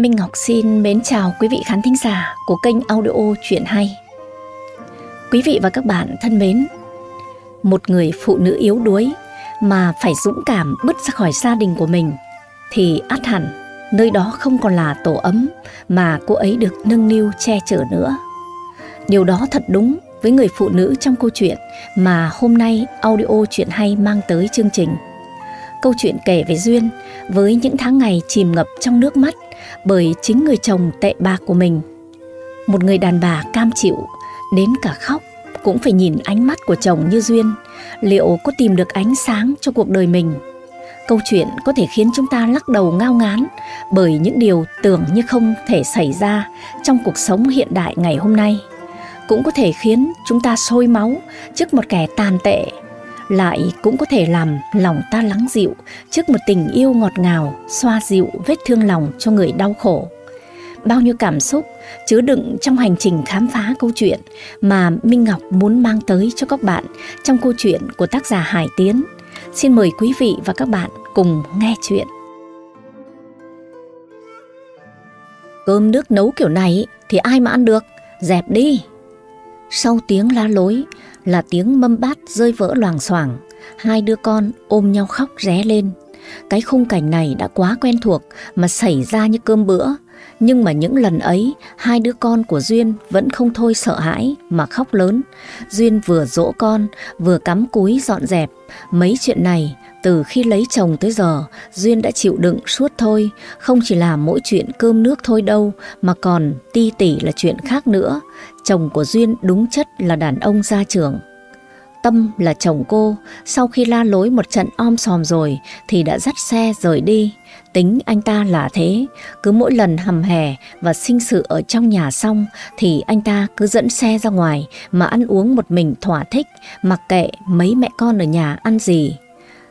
Minh Ngọc xin mến chào quý vị khán thính giả của kênh audio truyện hay. Quý vị và các bạn thân mến, một người phụ nữ yếu đuối mà phải dũng cảm bứt ra khỏi gia đình của mình thì át hẳn nơi đó không còn là tổ ấm mà cô ấy được nâng niu che chở nữa. Điều đó thật đúng với người phụ nữ trong câu chuyện mà hôm nay audio truyện hay mang tới chương trình câu chuyện kể về Duyên với những tháng ngày chìm ngập trong nước mắt bởi chính người chồng tệ bạc của mình. Một người đàn bà cam chịu, đến cả khóc cũng phải nhìn ánh mắt của chồng như Duyên, liệu có tìm được ánh sáng cho cuộc đời mình. Câu chuyện có thể khiến chúng ta lắc đầu ngao ngán bởi những điều tưởng như không thể xảy ra trong cuộc sống hiện đại ngày hôm nay. Cũng có thể khiến chúng ta sôi máu trước một kẻ tàn tệ lại cũng có thể làm lòng ta lắng dịu trước một tình yêu ngọt ngào, xoa dịu vết thương lòng cho người đau khổ. Bao nhiêu cảm xúc chứa đựng trong hành trình khám phá câu chuyện mà Minh Ngọc muốn mang tới cho các bạn trong câu chuyện của tác giả Hải Tiến. Xin mời quý vị và các bạn cùng nghe chuyện. Cơm nước nấu kiểu này thì ai mà ăn được, dẹp đi. Sau tiếng la lối, là tiếng mâm bát rơi vỡ loàng xoảng, hai đứa con ôm nhau khóc ré lên. Cái khung cảnh này đã quá quen thuộc mà xảy ra như cơm bữa, nhưng mà những lần ấy, hai đứa con của Duyên vẫn không thôi sợ hãi mà khóc lớn. Duyên vừa dỗ con, vừa cắm cúi dọn dẹp. Mấy chuyện này từ khi lấy chồng tới giờ, Duyên đã chịu đựng suốt thôi, không chỉ là mỗi chuyện cơm nước thôi đâu, mà còn ti tỉ là chuyện khác nữa. Chồng của Duyên đúng chất là đàn ông gia trưởng. Tâm là chồng cô, sau khi la lối một trận om sòm rồi thì đã dắt xe rời đi. Tính anh ta là thế, cứ mỗi lần hầm hè và sinh sự ở trong nhà xong thì anh ta cứ dẫn xe ra ngoài mà ăn uống một mình thỏa thích, mặc kệ mấy mẹ con ở nhà ăn gì.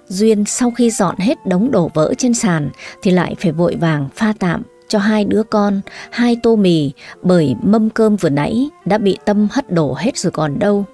Duyên sau khi dọn hết đống đổ vỡ trên sàn thì lại phải vội vàng pha tạm cho hai đứa con hai tô mì bởi mâm cơm vừa nãy đã bị Tâm hất đổ hết rồi còn đâu.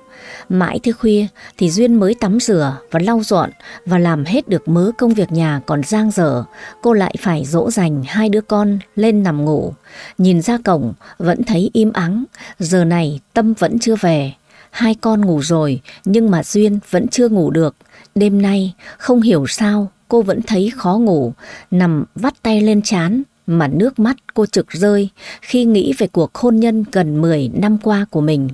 Mãi tới khuya thì Duyên mới tắm rửa và lau dọn và làm hết được mớ công việc nhà còn giang dở. Cô lại phải dỗ dành hai đứa con lên nằm ngủ. Nhìn ra cổng vẫn thấy im ắng, giờ này Tâm vẫn chưa về. Hai con ngủ rồi nhưng mà Duyên vẫn chưa ngủ được. Đêm nay, không hiểu sao, cô vẫn thấy khó ngủ, nằm vắt tay lên chán mà nước mắt cô trực rơi khi nghĩ về cuộc hôn nhân gần 10 năm qua của mình.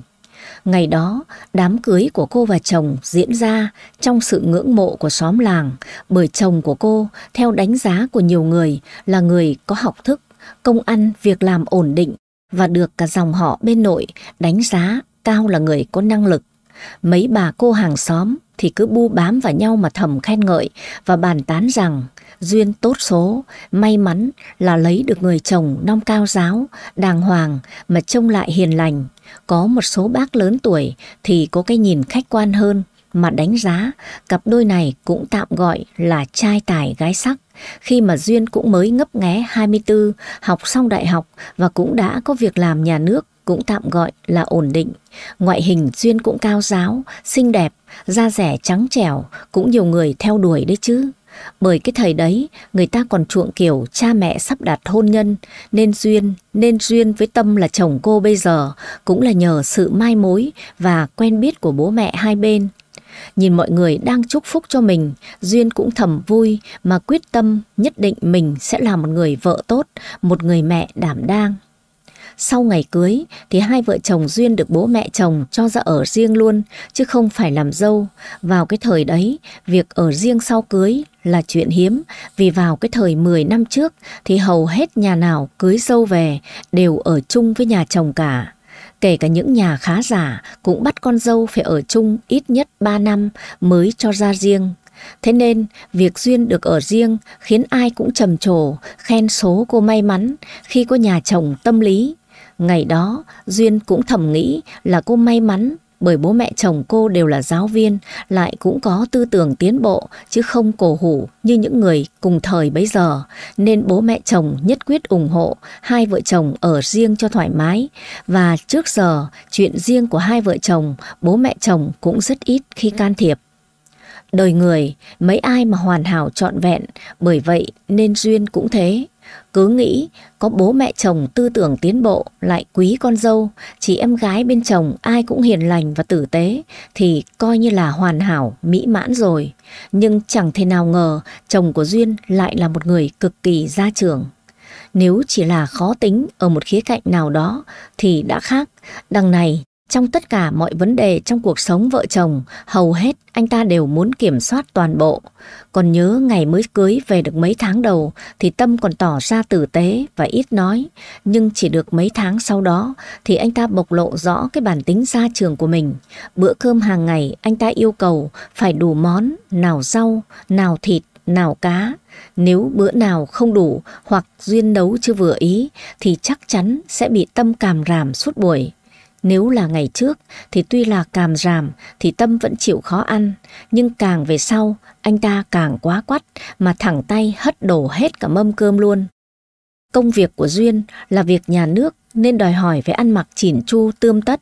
Ngày đó, đám cưới của cô và chồng diễn ra trong sự ngưỡng mộ của xóm làng bởi chồng của cô, theo đánh giá của nhiều người, là người có học thức, công ăn, việc làm ổn định và được cả dòng họ bên nội đánh giá cao là người có năng lực. Mấy bà cô hàng xóm thì cứ bu bám vào nhau mà thầm khen ngợi và bàn tán rằng duyên tốt số, may mắn là lấy được người chồng non cao giáo, đàng hoàng mà trông lại hiền lành. Có một số bác lớn tuổi thì có cái nhìn khách quan hơn mà đánh giá cặp đôi này cũng tạm gọi là trai tài gái sắc khi mà Duyên cũng mới ngấp nghé 24, học xong đại học và cũng đã có việc làm nhà nước cũng tạm gọi là ổn định. Ngoại hình Duyên cũng cao giáo, xinh đẹp da rẻ trắng trẻo cũng nhiều người theo đuổi đấy chứ. Bởi cái thời đấy, người ta còn chuộng kiểu cha mẹ sắp đặt hôn nhân, nên duyên, nên duyên với Tâm là chồng cô bây giờ cũng là nhờ sự mai mối và quen biết của bố mẹ hai bên. Nhìn mọi người đang chúc phúc cho mình, Duyên cũng thầm vui mà quyết tâm nhất định mình sẽ là một người vợ tốt, một người mẹ đảm đang. Sau ngày cưới thì hai vợ chồng Duyên được bố mẹ chồng cho ra ở riêng luôn, chứ không phải làm dâu. Vào cái thời đấy, việc ở riêng sau cưới là chuyện hiếm, vì vào cái thời 10 năm trước thì hầu hết nhà nào cưới dâu về đều ở chung với nhà chồng cả. Kể cả những nhà khá giả cũng bắt con dâu phải ở chung ít nhất 3 năm mới cho ra riêng. Thế nên, việc Duyên được ở riêng khiến ai cũng trầm trồ, khen số cô may mắn khi có nhà chồng tâm lý, Ngày đó, Duyên cũng thầm nghĩ là cô may mắn bởi bố mẹ chồng cô đều là giáo viên, lại cũng có tư tưởng tiến bộ chứ không cổ hủ như những người cùng thời bấy giờ, nên bố mẹ chồng nhất quyết ủng hộ hai vợ chồng ở riêng cho thoải mái và trước giờ chuyện riêng của hai vợ chồng, bố mẹ chồng cũng rất ít khi can thiệp. Đời người, mấy ai mà hoàn hảo trọn vẹn, bởi vậy nên duyên cũng thế. Cứ nghĩ có bố mẹ chồng tư tưởng tiến bộ lại quý con dâu, chị em gái bên chồng ai cũng hiền lành và tử tế thì coi như là hoàn hảo, mỹ mãn rồi. Nhưng chẳng thể nào ngờ chồng của Duyên lại là một người cực kỳ gia trưởng. Nếu chỉ là khó tính ở một khía cạnh nào đó thì đã khác, đằng này trong tất cả mọi vấn đề trong cuộc sống vợ chồng, hầu hết anh ta đều muốn kiểm soát toàn bộ. Còn nhớ ngày mới cưới về được mấy tháng đầu thì Tâm còn tỏ ra tử tế và ít nói. Nhưng chỉ được mấy tháng sau đó thì anh ta bộc lộ rõ cái bản tính gia trường của mình. Bữa cơm hàng ngày anh ta yêu cầu phải đủ món, nào rau, nào thịt, nào cá. Nếu bữa nào không đủ hoặc duyên nấu chưa vừa ý thì chắc chắn sẽ bị Tâm càm ràm suốt buổi. Nếu là ngày trước thì tuy là càm ràm thì Tâm vẫn chịu khó ăn, nhưng càng về sau anh ta càng quá quắt mà thẳng tay hất đổ hết cả mâm cơm luôn. Công việc của Duyên là việc nhà nước nên đòi hỏi phải ăn mặc chỉn chu tươm tất.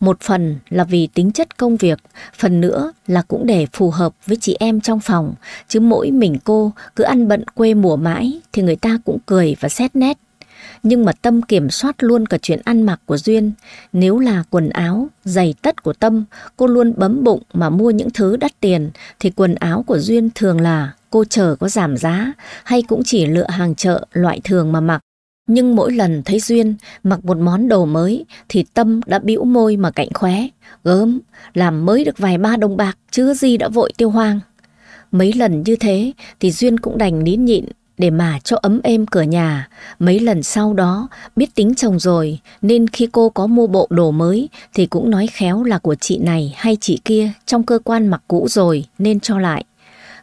Một phần là vì tính chất công việc, phần nữa là cũng để phù hợp với chị em trong phòng, chứ mỗi mình cô cứ ăn bận quê mùa mãi thì người ta cũng cười và xét nét nhưng mà Tâm kiểm soát luôn cả chuyện ăn mặc của Duyên. Nếu là quần áo, giày tất của Tâm, cô luôn bấm bụng mà mua những thứ đắt tiền, thì quần áo của Duyên thường là cô chờ có giảm giá hay cũng chỉ lựa hàng chợ loại thường mà mặc. Nhưng mỗi lần thấy Duyên mặc một món đồ mới thì Tâm đã bĩu môi mà cạnh khóe. Gớm, làm mới được vài ba đồng bạc chứ gì đã vội tiêu hoang. Mấy lần như thế thì Duyên cũng đành nín nhịn để mà cho ấm êm cửa nhà. Mấy lần sau đó, biết tính chồng rồi, nên khi cô có mua bộ đồ mới thì cũng nói khéo là của chị này hay chị kia trong cơ quan mặc cũ rồi nên cho lại.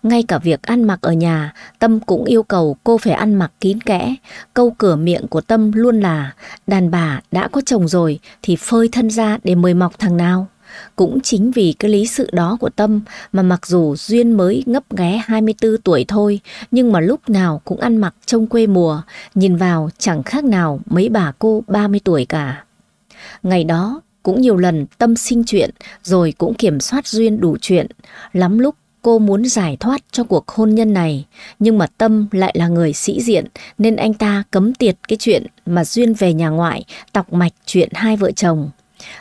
Ngay cả việc ăn mặc ở nhà, Tâm cũng yêu cầu cô phải ăn mặc kín kẽ. Câu cửa miệng của Tâm luôn là đàn bà đã có chồng rồi thì phơi thân ra để mời mọc thằng nào. Cũng chính vì cái lý sự đó của Tâm mà mặc dù Duyên mới ngấp nghé 24 tuổi thôi, nhưng mà lúc nào cũng ăn mặc trông quê mùa, nhìn vào chẳng khác nào mấy bà cô 30 tuổi cả. Ngày đó, cũng nhiều lần Tâm sinh chuyện rồi cũng kiểm soát Duyên đủ chuyện. Lắm lúc cô muốn giải thoát cho cuộc hôn nhân này, nhưng mà Tâm lại là người sĩ diện nên anh ta cấm tiệt cái chuyện mà Duyên về nhà ngoại tọc mạch chuyện hai vợ chồng.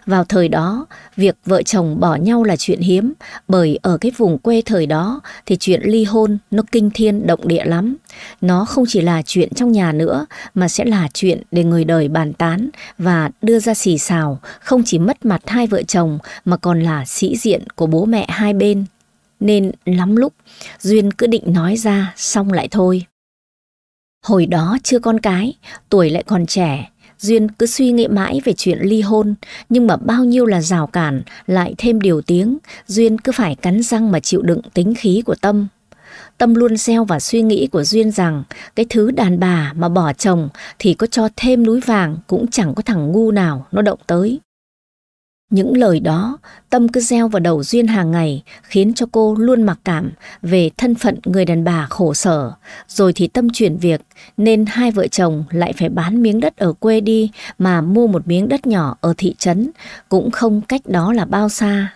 Vào thời đó, việc vợ chồng bỏ nhau là chuyện hiếm, bởi ở cái vùng quê thời đó thì chuyện ly hôn nó kinh thiên động địa lắm. Nó không chỉ là chuyện trong nhà nữa, mà sẽ là chuyện để người đời bàn tán và đưa ra xì xào, không chỉ mất mặt hai vợ chồng mà còn là sĩ diện của bố mẹ hai bên. Nên lắm lúc, Duyên cứ định nói ra xong lại thôi. Hồi đó chưa con cái, tuổi lại còn trẻ, Duyên cứ suy nghĩ mãi về chuyện ly hôn, nhưng mà bao nhiêu là rào cản, lại thêm điều tiếng, Duyên cứ phải cắn răng mà chịu đựng tính khí của Tâm. Tâm luôn gieo và suy nghĩ của Duyên rằng cái thứ đàn bà mà bỏ chồng thì có cho thêm núi vàng cũng chẳng có thằng ngu nào nó động tới. Những lời đó, Tâm cứ gieo vào đầu Duyên hàng ngày, khiến cho cô luôn mặc cảm về thân phận người đàn bà khổ sở. Rồi thì Tâm chuyển việc, nên hai vợ chồng lại phải bán miếng đất ở quê đi mà mua một miếng đất nhỏ ở thị trấn, cũng không cách đó là bao xa.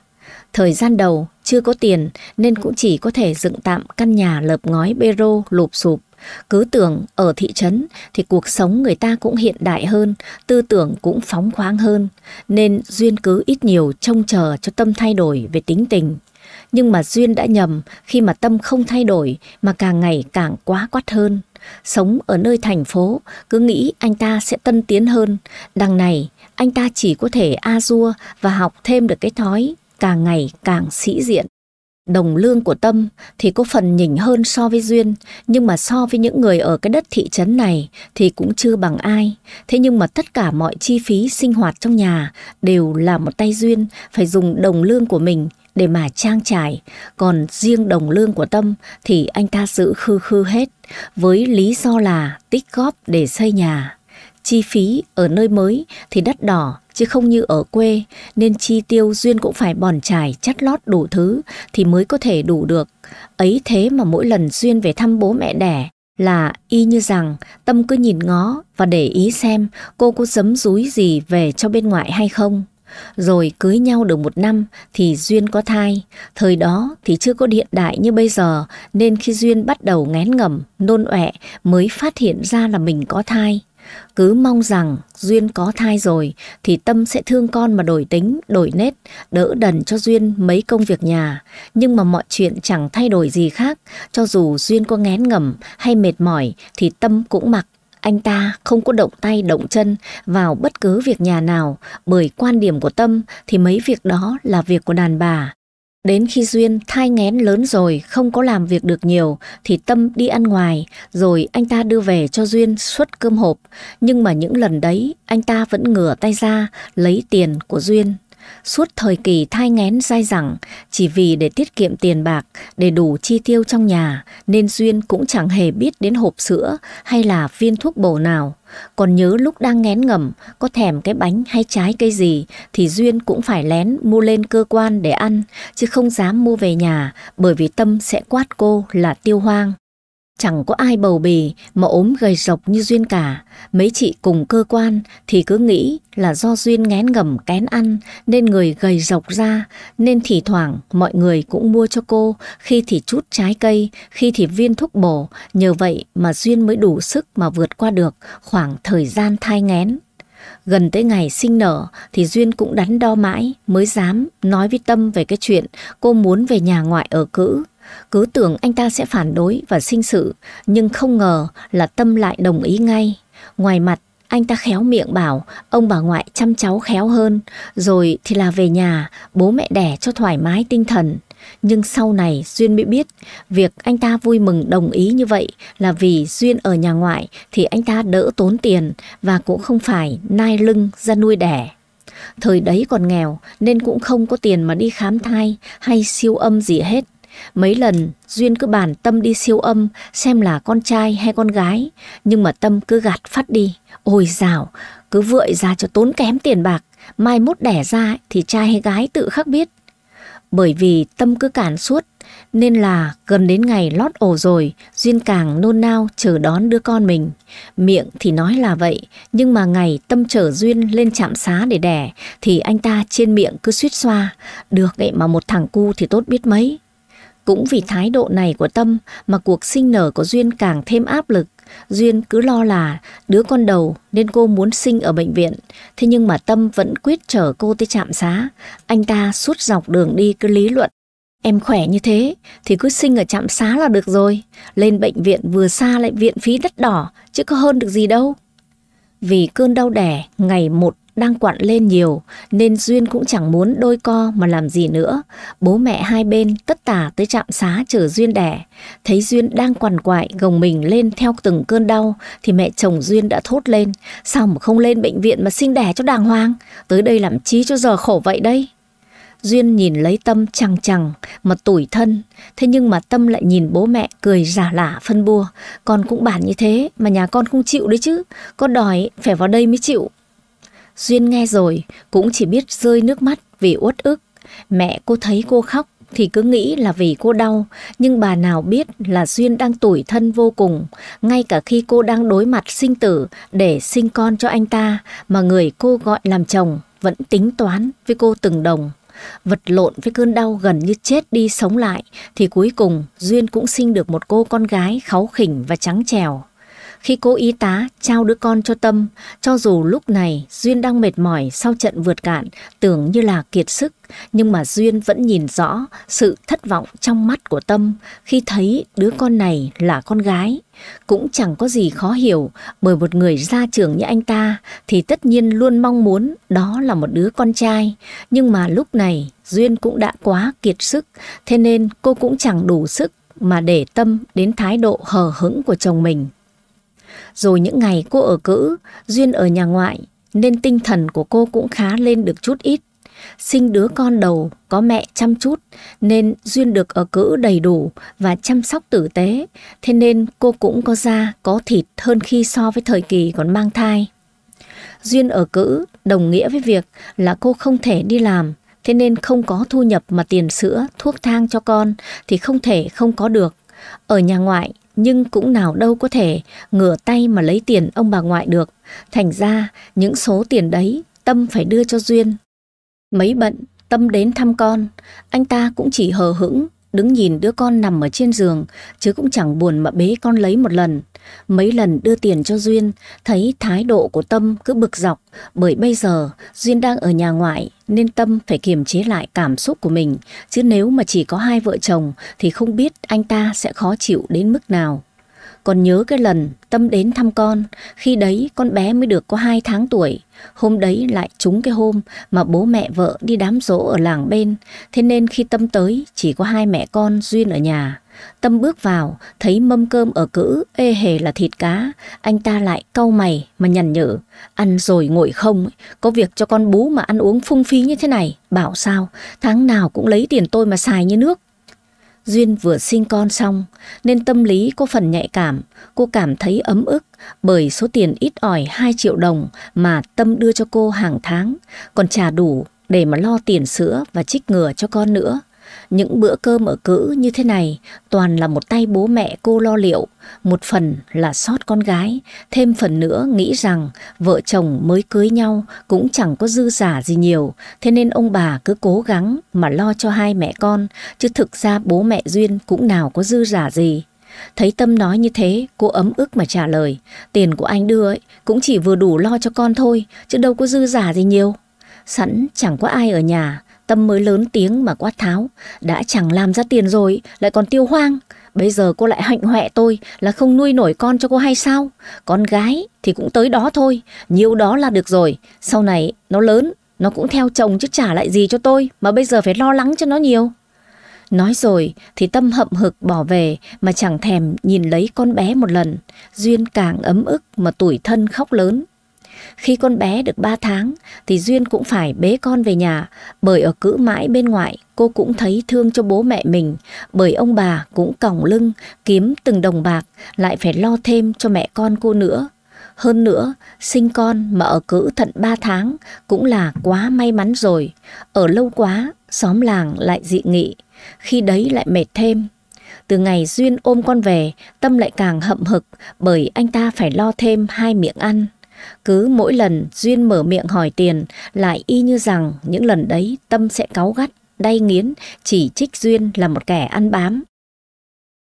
Thời gian đầu, chưa có tiền nên cũng chỉ có thể dựng tạm căn nhà lợp ngói bê rô lụp sụp cứ tưởng ở thị trấn thì cuộc sống người ta cũng hiện đại hơn, tư tưởng cũng phóng khoáng hơn, nên Duyên cứ ít nhiều trông chờ cho Tâm thay đổi về tính tình. Nhưng mà Duyên đã nhầm khi mà Tâm không thay đổi mà càng ngày càng quá quắt hơn. Sống ở nơi thành phố, cứ nghĩ anh ta sẽ tân tiến hơn. Đằng này, anh ta chỉ có thể a dua và học thêm được cái thói càng ngày càng sĩ diện đồng lương của Tâm thì có phần nhỉnh hơn so với Duyên, nhưng mà so với những người ở cái đất thị trấn này thì cũng chưa bằng ai. Thế nhưng mà tất cả mọi chi phí sinh hoạt trong nhà đều là một tay Duyên, phải dùng đồng lương của mình để mà trang trải. Còn riêng đồng lương của Tâm thì anh ta giữ khư khư hết, với lý do là tích góp để xây nhà. Chi phí ở nơi mới thì đắt đỏ chứ không như ở quê nên chi tiêu Duyên cũng phải bòn trải chắt lót đủ thứ thì mới có thể đủ được. Ấy thế mà mỗi lần Duyên về thăm bố mẹ đẻ là y như rằng Tâm cứ nhìn ngó và để ý xem cô có giấm rúi gì về cho bên ngoại hay không. Rồi cưới nhau được một năm thì Duyên có thai. Thời đó thì chưa có hiện đại như bây giờ nên khi Duyên bắt đầu ngén ngẩm, nôn ọe mới phát hiện ra là mình có thai. Cứ mong rằng Duyên có thai rồi thì Tâm sẽ thương con mà đổi tính, đổi nết, đỡ đần cho Duyên mấy công việc nhà. Nhưng mà mọi chuyện chẳng thay đổi gì khác, cho dù Duyên có ngén ngẩm hay mệt mỏi thì Tâm cũng mặc. Anh ta không có động tay động chân vào bất cứ việc nhà nào bởi quan điểm của Tâm thì mấy việc đó là việc của đàn bà. Đến khi Duyên thai ngén lớn rồi, không có làm việc được nhiều, thì Tâm đi ăn ngoài, rồi anh ta đưa về cho Duyên suất cơm hộp. Nhưng mà những lần đấy, anh ta vẫn ngửa tay ra, lấy tiền của Duyên suốt thời kỳ thai ngén dai dẳng, chỉ vì để tiết kiệm tiền bạc, để đủ chi tiêu trong nhà, nên Duyên cũng chẳng hề biết đến hộp sữa hay là viên thuốc bổ nào. Còn nhớ lúc đang ngén ngẩm, có thèm cái bánh hay trái cây gì thì Duyên cũng phải lén mua lên cơ quan để ăn, chứ không dám mua về nhà bởi vì Tâm sẽ quát cô là tiêu hoang. Chẳng có ai bầu bì mà ốm gầy rộc như Duyên cả. Mấy chị cùng cơ quan thì cứ nghĩ là do Duyên ngén ngầm kén ăn nên người gầy rộc ra. Nên thỉ thoảng mọi người cũng mua cho cô khi thì chút trái cây, khi thì viên thuốc bổ. Nhờ vậy mà Duyên mới đủ sức mà vượt qua được khoảng thời gian thai ngén. Gần tới ngày sinh nở thì Duyên cũng đắn đo mãi mới dám nói với Tâm về cái chuyện cô muốn về nhà ngoại ở cữ cứ tưởng anh ta sẽ phản đối và sinh sự, nhưng không ngờ là Tâm lại đồng ý ngay. Ngoài mặt, anh ta khéo miệng bảo ông bà ngoại chăm cháu khéo hơn, rồi thì là về nhà, bố mẹ đẻ cho thoải mái tinh thần. Nhưng sau này Duyên mới biết việc anh ta vui mừng đồng ý như vậy là vì Duyên ở nhà ngoại thì anh ta đỡ tốn tiền và cũng không phải nai lưng ra nuôi đẻ. Thời đấy còn nghèo nên cũng không có tiền mà đi khám thai hay siêu âm gì hết. Mấy lần Duyên cứ bàn Tâm đi siêu âm xem là con trai hay con gái, nhưng mà Tâm cứ gạt phát đi. Ôi dào, cứ vợi ra cho tốn kém tiền bạc, mai mốt đẻ ra thì trai hay gái tự khắc biết. Bởi vì Tâm cứ cản suốt, nên là gần đến ngày lót ổ rồi, Duyên càng nôn nao chờ đón đứa con mình. Miệng thì nói là vậy, nhưng mà ngày Tâm chở Duyên lên trạm xá để đẻ, thì anh ta trên miệng cứ suýt xoa. Được vậy mà một thằng cu thì tốt biết mấy. Cũng vì thái độ này của Tâm mà cuộc sinh nở của Duyên càng thêm áp lực. Duyên cứ lo là đứa con đầu nên cô muốn sinh ở bệnh viện. Thế nhưng mà Tâm vẫn quyết chở cô tới trạm xá. Anh ta suốt dọc đường đi cứ lý luận. Em khỏe như thế thì cứ sinh ở trạm xá là được rồi. Lên bệnh viện vừa xa lại viện phí đắt đỏ chứ có hơn được gì đâu. Vì cơn đau đẻ ngày một đang quặn lên nhiều nên Duyên cũng chẳng muốn đôi co mà làm gì nữa. Bố mẹ hai bên tất tả tới trạm xá chờ Duyên đẻ. Thấy Duyên đang quằn quại gồng mình lên theo từng cơn đau thì mẹ chồng Duyên đã thốt lên. Sao mà không lên bệnh viện mà sinh đẻ cho đàng hoàng? Tới đây làm chi cho giờ khổ vậy đây? Duyên nhìn lấy Tâm chằng chằng mà tủi thân, thế nhưng mà Tâm lại nhìn bố mẹ cười giả lả phân bua. Con cũng bản như thế mà nhà con không chịu đấy chứ, con đòi phải vào đây mới chịu. Duyên nghe rồi cũng chỉ biết rơi nước mắt vì uất ức. Mẹ cô thấy cô khóc thì cứ nghĩ là vì cô đau, nhưng bà nào biết là Duyên đang tủi thân vô cùng, ngay cả khi cô đang đối mặt sinh tử để sinh con cho anh ta mà người cô gọi làm chồng vẫn tính toán với cô từng đồng. Vật lộn với cơn đau gần như chết đi sống lại thì cuối cùng Duyên cũng sinh được một cô con gái kháu khỉnh và trắng trẻo. Khi cô y tá trao đứa con cho Tâm, cho dù lúc này Duyên đang mệt mỏi sau trận vượt cạn, tưởng như là kiệt sức, nhưng mà Duyên vẫn nhìn rõ sự thất vọng trong mắt của Tâm khi thấy đứa con này là con gái. Cũng chẳng có gì khó hiểu, bởi một người gia trưởng như anh ta thì tất nhiên luôn mong muốn đó là một đứa con trai. Nhưng mà lúc này Duyên cũng đã quá kiệt sức, thế nên cô cũng chẳng đủ sức mà để tâm đến thái độ hờ hững của chồng mình. Rồi những ngày cô ở cữ, Duyên ở nhà ngoại, nên tinh thần của cô cũng khá lên được chút ít. Sinh đứa con đầu, có mẹ chăm chút, nên Duyên được ở cữ đầy đủ và chăm sóc tử tế, thế nên cô cũng có da, có thịt hơn khi so với thời kỳ còn mang thai. Duyên ở cữ đồng nghĩa với việc là cô không thể đi làm, thế nên không có thu nhập mà tiền sữa, thuốc thang cho con thì không thể không có được. Ở nhà ngoại, nhưng cũng nào đâu có thể ngửa tay mà lấy tiền ông bà ngoại được. Thành ra, những số tiền đấy Tâm phải đưa cho Duyên. Mấy bận, Tâm đến thăm con, anh ta cũng chỉ hờ hững, đứng nhìn đứa con nằm ở trên giường, chứ cũng chẳng buồn mà bế con lấy một lần. Mấy lần đưa tiền cho Duyên, thấy thái độ của Tâm cứ bực dọc bởi bây giờ Duyên đang ở nhà ngoại nên Tâm phải kiềm chế lại cảm xúc của mình. Chứ nếu mà chỉ có hai vợ chồng thì không biết anh ta sẽ khó chịu đến mức nào. Còn nhớ cái lần Tâm đến thăm con, khi đấy con bé mới được có 2 tháng tuổi. Hôm đấy lại trúng cái hôm mà bố mẹ vợ đi đám rỗ ở làng bên. Thế nên khi Tâm tới, chỉ có hai mẹ con Duyên ở nhà. Tâm bước vào, thấy mâm cơm ở cữ ê hề là thịt cá, anh ta lại cau mày mà nhằn nhở, ăn rồi ngồi không, có việc cho con bú mà ăn uống phung phí như thế này, bảo sao, tháng nào cũng lấy tiền tôi mà xài như nước. Duyên vừa sinh con xong nên tâm lý có phần nhạy cảm, cô cảm thấy ấm ức bởi số tiền ít ỏi 2 triệu đồng mà Tâm đưa cho cô hàng tháng, còn trả đủ để mà lo tiền sữa và chích ngừa cho con nữa. Những bữa cơm ở cữ như thế này toàn là một tay bố mẹ cô lo liệu, một phần là sót con gái, thêm phần nữa nghĩ rằng vợ chồng mới cưới nhau cũng chẳng có dư giả gì nhiều, thế nên ông bà cứ cố gắng mà lo cho hai mẹ con, chứ thực ra bố mẹ Duyên cũng nào có dư giả gì. Thấy Tâm nói như thế, cô ấm ức mà trả lời, tiền của anh đưa ấy cũng chỉ vừa đủ lo cho con thôi, chứ đâu có dư giả gì nhiều. Sẵn chẳng có ai ở nhà, Tâm mới lớn tiếng mà quát tháo, đã chẳng làm ra tiền rồi, lại còn tiêu hoang. Bây giờ cô lại hạnh hoẹ tôi là không nuôi nổi con cho cô hay sao? Con gái thì cũng tới đó thôi, nhiều đó là được rồi. Sau này nó lớn, nó cũng theo chồng chứ trả lại gì cho tôi mà bây giờ phải lo lắng cho nó nhiều. Nói rồi thì Tâm hậm hực bỏ về mà chẳng thèm nhìn lấy con bé một lần. Duyên càng ấm ức mà tủi thân khóc lớn. Khi con bé được 3 tháng thì Duyên cũng phải bế con về nhà bởi ở cữ mãi bên ngoại cô cũng thấy thương cho bố mẹ mình bởi ông bà cũng còng lưng kiếm từng đồng bạc lại phải lo thêm cho mẹ con cô nữa. Hơn nữa, sinh con mà ở cữ thận 3 tháng cũng là quá may mắn rồi. Ở lâu quá, xóm làng lại dị nghị, khi đấy lại mệt thêm. Từ ngày Duyên ôm con về, Tâm lại càng hậm hực bởi anh ta phải lo thêm hai miệng ăn. Cứ mỗi lần Duyên mở miệng hỏi tiền lại y như rằng những lần đấy Tâm sẽ cáu gắt, đay nghiến, chỉ trích Duyên là một kẻ ăn bám.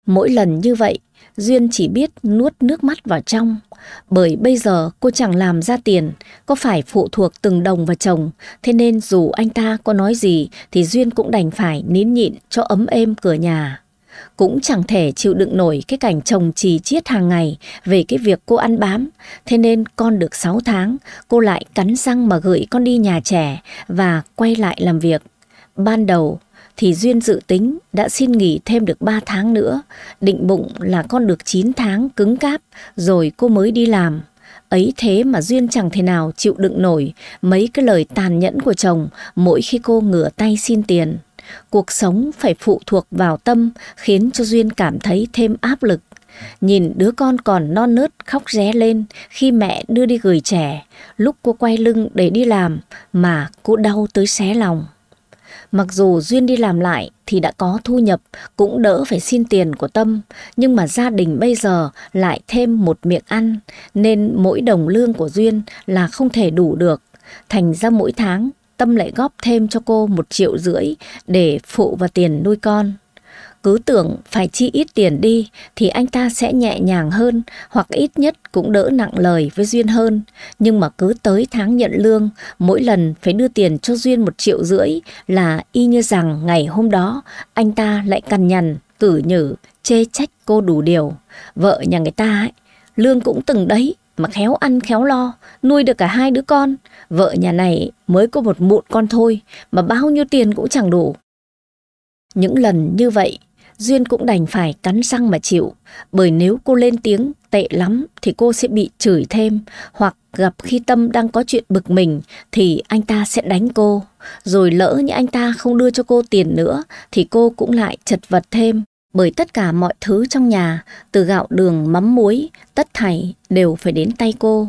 Mỗi lần như vậy, Duyên chỉ biết nuốt nước mắt vào trong, bởi bây giờ cô chẳng làm ra tiền, có phải phụ thuộc từng đồng vào chồng, thế nên dù anh ta có nói gì thì Duyên cũng đành phải nín nhịn cho ấm êm cửa nhà cũng chẳng thể chịu đựng nổi cái cảnh chồng trì chiết hàng ngày về cái việc cô ăn bám. Thế nên con được 6 tháng, cô lại cắn răng mà gửi con đi nhà trẻ và quay lại làm việc. Ban đầu thì Duyên dự tính đã xin nghỉ thêm được 3 tháng nữa, định bụng là con được 9 tháng cứng cáp rồi cô mới đi làm. Ấy thế mà Duyên chẳng thể nào chịu đựng nổi mấy cái lời tàn nhẫn của chồng mỗi khi cô ngửa tay xin tiền. Cuộc sống phải phụ thuộc vào tâm khiến cho Duyên cảm thấy thêm áp lực. Nhìn đứa con còn non nớt khóc ré lên khi mẹ đưa đi gửi trẻ, lúc cô quay lưng để đi làm mà cô đau tới xé lòng. Mặc dù Duyên đi làm lại thì đã có thu nhập, cũng đỡ phải xin tiền của Tâm, nhưng mà gia đình bây giờ lại thêm một miệng ăn, nên mỗi đồng lương của Duyên là không thể đủ được. Thành ra mỗi tháng Tâm lại góp thêm cho cô một triệu rưỡi để phụ vào tiền nuôi con. Cứ tưởng phải chi ít tiền đi thì anh ta sẽ nhẹ nhàng hơn hoặc ít nhất cũng đỡ nặng lời với Duyên hơn. Nhưng mà cứ tới tháng nhận lương, mỗi lần phải đưa tiền cho Duyên một triệu rưỡi là y như rằng ngày hôm đó anh ta lại cằn nhằn, cử nhử, chê trách cô đủ điều. Vợ nhà người ta ấy, lương cũng từng đấy mà khéo ăn khéo lo, nuôi được cả hai đứa con. Vợ nhà này mới có một mụn con thôi mà bao nhiêu tiền cũng chẳng đủ. Những lần như vậy, Duyên cũng đành phải cắn răng mà chịu, bởi nếu cô lên tiếng tệ lắm thì cô sẽ bị chửi thêm hoặc gặp khi Tâm đang có chuyện bực mình thì anh ta sẽ đánh cô. Rồi lỡ như anh ta không đưa cho cô tiền nữa thì cô cũng lại chật vật thêm bởi tất cả mọi thứ trong nhà, từ gạo đường mắm muối, tất thảy đều phải đến tay cô.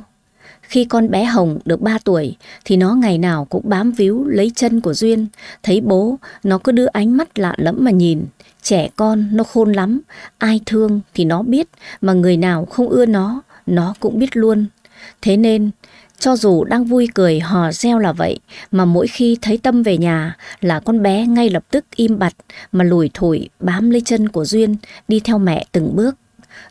Khi con bé Hồng được 3 tuổi thì nó ngày nào cũng bám víu lấy chân của Duyên. Thấy bố, nó cứ đưa ánh mắt lạ lẫm mà nhìn. Trẻ con nó khôn lắm, ai thương thì nó biết, mà người nào không ưa nó, nó cũng biết luôn. Thế nên, cho dù đang vui cười hò reo là vậy, mà mỗi khi thấy Tâm về nhà là con bé ngay lập tức im bặt mà lùi thủi bám lấy chân của Duyên đi theo mẹ từng bước.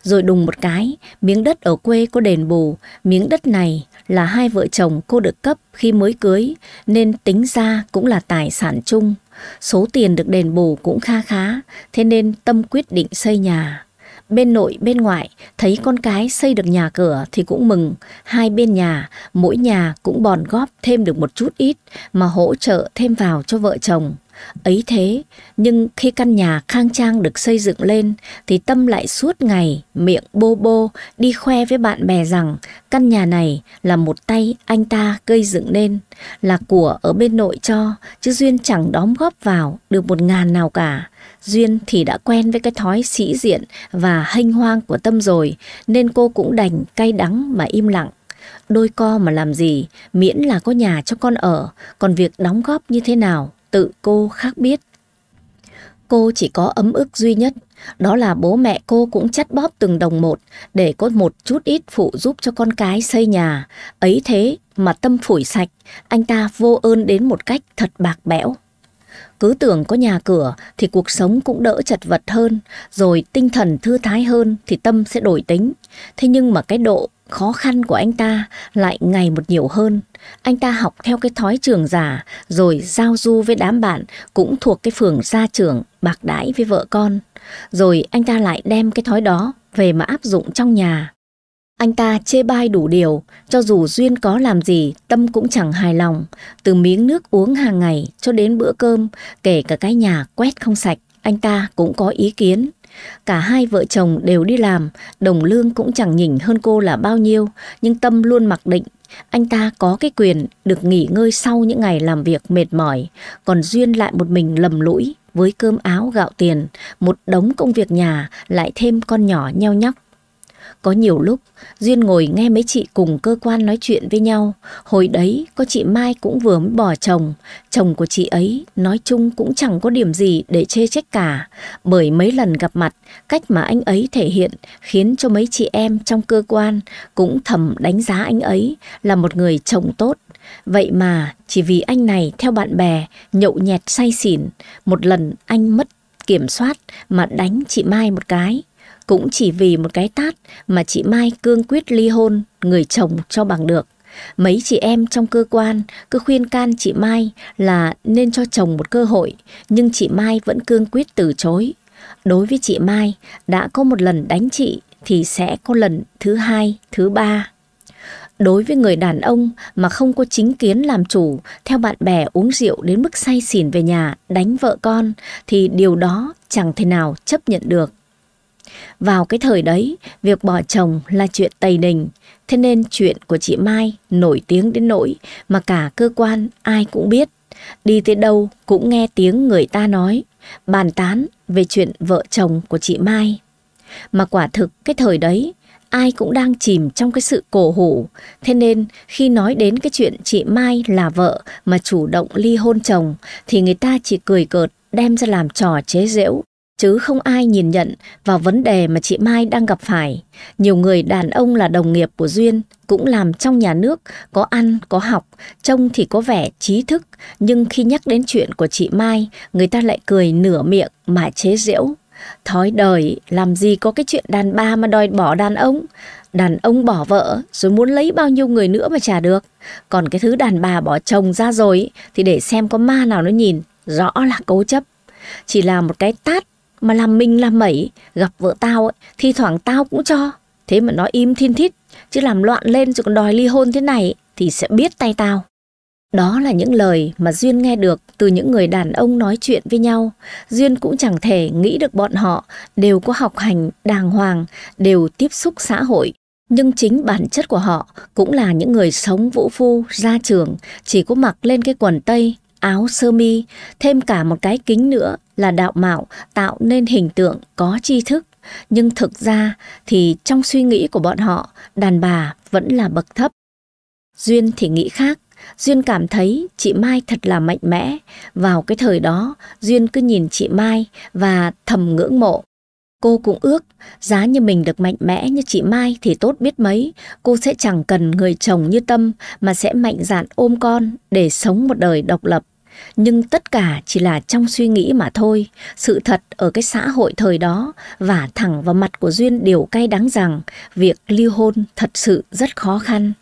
Rồi đùng một cái, miếng đất ở quê có đền bù, miếng đất này là hai vợ chồng cô được cấp khi mới cưới nên tính ra cũng là tài sản chung. Số tiền được đền bù cũng kha khá, thế nên Tâm quyết định xây nhà. Bên nội bên ngoại thấy con cái xây được nhà cửa thì cũng mừng, hai bên nhà, mỗi nhà cũng bòn góp thêm được một chút ít mà hỗ trợ thêm vào cho vợ chồng. Ấy thế, nhưng khi căn nhà khang trang được xây dựng lên thì Tâm lại suốt ngày miệng bô bô đi khoe với bạn bè rằng căn nhà này là một tay anh ta gây dựng nên, là của ở bên nội cho, chứ Duyên chẳng đóng góp vào được một ngàn nào cả. Duyên thì đã quen với cái thói sĩ diện và hênh hoang của Tâm rồi, nên cô cũng đành cay đắng mà im lặng đôi co mà làm gì, miễn là có nhà cho con ở, còn việc đóng góp như thế nào tự cô khác biết. Cô chỉ có ấm ức duy nhất, đó là bố mẹ cô cũng chắt bóp từng đồng một để có một chút ít phụ giúp cho con cái xây nhà. Ấy thế mà tâm phủi sạch, anh ta vô ơn đến một cách thật bạc bẽo. Cứ tưởng có nhà cửa thì cuộc sống cũng đỡ chật vật hơn, rồi tinh thần thư thái hơn thì tâm sẽ đổi tính. Thế nhưng mà cái độ khó khăn của anh ta lại ngày một nhiều hơn. Anh ta học theo cái thói trường giả rồi giao du với đám bạn cũng thuộc cái phường gia trưởng bạc đãi với vợ con. Rồi anh ta lại đem cái thói đó về mà áp dụng trong nhà. Anh ta chê bai đủ điều, cho dù Duyên có làm gì, Tâm cũng chẳng hài lòng. Từ miếng nước uống hàng ngày cho đến bữa cơm, kể cả cái nhà quét không sạch, anh ta cũng có ý kiến. Cả hai vợ chồng đều đi làm, đồng lương cũng chẳng nhỉnh hơn cô là bao nhiêu, nhưng Tâm luôn mặc định anh ta có cái quyền được nghỉ ngơi sau những ngày làm việc mệt mỏi, còn Duyên lại một mình lầm lũi với cơm áo gạo tiền, một đống công việc nhà lại thêm con nhỏ nheo nhóc có nhiều lúc, Duyên ngồi nghe mấy chị cùng cơ quan nói chuyện với nhau. Hồi đấy, có chị Mai cũng vừa mới bỏ chồng. Chồng của chị ấy, nói chung cũng chẳng có điểm gì để chê trách cả. Bởi mấy lần gặp mặt, cách mà anh ấy thể hiện khiến cho mấy chị em trong cơ quan cũng thầm đánh giá anh ấy là một người chồng tốt. Vậy mà, chỉ vì anh này theo bạn bè, nhậu nhẹt say xỉn, một lần anh mất kiểm soát mà đánh chị Mai một cái. Cũng chỉ vì một cái tát mà chị Mai cương quyết ly hôn người chồng cho bằng được. Mấy chị em trong cơ quan cứ khuyên can chị Mai là nên cho chồng một cơ hội, nhưng chị Mai vẫn cương quyết từ chối. Đối với chị Mai, đã có một lần đánh chị thì sẽ có lần thứ hai, thứ ba. Đối với người đàn ông mà không có chính kiến làm chủ, theo bạn bè uống rượu đến mức say xỉn về nhà, đánh vợ con, thì điều đó chẳng thể nào chấp nhận được. Vào cái thời đấy, việc bỏ chồng là chuyện tày đình, thế nên chuyện của chị Mai nổi tiếng đến nỗi mà cả cơ quan ai cũng biết. Đi tới đâu cũng nghe tiếng người ta nói, bàn tán về chuyện vợ chồng của chị Mai. Mà quả thực cái thời đấy, ai cũng đang chìm trong cái sự cổ hủ, thế nên khi nói đến cái chuyện chị Mai là vợ mà chủ động ly hôn chồng thì người ta chỉ cười cợt đem ra làm trò chế giễu chứ không ai nhìn nhận vào vấn đề mà chị Mai đang gặp phải. Nhiều người đàn ông là đồng nghiệp của Duyên cũng làm trong nhà nước, có ăn, có học, trông thì có vẻ trí thức, nhưng khi nhắc đến chuyện của chị Mai, người ta lại cười nửa miệng mà chế giễu. Thói đời, làm gì có cái chuyện đàn bà mà đòi bỏ đàn ông. Đàn ông bỏ vợ rồi muốn lấy bao nhiêu người nữa mà trả được. Còn cái thứ đàn bà bỏ chồng ra rồi thì để xem có ma nào nó nhìn, rõ là cố chấp. Chỉ là một cái tát mà làm mình làm mẩy, gặp vợ tao ấy, thi thoảng tao cũng cho. Thế mà nó im thiên thít, chứ làm loạn lên rồi còn đòi ly hôn thế này thì sẽ biết tay tao. Đó là những lời mà Duyên nghe được từ những người đàn ông nói chuyện với nhau. Duyên cũng chẳng thể nghĩ được bọn họ đều có học hành đàng hoàng, đều tiếp xúc xã hội. Nhưng chính bản chất của họ cũng là những người sống vũ phu, ra trường, chỉ có mặc lên cái quần tây, áo sơ mi, thêm cả một cái kính nữa là đạo mạo tạo nên hình tượng có tri thức. Nhưng thực ra thì trong suy nghĩ của bọn họ, đàn bà vẫn là bậc thấp. Duyên thì nghĩ khác, Duyên cảm thấy chị Mai thật là mạnh mẽ. Vào cái thời đó, Duyên cứ nhìn chị Mai và thầm ngưỡng mộ. Cô cũng ước, giá như mình được mạnh mẽ như chị Mai thì tốt biết mấy, cô sẽ chẳng cần người chồng như Tâm mà sẽ mạnh dạn ôm con để sống một đời độc lập nhưng tất cả chỉ là trong suy nghĩ mà thôi. Sự thật ở cái xã hội thời đó và thẳng vào mặt của Duyên điều cay đắng rằng việc ly hôn thật sự rất khó khăn.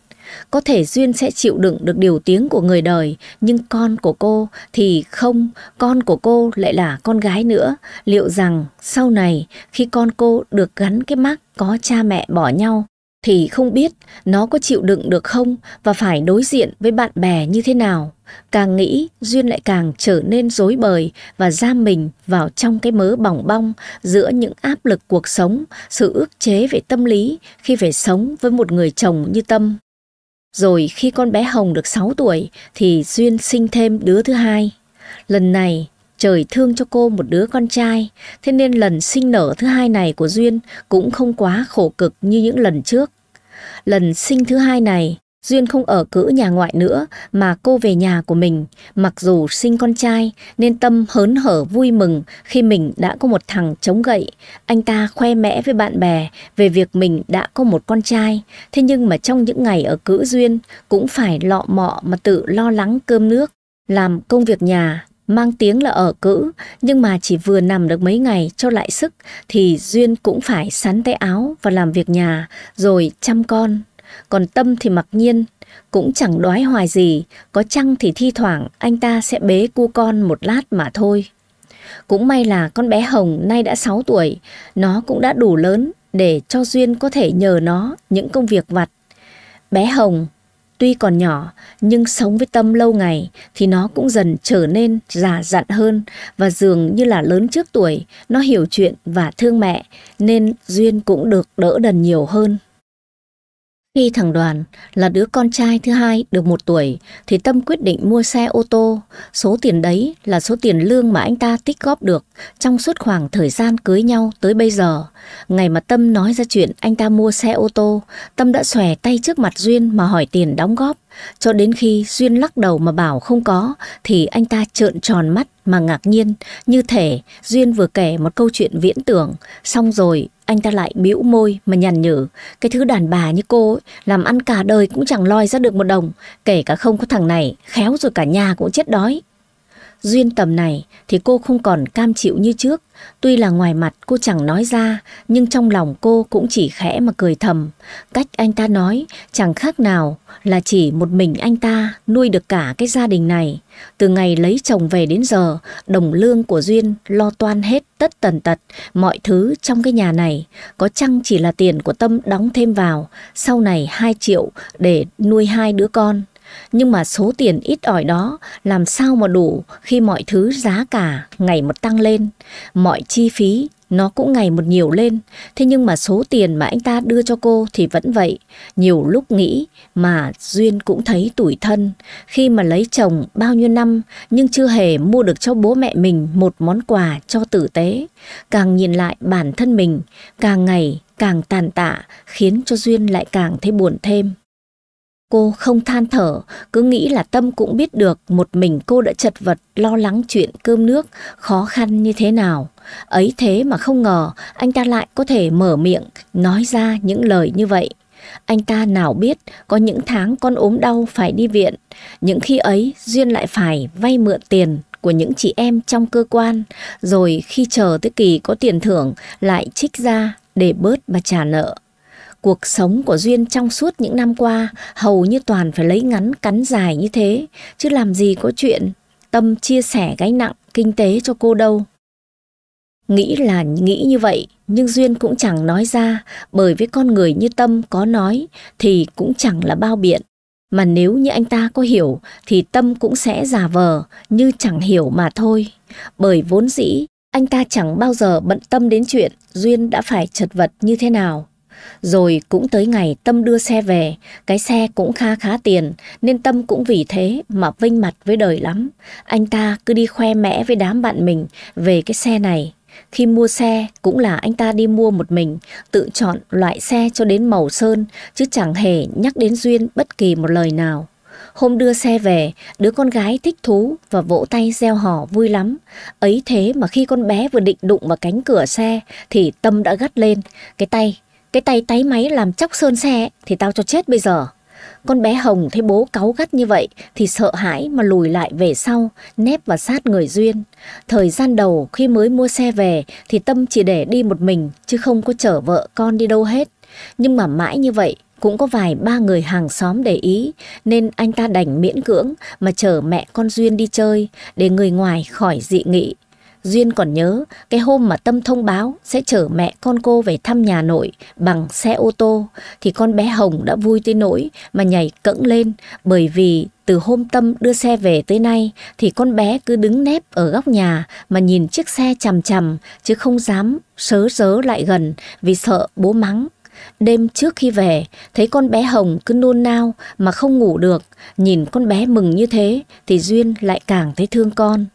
Có thể Duyên sẽ chịu đựng được điều tiếng của người đời, nhưng con của cô thì không, con của cô lại là con gái nữa. Liệu rằng sau này khi con cô được gắn cái mác có cha mẹ bỏ nhau thì không biết nó có chịu đựng được không và phải đối diện với bạn bè như thế nào càng nghĩ Duyên lại càng trở nên rối bời và giam mình vào trong cái mớ bỏng bong giữa những áp lực cuộc sống, sự ức chế về tâm lý khi phải sống với một người chồng như Tâm. Rồi khi con bé Hồng được 6 tuổi thì Duyên sinh thêm đứa thứ hai. Lần này trời thương cho cô một đứa con trai, thế nên lần sinh nở thứ hai này của Duyên cũng không quá khổ cực như những lần trước. Lần sinh thứ hai này, Duyên không ở cữ nhà ngoại nữa mà cô về nhà của mình, mặc dù sinh con trai nên Tâm hớn hở vui mừng khi mình đã có một thằng chống gậy. Anh ta khoe mẽ với bạn bè về việc mình đã có một con trai, thế nhưng mà trong những ngày ở cữ Duyên cũng phải lọ mọ mà tự lo lắng cơm nước, làm công việc nhà, mang tiếng là ở cữ, nhưng mà chỉ vừa nằm được mấy ngày cho lại sức thì Duyên cũng phải sắn tay áo và làm việc nhà, rồi chăm con. Còn tâm thì mặc nhiên, cũng chẳng đoái hoài gì, có chăng thì thi thoảng anh ta sẽ bế cu con một lát mà thôi. Cũng may là con bé Hồng nay đã 6 tuổi, nó cũng đã đủ lớn để cho Duyên có thể nhờ nó những công việc vặt. Bé Hồng tuy còn nhỏ nhưng sống với Tâm lâu ngày thì nó cũng dần trở nên già dặn hơn và dường như là lớn trước tuổi, nó hiểu chuyện và thương mẹ nên Duyên cũng được đỡ đần nhiều hơn. Khi thằng Đoàn là đứa con trai thứ hai được một tuổi thì Tâm quyết định mua xe ô tô. Số tiền đấy là số tiền lương mà anh ta tích góp được trong suốt khoảng thời gian cưới nhau tới bây giờ. Ngày mà Tâm nói ra chuyện anh ta mua xe ô tô, Tâm đã xòe tay trước mặt Duyên mà hỏi tiền đóng góp. Cho đến khi Duyên lắc đầu mà bảo không có thì anh ta trợn tròn mắt mà ngạc nhiên như thể Duyên vừa kể một câu chuyện viễn tưởng xong rồi anh ta lại bĩu môi mà nhằn nhở cái thứ đàn bà như cô ấy, làm ăn cả đời cũng chẳng loi ra được một đồng kể cả không có thằng này khéo rồi cả nhà cũng chết đói Duyên tầm này thì cô không còn cam chịu như trước, tuy là ngoài mặt cô chẳng nói ra, nhưng trong lòng cô cũng chỉ khẽ mà cười thầm. Cách anh ta nói chẳng khác nào là chỉ một mình anh ta nuôi được cả cái gia đình này. Từ ngày lấy chồng về đến giờ, đồng lương của Duyên lo toan hết tất tần tật, mọi thứ trong cái nhà này. Có chăng chỉ là tiền của Tâm đóng thêm vào, sau này 2 triệu để nuôi hai đứa con. Nhưng mà số tiền ít ỏi đó làm sao mà đủ khi mọi thứ giá cả ngày một tăng lên, mọi chi phí nó cũng ngày một nhiều lên. Thế nhưng mà số tiền mà anh ta đưa cho cô thì vẫn vậy. Nhiều lúc nghĩ mà Duyên cũng thấy tủi thân. Khi mà lấy chồng bao nhiêu năm nhưng chưa hề mua được cho bố mẹ mình một món quà cho tử tế. Càng nhìn lại bản thân mình, càng ngày càng tàn tạ khiến cho Duyên lại càng thấy buồn thêm. Cô không than thở, cứ nghĩ là Tâm cũng biết được một mình cô đã chật vật lo lắng chuyện cơm nước khó khăn như thế nào. Ấy thế mà không ngờ anh ta lại có thể mở miệng nói ra những lời như vậy. Anh ta nào biết có những tháng con ốm đau phải đi viện, những khi ấy Duyên lại phải vay mượn tiền của những chị em trong cơ quan, rồi khi chờ tới kỳ có tiền thưởng lại trích ra để bớt mà trả nợ. Cuộc sống của Duyên trong suốt những năm qua hầu như toàn phải lấy ngắn cắn dài như thế, chứ làm gì có chuyện Tâm chia sẻ gánh nặng kinh tế cho cô đâu. Nghĩ là nghĩ như vậy, nhưng Duyên cũng chẳng nói ra, bởi với con người như Tâm có nói thì cũng chẳng là bao biện. Mà nếu như anh ta có hiểu thì Tâm cũng sẽ giả vờ như chẳng hiểu mà thôi. Bởi vốn dĩ, anh ta chẳng bao giờ bận tâm đến chuyện Duyên đã phải chật vật như thế nào. Rồi cũng tới ngày Tâm đưa xe về, cái xe cũng kha khá tiền, nên Tâm cũng vì thế mà vinh mặt với đời lắm. Anh ta cứ đi khoe mẽ với đám bạn mình về cái xe này. Khi mua xe cũng là anh ta đi mua một mình, tự chọn loại xe cho đến màu sơn, chứ chẳng hề nhắc đến Duyên bất kỳ một lời nào. Hôm đưa xe về, đứa con gái thích thú và vỗ tay reo hò vui lắm. Ấy thế mà khi con bé vừa định đụng vào cánh cửa xe thì Tâm đã gắt lên, cái tay cái tay tái máy làm chóc sơn xe thì tao cho chết bây giờ. Con bé Hồng thấy bố cáu gắt như vậy thì sợ hãi mà lùi lại về sau, nép và sát người Duyên. Thời gian đầu khi mới mua xe về thì Tâm chỉ để đi một mình chứ không có chở vợ con đi đâu hết. Nhưng mà mãi như vậy cũng có vài ba người hàng xóm để ý nên anh ta đành miễn cưỡng mà chở mẹ con Duyên đi chơi để người ngoài khỏi dị nghị. Duyên còn nhớ cái hôm mà Tâm thông báo sẽ chở mẹ con cô về thăm nhà nội bằng xe ô tô thì con bé Hồng đã vui tới nỗi mà nhảy cẫng lên bởi vì từ hôm Tâm đưa xe về tới nay thì con bé cứ đứng nép ở góc nhà mà nhìn chiếc xe chằm chằm chứ không dám sớ sớ lại gần vì sợ bố mắng Đêm trước khi về, thấy con bé Hồng cứ nôn nao mà không ngủ được, nhìn con bé mừng như thế thì Duyên lại càng thấy thương con.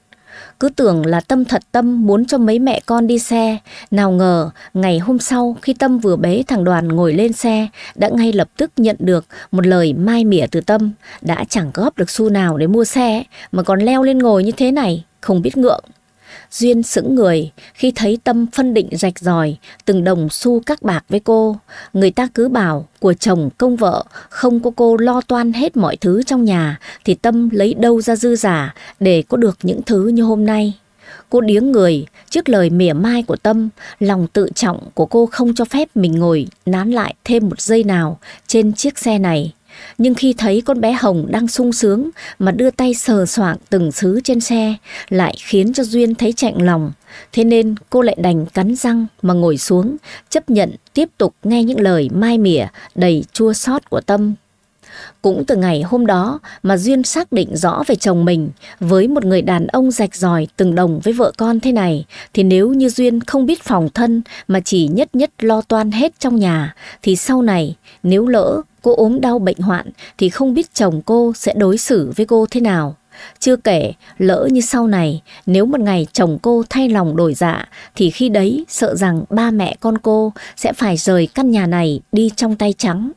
Cứ tưởng là Tâm thật tâm muốn cho mấy mẹ con đi xe, nào ngờ ngày hôm sau khi Tâm vừa bế thằng đoàn ngồi lên xe đã ngay lập tức nhận được một lời mai mỉa từ Tâm, đã chẳng góp được xu nào để mua xe mà còn leo lên ngồi như thế này, không biết ngượng. Duyên sững người khi thấy Tâm phân định rạch ròi từng đồng xu các bạc với cô. Người ta cứ bảo của chồng công vợ không có cô lo toan hết mọi thứ trong nhà thì Tâm lấy đâu ra dư giả để có được những thứ như hôm nay. Cô điếng người trước lời mỉa mai của Tâm, lòng tự trọng của cô không cho phép mình ngồi nán lại thêm một giây nào trên chiếc xe này. Nhưng khi thấy con bé Hồng đang sung sướng mà đưa tay sờ soạng từng thứ trên xe lại khiến cho Duyên thấy chạnh lòng. Thế nên cô lại đành cắn răng mà ngồi xuống, chấp nhận tiếp tục nghe những lời mai mỉa đầy chua xót của Tâm cũng từ ngày hôm đó mà Duyên xác định rõ về chồng mình với một người đàn ông rạch ròi từng đồng với vợ con thế này thì nếu như Duyên không biết phòng thân mà chỉ nhất nhất lo toan hết trong nhà thì sau này nếu lỡ cô ốm đau bệnh hoạn thì không biết chồng cô sẽ đối xử với cô thế nào. Chưa kể, lỡ như sau này, nếu một ngày chồng cô thay lòng đổi dạ, thì khi đấy sợ rằng ba mẹ con cô sẽ phải rời căn nhà này đi trong tay trắng.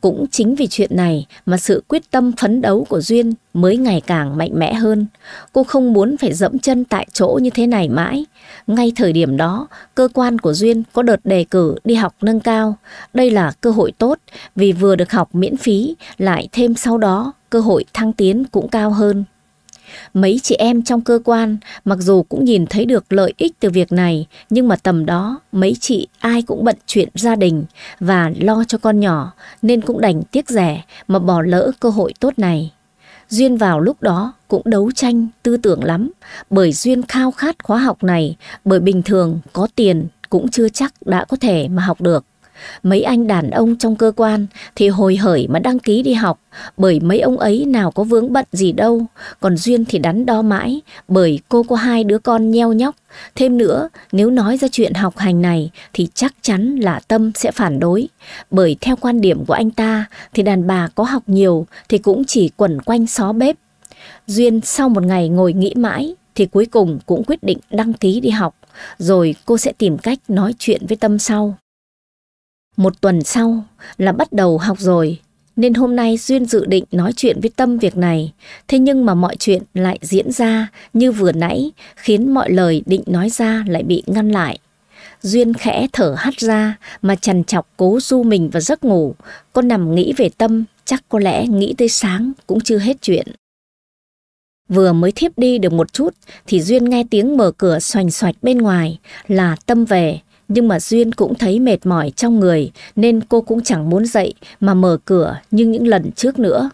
Cũng chính vì chuyện này mà sự quyết tâm phấn đấu của Duyên mới ngày càng mạnh mẽ hơn. Cô không muốn phải dẫm chân tại chỗ như thế này mãi. Ngay thời điểm đó, cơ quan của Duyên có đợt đề cử đi học nâng cao. Đây là cơ hội tốt vì vừa được học miễn phí, lại thêm sau đó cơ hội thăng tiến cũng cao hơn. Mấy chị em trong cơ quan mặc dù cũng nhìn thấy được lợi ích từ việc này, nhưng mà tầm đó mấy chị ai cũng bận chuyện gia đình và lo cho con nhỏ nên cũng đành tiếc rẻ mà bỏ lỡ cơ hội tốt này. Duyên vào lúc đó cũng đấu tranh tư tưởng lắm, bởi Duyên khao khát khóa học này, bởi bình thường có tiền cũng chưa chắc đã có thể mà học được. Mấy anh đàn ông trong cơ quan thì hồi hởi mà đăng ký đi học bởi mấy ông ấy nào có vướng bận gì đâu. Còn Duyên thì đắn đo mãi bởi cô có hai đứa con nheo nhóc. Thêm nữa, nếu nói ra chuyện học hành này thì chắc chắn là Tâm sẽ phản đối. Bởi theo quan điểm của anh ta thì đàn bà có học nhiều thì cũng chỉ quẩn quanh xó bếp. Duyên sau một ngày ngồi nghĩ mãi thì cuối cùng cũng quyết định đăng ký đi học, rồi cô sẽ tìm cách nói chuyện với Tâm sau. Một tuần sau là bắt đầu học rồi, nên hôm nay Duyên dự định nói chuyện với Tâm việc này, thế nhưng mà mọi chuyện lại diễn ra như vừa nãy, khiến mọi lời định nói ra lại bị ngăn lại. Duyên khẽ thở hắt ra mà chằn chọc cố du mình vào giấc ngủ, cô nằm nghĩ về Tâm, chắc có lẽ nghĩ tới sáng cũng chưa hết chuyện. Vừa mới thiếp đi được một chút thì Duyên nghe tiếng mở cửa xoành xoạch bên ngoài là Tâm về, nhưng mà Duyên cũng thấy mệt mỏi trong người nên cô cũng chẳng muốn dậy mà mở cửa như những lần trước nữa.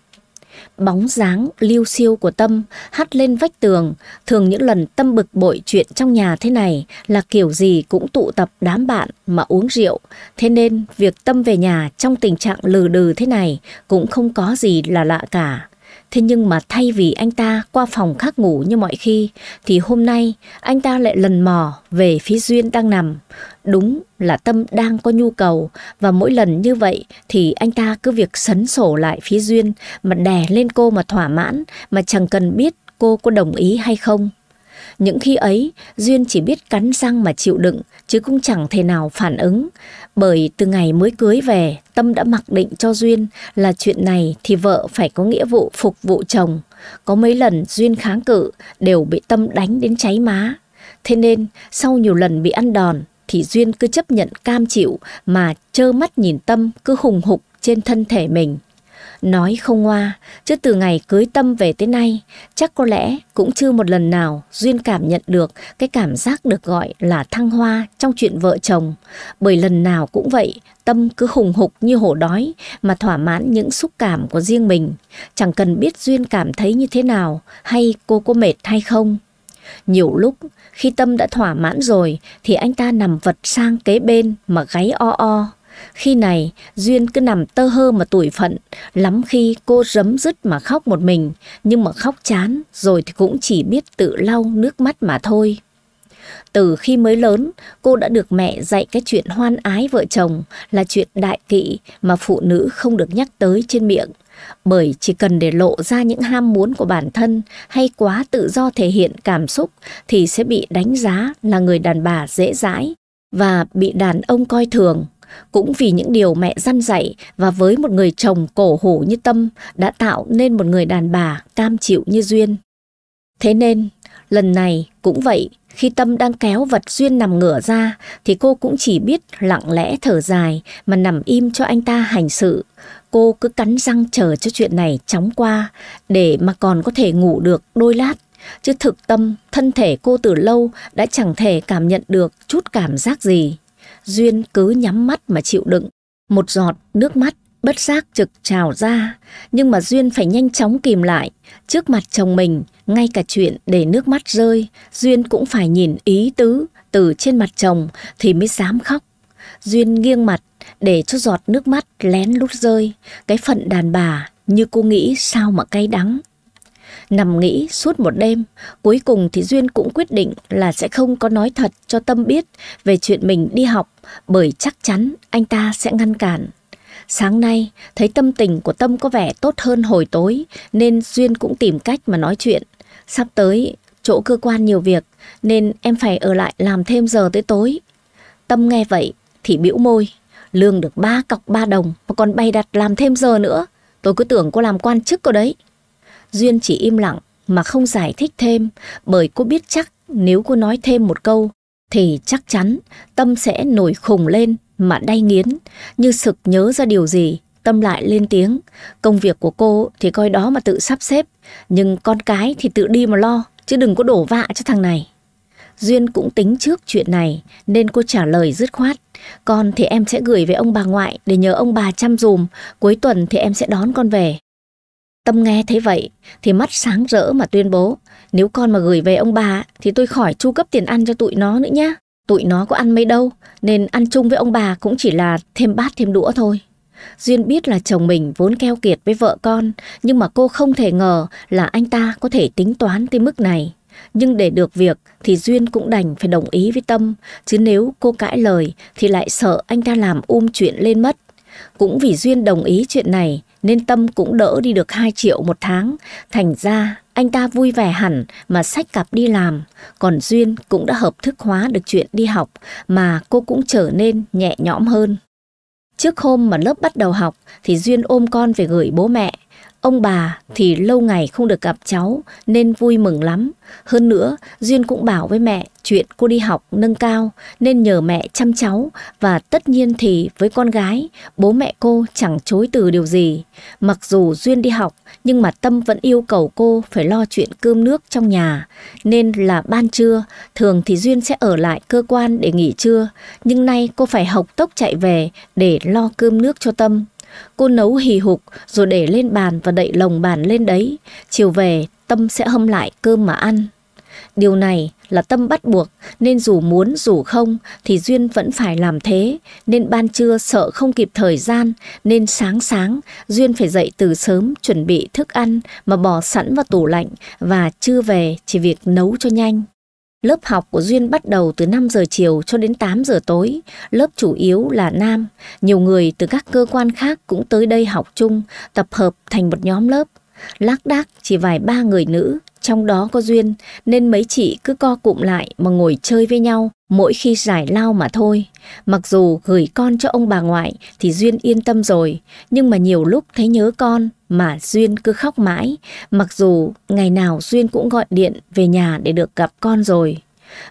Bóng dáng lưu siêu của Tâm hắt lên vách tường, thường những lần Tâm bực bội chuyện trong nhà thế này là kiểu gì cũng tụ tập đám bạn mà uống rượu, thế nên việc Tâm về nhà trong tình trạng lừ đừ thế này cũng không có gì là lạ cả. Thế nhưng mà thay vì anh ta qua phòng khác ngủ như mọi khi, thì hôm nay anh ta lại lần mò về phía Duyên đang nằm. Đúng là Tâm đang có nhu cầu và mỗi lần như vậy thì anh ta cứ việc sấn sổ lại phía Duyên mà đè lên cô mà thỏa mãn mà chẳng cần biết cô có đồng ý hay không. Những khi ấy, Duyên chỉ biết cắn răng mà chịu đựng, chứ cũng chẳng thể nào phản ứng. Bởi từ ngày mới cưới về, Tâm đã mặc định cho Duyên là chuyện này thì vợ phải có nghĩa vụ phục vụ chồng. Có mấy lần Duyên kháng cự đều bị Tâm đánh đến cháy má. Thế nên, sau nhiều lần bị ăn đòn, thì Duyên cứ chấp nhận cam chịu mà trơ mắt nhìn Tâm cứ hùng hục trên thân thể mình. Nói không ngoa, chứ từ ngày cưới Tâm về tới nay, chắc có lẽ cũng chưa một lần nào Duyên cảm nhận được cái cảm giác được gọi là thăng hoa trong chuyện vợ chồng. Bởi lần nào cũng vậy, Tâm cứ hùng hục như hổ đói mà thỏa mãn những xúc cảm của riêng mình. Chẳng cần biết Duyên cảm thấy như thế nào hay cô có mệt hay không. Nhiều lúc khi Tâm đã thỏa mãn rồi thì anh ta nằm vật sang kế bên mà gáy o o. Khi này, Duyên cứ nằm tơ hơ mà tủi phận, lắm khi cô rấm rứt mà khóc một mình, nhưng mà khóc chán rồi thì cũng chỉ biết tự lau nước mắt mà thôi. Từ khi mới lớn, cô đã được mẹ dạy cái chuyện hoan ái vợ chồng là chuyện đại kỵ mà phụ nữ không được nhắc tới trên miệng. Bởi chỉ cần để lộ ra những ham muốn của bản thân hay quá tự do thể hiện cảm xúc thì sẽ bị đánh giá là người đàn bà dễ dãi và bị đàn ông coi thường cũng vì những điều mẹ dăn dạy và với một người chồng cổ hủ như Tâm đã tạo nên một người đàn bà cam chịu như Duyên. Thế nên, lần này cũng vậy, khi Tâm đang kéo vật Duyên nằm ngửa ra thì cô cũng chỉ biết lặng lẽ thở dài mà nằm im cho anh ta hành sự. Cô cứ cắn răng chờ cho chuyện này chóng qua để mà còn có thể ngủ được đôi lát. Chứ thực tâm, thân thể cô từ lâu đã chẳng thể cảm nhận được chút cảm giác gì. Duyên cứ nhắm mắt mà chịu đựng, một giọt nước mắt bất giác trực trào ra, nhưng mà Duyên phải nhanh chóng kìm lại. Trước mặt chồng mình, ngay cả chuyện để nước mắt rơi, Duyên cũng phải nhìn ý tứ từ trên mặt chồng thì mới dám khóc. Duyên nghiêng mặt để cho giọt nước mắt lén lút rơi, cái phận đàn bà như cô nghĩ sao mà cay đắng. Nằm nghĩ suốt một đêm, cuối cùng thì Duyên cũng quyết định là sẽ không có nói thật cho Tâm biết về chuyện mình đi học bởi chắc chắn anh ta sẽ ngăn cản. Sáng nay, thấy tâm tình của Tâm có vẻ tốt hơn hồi tối nên Duyên cũng tìm cách mà nói chuyện. Sắp tới, chỗ cơ quan nhiều việc nên em phải ở lại làm thêm giờ tới tối. Tâm nghe vậy thì bĩu môi, lương được ba cọc ba đồng mà còn bay đặt làm thêm giờ nữa. Tôi cứ tưởng cô làm quan chức cô đấy. Duyên chỉ im lặng mà không giải thích thêm bởi cô biết chắc nếu cô nói thêm một câu thì chắc chắn Tâm sẽ nổi khùng lên mà đay nghiến như sực nhớ ra điều gì Tâm lại lên tiếng Công việc của cô thì coi đó mà tự sắp xếp Nhưng con cái thì tự đi mà lo Chứ đừng có đổ vạ cho thằng này Duyên cũng tính trước chuyện này Nên cô trả lời dứt khoát Con thì em sẽ gửi về ông bà ngoại Để nhờ ông bà chăm dùm Cuối tuần thì em sẽ đón con về Tâm nghe thấy vậy thì mắt sáng rỡ mà tuyên bố nếu con mà gửi về ông bà thì tôi khỏi chu cấp tiền ăn cho tụi nó nữa nhá. Tụi nó có ăn mấy đâu nên ăn chung với ông bà cũng chỉ là thêm bát thêm đũa thôi. Duyên biết là chồng mình vốn keo kiệt với vợ con nhưng mà cô không thể ngờ là anh ta có thể tính toán tới mức này. Nhưng để được việc thì Duyên cũng đành phải đồng ý với Tâm chứ nếu cô cãi lời thì lại sợ anh ta làm um chuyện lên mất. Cũng vì Duyên đồng ý chuyện này nên Tâm cũng đỡ đi được 2 triệu một tháng. Thành ra, anh ta vui vẻ hẳn mà sách cặp đi làm. Còn Duyên cũng đã hợp thức hóa được chuyện đi học mà cô cũng trở nên nhẹ nhõm hơn. Trước hôm mà lớp bắt đầu học thì Duyên ôm con về gửi bố mẹ. Ông bà thì lâu ngày không được gặp cháu nên vui mừng lắm. Hơn nữa, Duyên cũng bảo với mẹ chuyện cô đi học nâng cao nên nhờ mẹ chăm cháu và tất nhiên thì với con gái, bố mẹ cô chẳng chối từ điều gì. Mặc dù Duyên đi học nhưng mà Tâm vẫn yêu cầu cô phải lo chuyện cơm nước trong nhà. Nên là ban trưa, thường thì Duyên sẽ ở lại cơ quan để nghỉ trưa. Nhưng nay cô phải học tốc chạy về để lo cơm nước cho Tâm. Cô nấu hì hục rồi để lên bàn và đậy lồng bàn lên đấy. Chiều về, Tâm sẽ hâm lại cơm mà ăn. Điều này là Tâm bắt buộc nên dù muốn dù không thì Duyên vẫn phải làm thế. Nên ban trưa sợ không kịp thời gian nên sáng sáng Duyên phải dậy từ sớm chuẩn bị thức ăn mà bỏ sẵn vào tủ lạnh và chưa về chỉ việc nấu cho nhanh. Lớp học của Duyên bắt đầu từ 5 giờ chiều cho đến 8 giờ tối. Lớp chủ yếu là nam. Nhiều người từ các cơ quan khác cũng tới đây học chung, tập hợp thành một nhóm lớp. Lác đác chỉ vài ba người nữ, trong đó có duyên nên mấy chị cứ co cụm lại mà ngồi chơi với nhau mỗi khi giải lao mà thôi. Mặc dù gửi con cho ông bà ngoại thì Duyên yên tâm rồi, nhưng mà nhiều lúc thấy nhớ con mà Duyên cứ khóc mãi, mặc dù ngày nào Duyên cũng gọi điện về nhà để được gặp con rồi.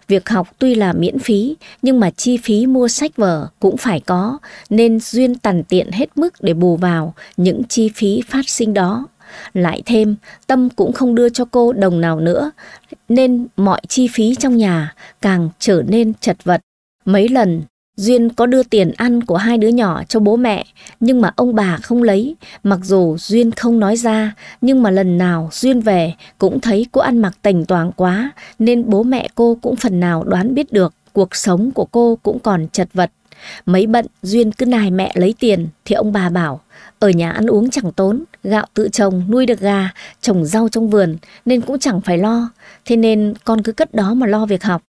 Việc học tuy là miễn phí nhưng mà chi phí mua sách vở cũng phải có nên Duyên tằn tiện hết mức để bù vào những chi phí phát sinh đó. Lại thêm, Tâm cũng không đưa cho cô đồng nào nữa, nên mọi chi phí trong nhà càng trở nên chật vật. Mấy lần, Duyên có đưa tiền ăn của hai đứa nhỏ cho bố mẹ, nhưng mà ông bà không lấy, mặc dù Duyên không nói ra, nhưng mà lần nào Duyên về cũng thấy cô ăn mặc tành toàng quá, nên bố mẹ cô cũng phần nào đoán biết được cuộc sống của cô cũng còn chật vật. Mấy bận Duyên cứ nài mẹ lấy tiền thì ông bà bảo ở nhà ăn uống chẳng tốn, gạo tự trồng, nuôi được gà, trồng rau trong vườn nên cũng chẳng phải lo, thế nên con cứ cất đó mà lo việc học.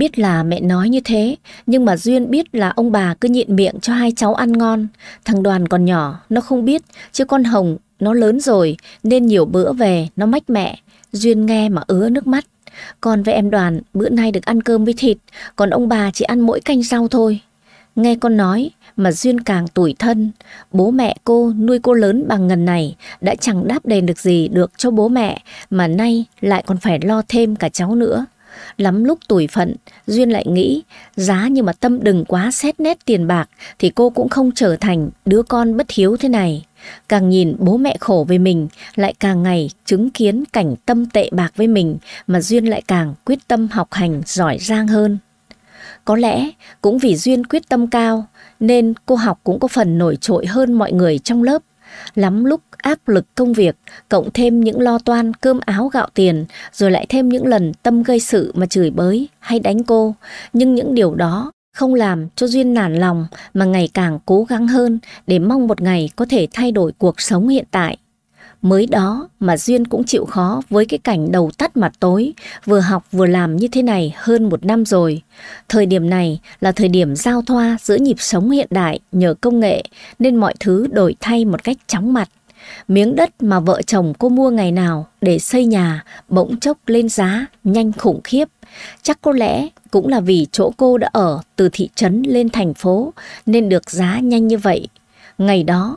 Biết là mẹ nói như thế, nhưng mà Duyên biết là ông bà cứ nhịn miệng cho hai cháu ăn ngon. Thằng Đoàn còn nhỏ, nó không biết, chứ con Hồng nó lớn rồi nên nhiều bữa về nó mách mẹ. Duyên nghe mà ứa nước mắt. Còn với em Đoàn, bữa nay được ăn cơm với thịt, còn ông bà chỉ ăn mỗi canh rau thôi. Nghe con nói, mà Duyên càng tủi thân, bố mẹ cô nuôi cô lớn bằng ngần này đã chẳng đáp đền được gì được cho bố mẹ mà nay lại còn phải lo thêm cả cháu nữa. Lắm lúc tủi phận, Duyên lại nghĩ giá như mà tâm đừng quá xét nét tiền bạc thì cô cũng không trở thành đứa con bất hiếu thế này. Càng nhìn bố mẹ khổ với mình, lại càng ngày chứng kiến cảnh tâm tệ bạc với mình mà Duyên lại càng quyết tâm học hành giỏi giang hơn. Có lẽ cũng vì Duyên quyết tâm cao nên cô học cũng có phần nổi trội hơn mọi người trong lớp. Lắm lúc áp lực công việc, cộng thêm những lo toan cơm áo gạo tiền, rồi lại thêm những lần tâm gây sự mà chửi bới hay đánh cô. Nhưng những điều đó không làm cho Duyên nản lòng mà ngày càng cố gắng hơn để mong một ngày có thể thay đổi cuộc sống hiện tại. Mới đó mà Duyên cũng chịu khó với cái cảnh đầu tắt mặt tối, vừa học vừa làm như thế này hơn một năm rồi. Thời điểm này là thời điểm giao thoa giữa nhịp sống hiện đại nhờ công nghệ nên mọi thứ đổi thay một cách chóng mặt. Miếng đất mà vợ chồng cô mua ngày nào để xây nhà bỗng chốc lên giá nhanh khủng khiếp. Chắc có lẽ cũng là vì chỗ cô đã ở từ thị trấn lên thành phố nên được giá nhanh như vậy. Ngày đó,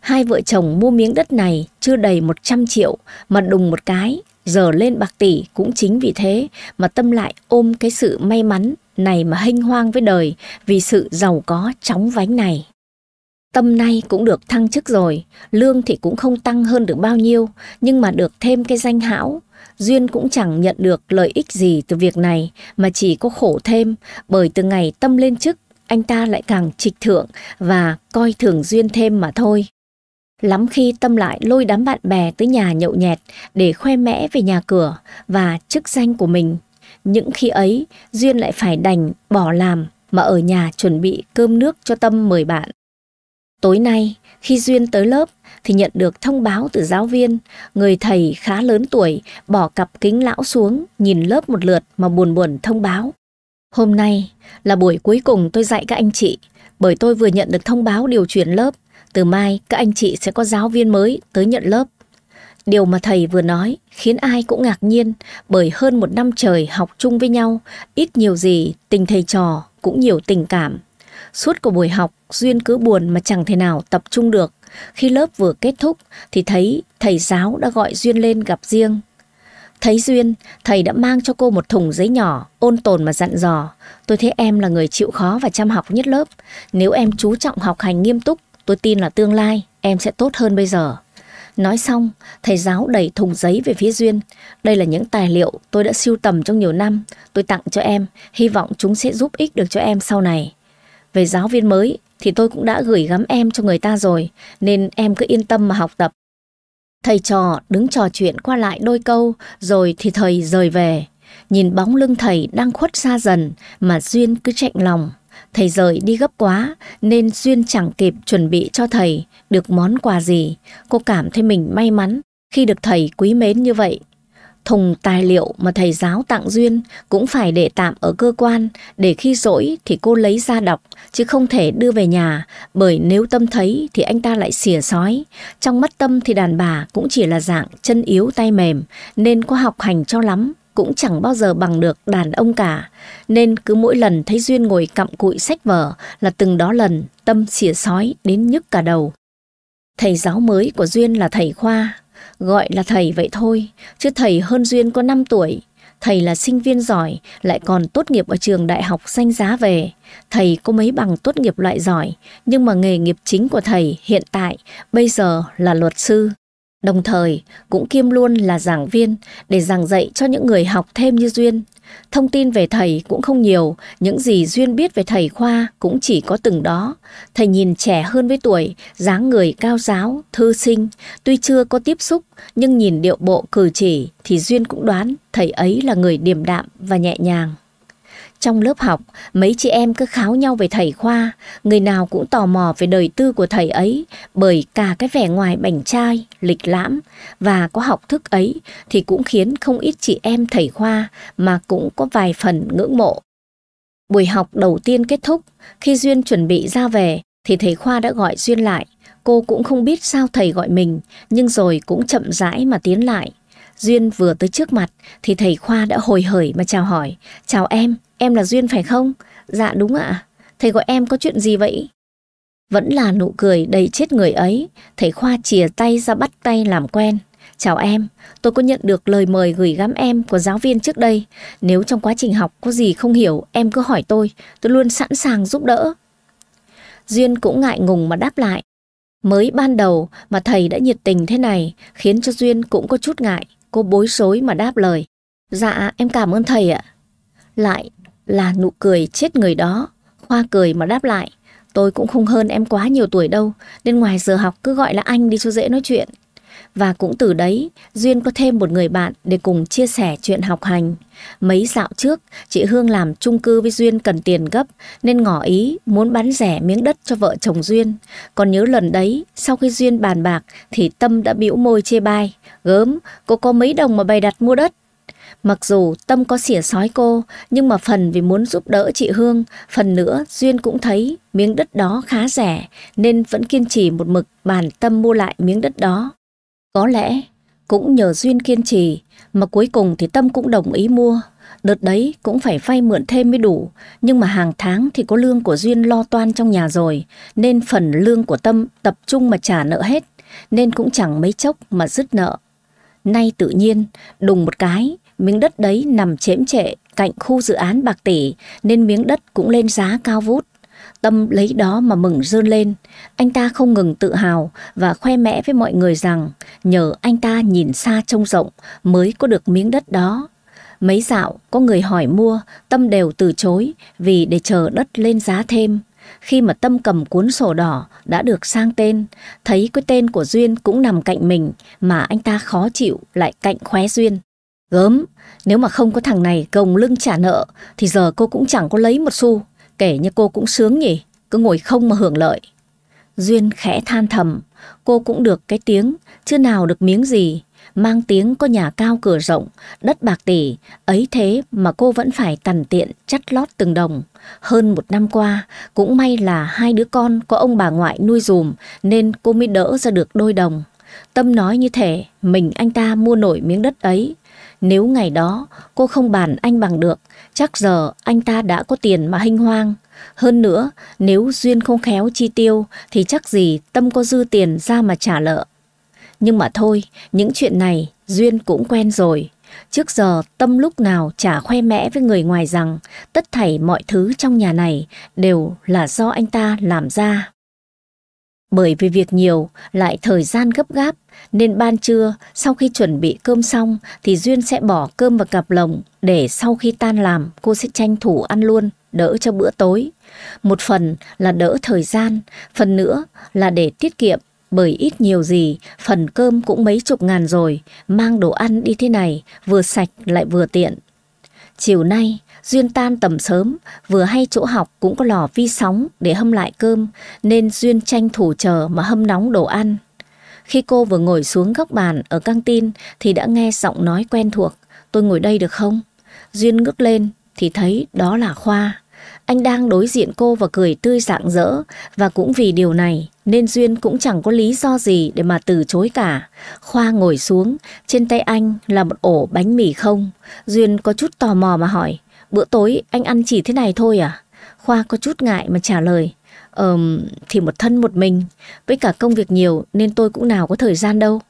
Hai vợ chồng mua miếng đất này chưa đầy 100 triệu mà đùng một cái, giờ lên bạc tỷ cũng chính vì thế mà tâm lại ôm cái sự may mắn này mà hinh hoang với đời vì sự giàu có chóng vánh này. Tâm nay cũng được thăng chức rồi, lương thì cũng không tăng hơn được bao nhiêu, nhưng mà được thêm cái danh hão. Duyên cũng chẳng nhận được lợi ích gì từ việc này mà chỉ có khổ thêm bởi từ ngày Tâm lên chức anh ta lại càng trịch thượng và coi thường duyên thêm mà thôi. Lắm khi Tâm lại lôi đám bạn bè tới nhà nhậu nhẹt để khoe mẽ về nhà cửa và chức danh của mình. Những khi ấy, Duyên lại phải đành bỏ làm mà ở nhà chuẩn bị cơm nước cho Tâm mời bạn. Tối nay, khi Duyên tới lớp thì nhận được thông báo từ giáo viên, người thầy khá lớn tuổi bỏ cặp kính lão xuống nhìn lớp một lượt mà buồn buồn thông báo. Hôm nay là buổi cuối cùng tôi dạy các anh chị bởi tôi vừa nhận được thông báo điều chuyển lớp từ mai các anh chị sẽ có giáo viên mới tới nhận lớp. Điều mà thầy vừa nói khiến ai cũng ngạc nhiên bởi hơn một năm trời học chung với nhau, ít nhiều gì tình thầy trò cũng nhiều tình cảm. Suốt của buổi học, Duyên cứ buồn mà chẳng thể nào tập trung được. Khi lớp vừa kết thúc thì thấy thầy giáo đã gọi Duyên lên gặp riêng. Thấy Duyên, thầy đã mang cho cô một thùng giấy nhỏ, ôn tồn mà dặn dò. Tôi thấy em là người chịu khó và chăm học nhất lớp. Nếu em chú trọng học hành nghiêm túc Tôi tin là tương lai em sẽ tốt hơn bây giờ. Nói xong, thầy giáo đẩy thùng giấy về phía Duyên. Đây là những tài liệu tôi đã siêu tầm trong nhiều năm, tôi tặng cho em, hy vọng chúng sẽ giúp ích được cho em sau này. Về giáo viên mới thì tôi cũng đã gửi gắm em cho người ta rồi, nên em cứ yên tâm mà học tập. Thầy trò đứng trò chuyện qua lại đôi câu, rồi thì thầy rời về. Nhìn bóng lưng thầy đang khuất xa dần mà Duyên cứ chạy lòng. Thầy rời đi gấp quá nên Duyên chẳng kịp chuẩn bị cho thầy được món quà gì. Cô cảm thấy mình may mắn khi được thầy quý mến như vậy. Thùng tài liệu mà thầy giáo tặng Duyên cũng phải để tạm ở cơ quan để khi rỗi thì cô lấy ra đọc chứ không thể đưa về nhà bởi nếu Tâm thấy thì anh ta lại xỉa sói. Trong mắt Tâm thì đàn bà cũng chỉ là dạng chân yếu tay mềm nên có học hành cho lắm cũng chẳng bao giờ bằng được đàn ông cả, nên cứ mỗi lần thấy Duyên ngồi cặm cụi sách vở là từng đó lần tâm xỉa sói đến nhức cả đầu. Thầy giáo mới của Duyên là thầy Khoa, gọi là thầy vậy thôi, chứ thầy hơn Duyên có 5 tuổi. Thầy là sinh viên giỏi, lại còn tốt nghiệp ở trường đại học danh giá về. Thầy có mấy bằng tốt nghiệp loại giỏi, nhưng mà nghề nghiệp chính của thầy hiện tại bây giờ là luật sư. Đồng thời cũng kiêm luôn là giảng viên để giảng dạy cho những người học thêm như Duyên. Thông tin về thầy cũng không nhiều, những gì Duyên biết về thầy Khoa cũng chỉ có từng đó. Thầy nhìn trẻ hơn với tuổi, dáng người cao giáo, thư sinh, tuy chưa có tiếp xúc nhưng nhìn điệu bộ cử chỉ thì Duyên cũng đoán thầy ấy là người điềm đạm và nhẹ nhàng. Trong lớp học, mấy chị em cứ kháo nhau về thầy Khoa, người nào cũng tò mò về đời tư của thầy ấy, bởi cả cái vẻ ngoài bảnh trai, lịch lãm và có học thức ấy thì cũng khiến không ít chị em thầy Khoa mà cũng có vài phần ngưỡng mộ. Buổi học đầu tiên kết thúc, khi Duyên chuẩn bị ra về thì thầy Khoa đã gọi Duyên lại. Cô cũng không biết sao thầy gọi mình, nhưng rồi cũng chậm rãi mà tiến lại. Duyên vừa tới trước mặt thì thầy Khoa đã hồi hởi mà chào hỏi. Chào em, Em là Duyên phải không? Dạ đúng ạ. Thầy gọi em có chuyện gì vậy? Vẫn là nụ cười đầy chết người ấy, thầy Khoa chìa tay ra bắt tay làm quen. Chào em, tôi có nhận được lời mời gửi gắm em của giáo viên trước đây. Nếu trong quá trình học có gì không hiểu, em cứ hỏi tôi, tôi luôn sẵn sàng giúp đỡ. Duyên cũng ngại ngùng mà đáp lại. Mới ban đầu mà thầy đã nhiệt tình thế này khiến cho Duyên cũng có chút ngại. Cô bối rối mà đáp lời. Dạ, em cảm ơn thầy ạ. Lại là nụ cười chết người đó. Khoa cười mà đáp lại, tôi cũng không hơn em quá nhiều tuổi đâu, nên ngoài giờ học cứ gọi là anh đi cho dễ nói chuyện. Và cũng từ đấy, Duyên có thêm một người bạn để cùng chia sẻ chuyện học hành. Mấy dạo trước, chị Hương làm chung cư với Duyên cần tiền gấp nên ngỏ ý muốn bán rẻ miếng đất cho vợ chồng Duyên. Còn nhớ lần đấy, sau khi Duyên bàn bạc thì Tâm đã bĩu môi chê bai. Gớm, cô có mấy đồng mà bày đặt mua đất? Mặc dù Tâm có xỉa sói cô, nhưng mà phần vì muốn giúp đỡ chị Hương, phần nữa Duyên cũng thấy miếng đất đó khá rẻ nên vẫn kiên trì một mực bàn Tâm mua lại miếng đất đó. Có lẽ cũng nhờ Duyên kiên trì mà cuối cùng thì Tâm cũng đồng ý mua. Đợt đấy cũng phải vay mượn thêm mới đủ, nhưng mà hàng tháng thì có lương của Duyên lo toan trong nhà rồi, nên phần lương của Tâm tập trung mà trả nợ hết, nên cũng chẳng mấy chốc mà dứt nợ. Nay tự nhiên, đùng một cái, Miếng đất đấy nằm chễm trệ cạnh khu dự án bạc tỷ nên miếng đất cũng lên giá cao vút. Tâm lấy đó mà mừng rơn lên, anh ta không ngừng tự hào và khoe mẽ với mọi người rằng nhờ anh ta nhìn xa trông rộng mới có được miếng đất đó. Mấy dạo có người hỏi mua, Tâm đều từ chối vì để chờ đất lên giá thêm. Khi mà Tâm cầm cuốn sổ đỏ đã được sang tên, thấy cái tên của Duyên cũng nằm cạnh mình mà anh ta khó chịu lại cạnh khóe Duyên. Gớm, nếu mà không có thằng này gồng lưng trả nợ thì giờ cô cũng chẳng có lấy một xu. Kể như cô cũng sướng nhỉ, cứ ngồi không mà hưởng lợi. Duyên khẽ than thầm, cô cũng được cái tiếng, chứ nào được miếng gì. Mang tiếng có nhà cao cửa rộng, đất bạc tỷ, ấy thế mà cô vẫn phải tằn tiện chắt lót từng đồng. Hơn một năm qua, cũng may là hai đứa con có ông bà ngoại nuôi dùm nên cô mới đỡ ra được đôi đồng. Tâm nói như thể mình anh ta mua nổi miếng đất ấy nếu ngày đó cô không bàn anh bằng được, chắc giờ anh ta đã có tiền mà hinh hoang. Hơn nữa, nếu duyên không khéo chi tiêu thì chắc gì Tâm có dư tiền ra mà trả nợ. Nhưng mà thôi, những chuyện này Duyên cũng quen rồi. Trước giờ Tâm lúc nào chả khoe mẽ với người ngoài rằng tất thảy mọi thứ trong nhà này đều là do anh ta làm ra. Bởi vì việc nhiều, lại thời gian gấp gáp, nên ban trưa, sau khi chuẩn bị cơm xong, thì Duyên sẽ bỏ cơm vào cặp lồng để sau khi tan làm, cô sẽ tranh thủ ăn luôn, đỡ cho bữa tối. Một phần là đỡ thời gian, phần nữa là để tiết kiệm, bởi ít nhiều gì, phần cơm cũng mấy chục ngàn rồi, mang đồ ăn đi thế này, vừa sạch lại vừa tiện. Chiều nay, Duyên tan tầm sớm, vừa hay chỗ học cũng có lò vi sóng để hâm lại cơm, nên Duyên tranh thủ chờ mà hâm nóng đồ ăn. Khi cô vừa ngồi xuống góc bàn ở căng tin thì đã nghe giọng nói quen thuộc, tôi ngồi đây được không? Duyên ngước lên thì thấy đó là Khoa. Anh đang đối diện cô và cười tươi rạng rỡ và cũng vì điều này nên Duyên cũng chẳng có lý do gì để mà từ chối cả. Khoa ngồi xuống, trên tay anh là một ổ bánh mì không. Duyên có chút tò mò mà hỏi, bữa tối anh ăn chỉ thế này thôi à? Khoa có chút ngại mà trả lời. Ờm, thì một thân một mình, với cả công việc nhiều nên tôi cũng nào có thời gian đâu.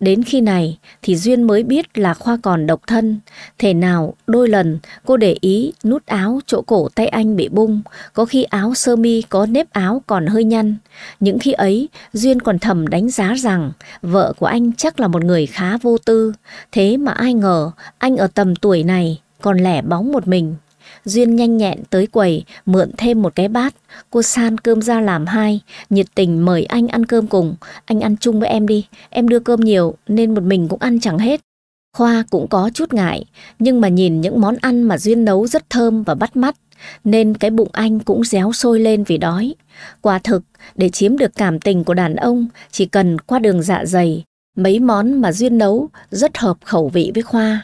Đến khi này thì Duyên mới biết là Khoa còn độc thân. Thể nào đôi lần cô để ý nút áo chỗ cổ tay anh bị bung, có khi áo sơ mi có nếp áo còn hơi nhăn. Những khi ấy Duyên còn thầm đánh giá rằng vợ của anh chắc là một người khá vô tư. Thế mà ai ngờ anh ở tầm tuổi này còn lẻ bóng một mình. Duyên nhanh nhẹn tới quầy, mượn thêm một cái bát. Cô san cơm ra làm hai, nhiệt tình mời anh ăn cơm cùng. Anh ăn chung với em đi, em đưa cơm nhiều nên một mình cũng ăn chẳng hết. Khoa cũng có chút ngại, nhưng mà nhìn những món ăn mà Duyên nấu rất thơm và bắt mắt, nên cái bụng anh cũng réo sôi lên vì đói. Quả thực, để chiếm được cảm tình của đàn ông, chỉ cần qua đường dạ dày, mấy món mà Duyên nấu rất hợp khẩu vị với Khoa.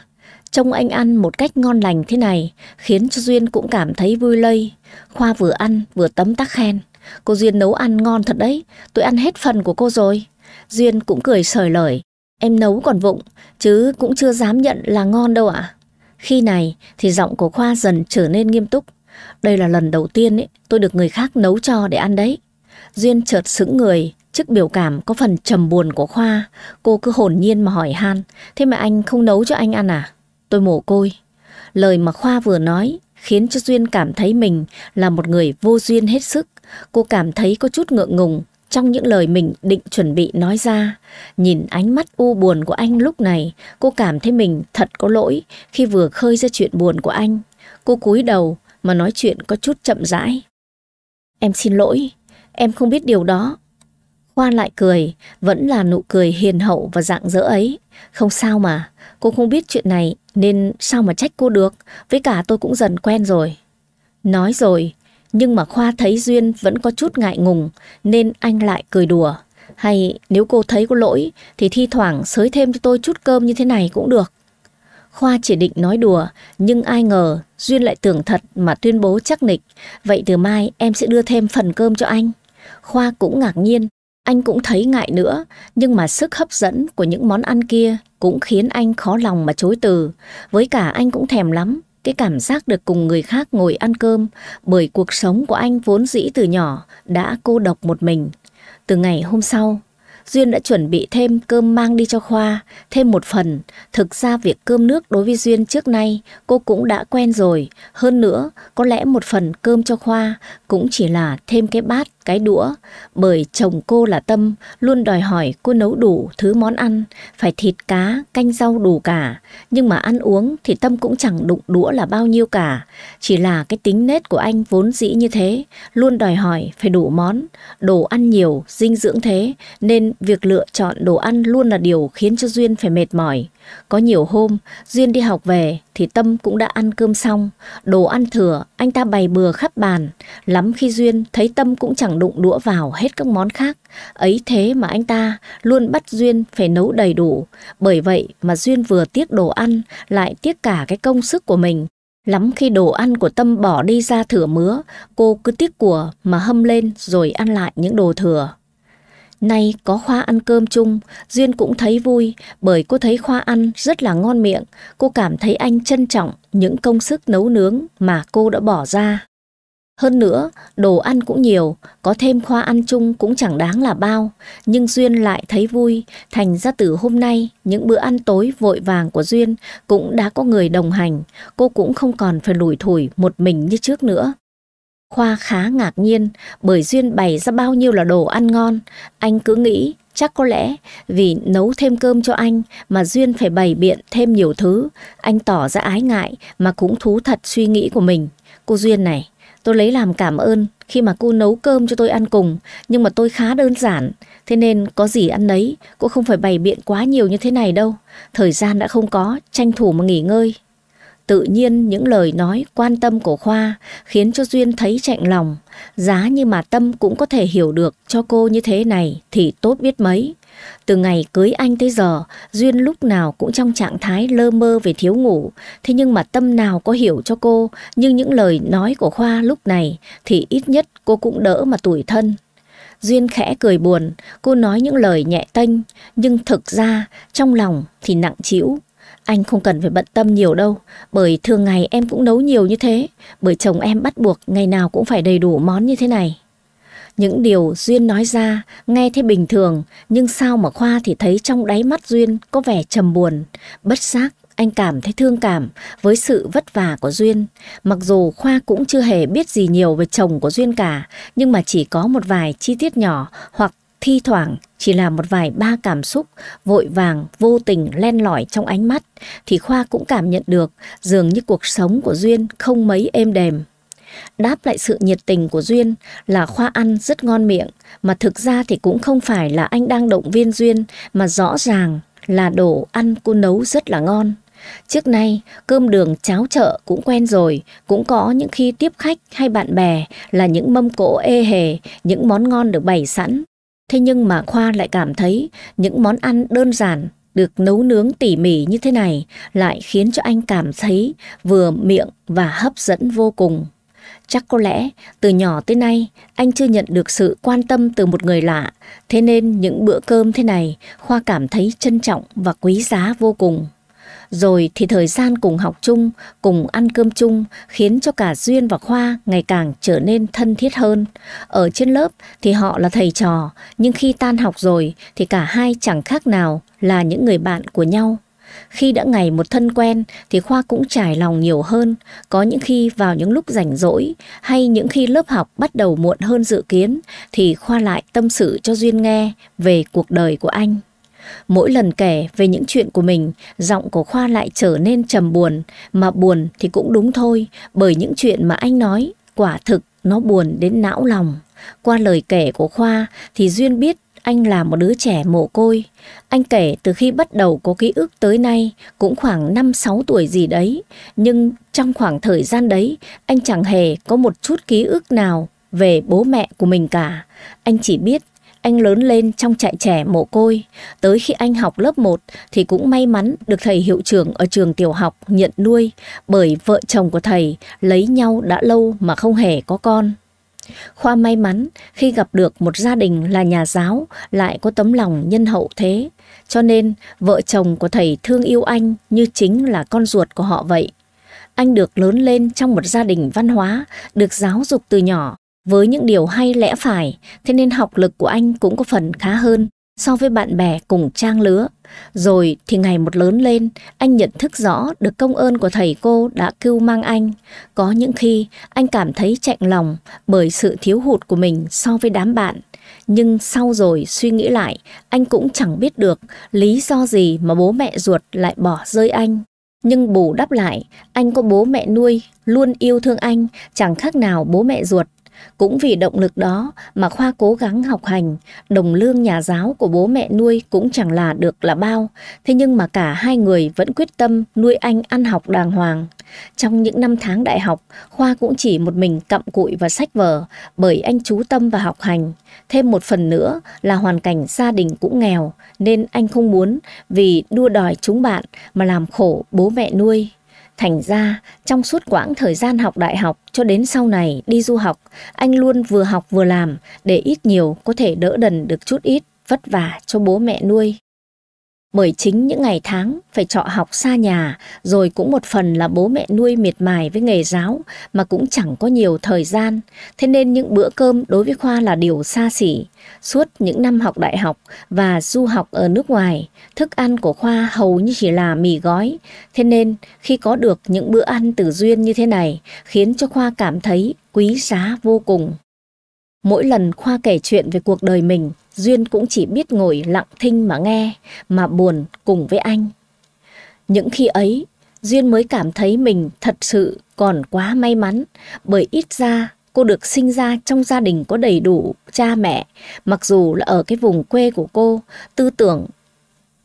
Trông anh ăn một cách ngon lành thế này khiến cho Duyên cũng cảm thấy vui lây. Khoa vừa ăn vừa tấm tắc khen. Cô Duyên nấu ăn ngon thật đấy, tôi ăn hết phần của cô rồi. Duyên cũng cười sởi lời. Em nấu còn vụng, chứ cũng chưa dám nhận là ngon đâu ạ. Khi này thì giọng của Khoa dần trở nên nghiêm túc. Đây là lần đầu tiên ấy, tôi được người khác nấu cho để ăn đấy. Duyên chợt sững người, trước biểu cảm có phần trầm buồn của Khoa. Cô cứ hồn nhiên mà hỏi han, thế mà anh không nấu cho anh ăn à? tôi mồ côi. Lời mà Khoa vừa nói khiến cho Duyên cảm thấy mình là một người vô duyên hết sức. Cô cảm thấy có chút ngượng ngùng trong những lời mình định chuẩn bị nói ra. Nhìn ánh mắt u buồn của anh lúc này, cô cảm thấy mình thật có lỗi khi vừa khơi ra chuyện buồn của anh. Cô cúi đầu mà nói chuyện có chút chậm rãi. Em xin lỗi, em không biết điều đó. Khoa lại cười, vẫn là nụ cười hiền hậu và rạng rỡ ấy. Không sao mà, cô không biết chuyện này nên sao mà trách cô được, với cả tôi cũng dần quen rồi. Nói rồi, nhưng mà Khoa thấy Duyên vẫn có chút ngại ngùng nên anh lại cười đùa. Hay nếu cô thấy có lỗi thì thi thoảng xới thêm cho tôi chút cơm như thế này cũng được. Khoa chỉ định nói đùa nhưng ai ngờ Duyên lại tưởng thật mà tuyên bố chắc nịch. Vậy từ mai em sẽ đưa thêm phần cơm cho anh. Khoa cũng ngạc nhiên anh cũng thấy ngại nữa, nhưng mà sức hấp dẫn của những món ăn kia cũng khiến anh khó lòng mà chối từ. Với cả anh cũng thèm lắm, cái cảm giác được cùng người khác ngồi ăn cơm bởi cuộc sống của anh vốn dĩ từ nhỏ đã cô độc một mình. Từ ngày hôm sau, Duyên đã chuẩn bị thêm cơm mang đi cho Khoa, thêm một phần. Thực ra việc cơm nước đối với Duyên trước nay cô cũng đã quen rồi. Hơn nữa, có lẽ một phần cơm cho Khoa cũng chỉ là thêm cái bát cái đũa, bởi chồng cô là Tâm luôn đòi hỏi cô nấu đủ thứ món ăn, phải thịt cá, canh rau đủ cả, nhưng mà ăn uống thì Tâm cũng chẳng đụng đũa là bao nhiêu cả, chỉ là cái tính nết của anh vốn dĩ như thế, luôn đòi hỏi phải đủ món, đồ ăn nhiều, dinh dưỡng thế, nên việc lựa chọn đồ ăn luôn là điều khiến cho Duyên phải mệt mỏi. Có nhiều hôm, Duyên đi học về thì Tâm cũng đã ăn cơm xong, đồ ăn thừa anh ta bày bừa khắp bàn, lắm khi Duyên thấy Tâm cũng chẳng đụng đũa vào hết các món khác. Ấy thế mà anh ta luôn bắt Duyên phải nấu đầy đủ, bởi vậy mà Duyên vừa tiếc đồ ăn lại tiếc cả cái công sức của mình. Lắm khi đồ ăn của Tâm bỏ đi ra thửa mứa, cô cứ tiếc của mà hâm lên rồi ăn lại những đồ thừa. Nay có Khoa ăn cơm chung, Duyên cũng thấy vui bởi cô thấy Khoa ăn rất là ngon miệng. Cô cảm thấy anh trân trọng những công sức nấu nướng mà cô đã bỏ ra. Hơn nữa, đồ ăn cũng nhiều, có thêm Khoa ăn chung cũng chẳng đáng là bao. Nhưng Duyên lại thấy vui, thành ra từ hôm nay, những bữa ăn tối vội vàng của Duyên cũng đã có người đồng hành. Cô cũng không còn phải lủi thủi một mình như trước nữa. Khoa khá ngạc nhiên bởi Duyên bày ra bao nhiêu là đồ ăn ngon. Anh cứ nghĩ chắc có lẽ vì nấu thêm cơm cho anh mà Duyên phải bày biện thêm nhiều thứ. Anh tỏ ra ái ngại mà cũng thú thật suy nghĩ của mình. Cô Duyên này, tôi lấy làm cảm ơn khi mà cô nấu cơm cho tôi ăn cùng, nhưng mà tôi khá đơn giản, thế nên có gì ăn đấy cũng không phải bày biện quá nhiều như thế này đâu. Thời gian đã không có, tranh thủ mà nghỉ ngơi. Tự nhiên những lời nói quan tâm của Khoa khiến cho Duyên thấy chạnh lòng. Giá như mà Tâm cũng có thể hiểu được cho cô như thế này thì tốt biết mấy. Từ ngày cưới anh tới giờ, Duyên lúc nào cũng trong trạng thái lơ mơ về thiếu ngủ. Thế nhưng mà Tâm nào có hiểu cho cô, nhưng những lời nói của Khoa lúc này thì ít nhất cô cũng đỡ mà tủi thân. Duyên khẽ cười buồn, cô nói những lời nhẹ tênh, nhưng thực ra trong lòng thì nặng chịu. Anh không cần phải bận tâm nhiều đâu, bởi thường ngày em cũng nấu nhiều như thế, bởi chồng em bắt buộc ngày nào cũng phải đầy đủ món như thế này. Những điều Duyên nói ra nghe thế bình thường, nhưng sao mà Khoa thì thấy trong đáy mắt Duyên có vẻ trầm buồn, bất giác anh cảm thấy thương cảm với sự vất vả của Duyên. Mặc dù Khoa cũng chưa hề biết gì nhiều về chồng của Duyên cả, nhưng mà chỉ có một vài chi tiết nhỏ hoặc thi thoảng chỉ là một vài ba cảm xúc vội vàng, vô tình len lỏi trong ánh mắt, thì Khoa cũng cảm nhận được dường như cuộc sống của Duyên không mấy êm đềm. Đáp lại sự nhiệt tình của Duyên là Khoa ăn rất ngon miệng, mà thực ra thì cũng không phải là anh đang động viên Duyên, mà rõ ràng là đồ ăn cô nấu rất là ngon. Trước nay, cơm đường cháo chợ cũng quen rồi, cũng có những khi tiếp khách hay bạn bè là những mâm cỗ ê hề, những món ngon được bày sẵn. Thế nhưng mà Khoa lại cảm thấy những món ăn đơn giản được nấu nướng tỉ mỉ như thế này lại khiến cho anh cảm thấy vừa miệng và hấp dẫn vô cùng. Chắc có lẽ từ nhỏ tới nay anh chưa nhận được sự quan tâm từ một người lạ, thế nên những bữa cơm thế này Khoa cảm thấy trân trọng và quý giá vô cùng. Rồi thì thời gian cùng học chung, cùng ăn cơm chung khiến cho cả Duyên và Khoa ngày càng trở nên thân thiết hơn. Ở trên lớp thì họ là thầy trò, nhưng khi tan học rồi thì cả hai chẳng khác nào là những người bạn của nhau. Khi đã ngày một thân quen thì Khoa cũng trải lòng nhiều hơn, có những khi vào những lúc rảnh rỗi hay những khi lớp học bắt đầu muộn hơn dự kiến thì Khoa lại tâm sự cho Duyên nghe về cuộc đời của anh. Mỗi lần kể về những chuyện của mình, giọng của Khoa lại trở nên trầm buồn, mà buồn thì cũng đúng thôi, bởi những chuyện mà anh nói, quả thực nó buồn đến não lòng. Qua lời kể của Khoa thì Duyên biết anh là một đứa trẻ mồ côi. Anh kể từ khi bắt đầu có ký ức tới nay cũng khoảng 5-6 tuổi gì đấy. Nhưng trong khoảng thời gian đấy, anh chẳng hề có một chút ký ức nào về bố mẹ của mình cả. Anh chỉ biết anh lớn lên trong trại trẻ mồ côi, tới khi anh học lớp 1 thì cũng may mắn được thầy hiệu trưởng ở trường tiểu học nhận nuôi bởi vợ chồng của thầy lấy nhau đã lâu mà không hề có con. Khoa may mắn khi gặp được một gia đình là nhà giáo lại có tấm lòng nhân hậu thế, cho nên vợ chồng của thầy thương yêu anh như chính là con ruột của họ vậy. Anh được lớn lên trong một gia đình văn hóa, được giáo dục từ nhỏ với những điều hay lẽ phải, thế nên học lực của anh cũng có phần khá hơn so với bạn bè cùng trang lứa. Rồi thì ngày một lớn lên, anh nhận thức rõ được công ơn của thầy cô đã cưu mang anh. Có những khi anh cảm thấy chạnh lòng bởi sự thiếu hụt của mình so với đám bạn. Nhưng sau rồi suy nghĩ lại, anh cũng chẳng biết được lý do gì mà bố mẹ ruột lại bỏ rơi anh. Nhưng bù đắp lại, anh có bố mẹ nuôi, luôn yêu thương anh, chẳng khác nào bố mẹ ruột cũng vì động lực đó mà Khoa cố gắng học hành, đồng lương nhà giáo của bố mẹ nuôi cũng chẳng là được là bao, thế nhưng mà cả hai người vẫn quyết tâm nuôi anh ăn học đàng hoàng. Trong những năm tháng đại học, Khoa cũng chỉ một mình cặm cụi và sách vở bởi anh chú tâm và học hành. Thêm một phần nữa là hoàn cảnh gia đình cũng nghèo nên anh không muốn vì đua đòi chúng bạn mà làm khổ bố mẹ nuôi. Thành ra, trong suốt quãng thời gian học đại học cho đến sau này đi du học, anh luôn vừa học vừa làm để ít nhiều có thể đỡ đần được chút ít vất vả cho bố mẹ nuôi bởi chính những ngày tháng phải trọ học xa nhà, rồi cũng một phần là bố mẹ nuôi miệt mài với nghề giáo mà cũng chẳng có nhiều thời gian, thế nên những bữa cơm đối với Khoa là điều xa xỉ. Suốt những năm học đại học và du học ở nước ngoài, thức ăn của Khoa hầu như chỉ là mì gói, thế nên khi có được những bữa ăn từ duyên như thế này khiến cho Khoa cảm thấy quý giá vô cùng. Mỗi lần Khoa kể chuyện về cuộc đời mình, Duyên cũng chỉ biết ngồi lặng thinh mà nghe, mà buồn cùng với anh. Những khi ấy, Duyên mới cảm thấy mình thật sự còn quá may mắn, bởi ít ra cô được sinh ra trong gia đình có đầy đủ cha mẹ, mặc dù là ở cái vùng quê của cô, tư tưởng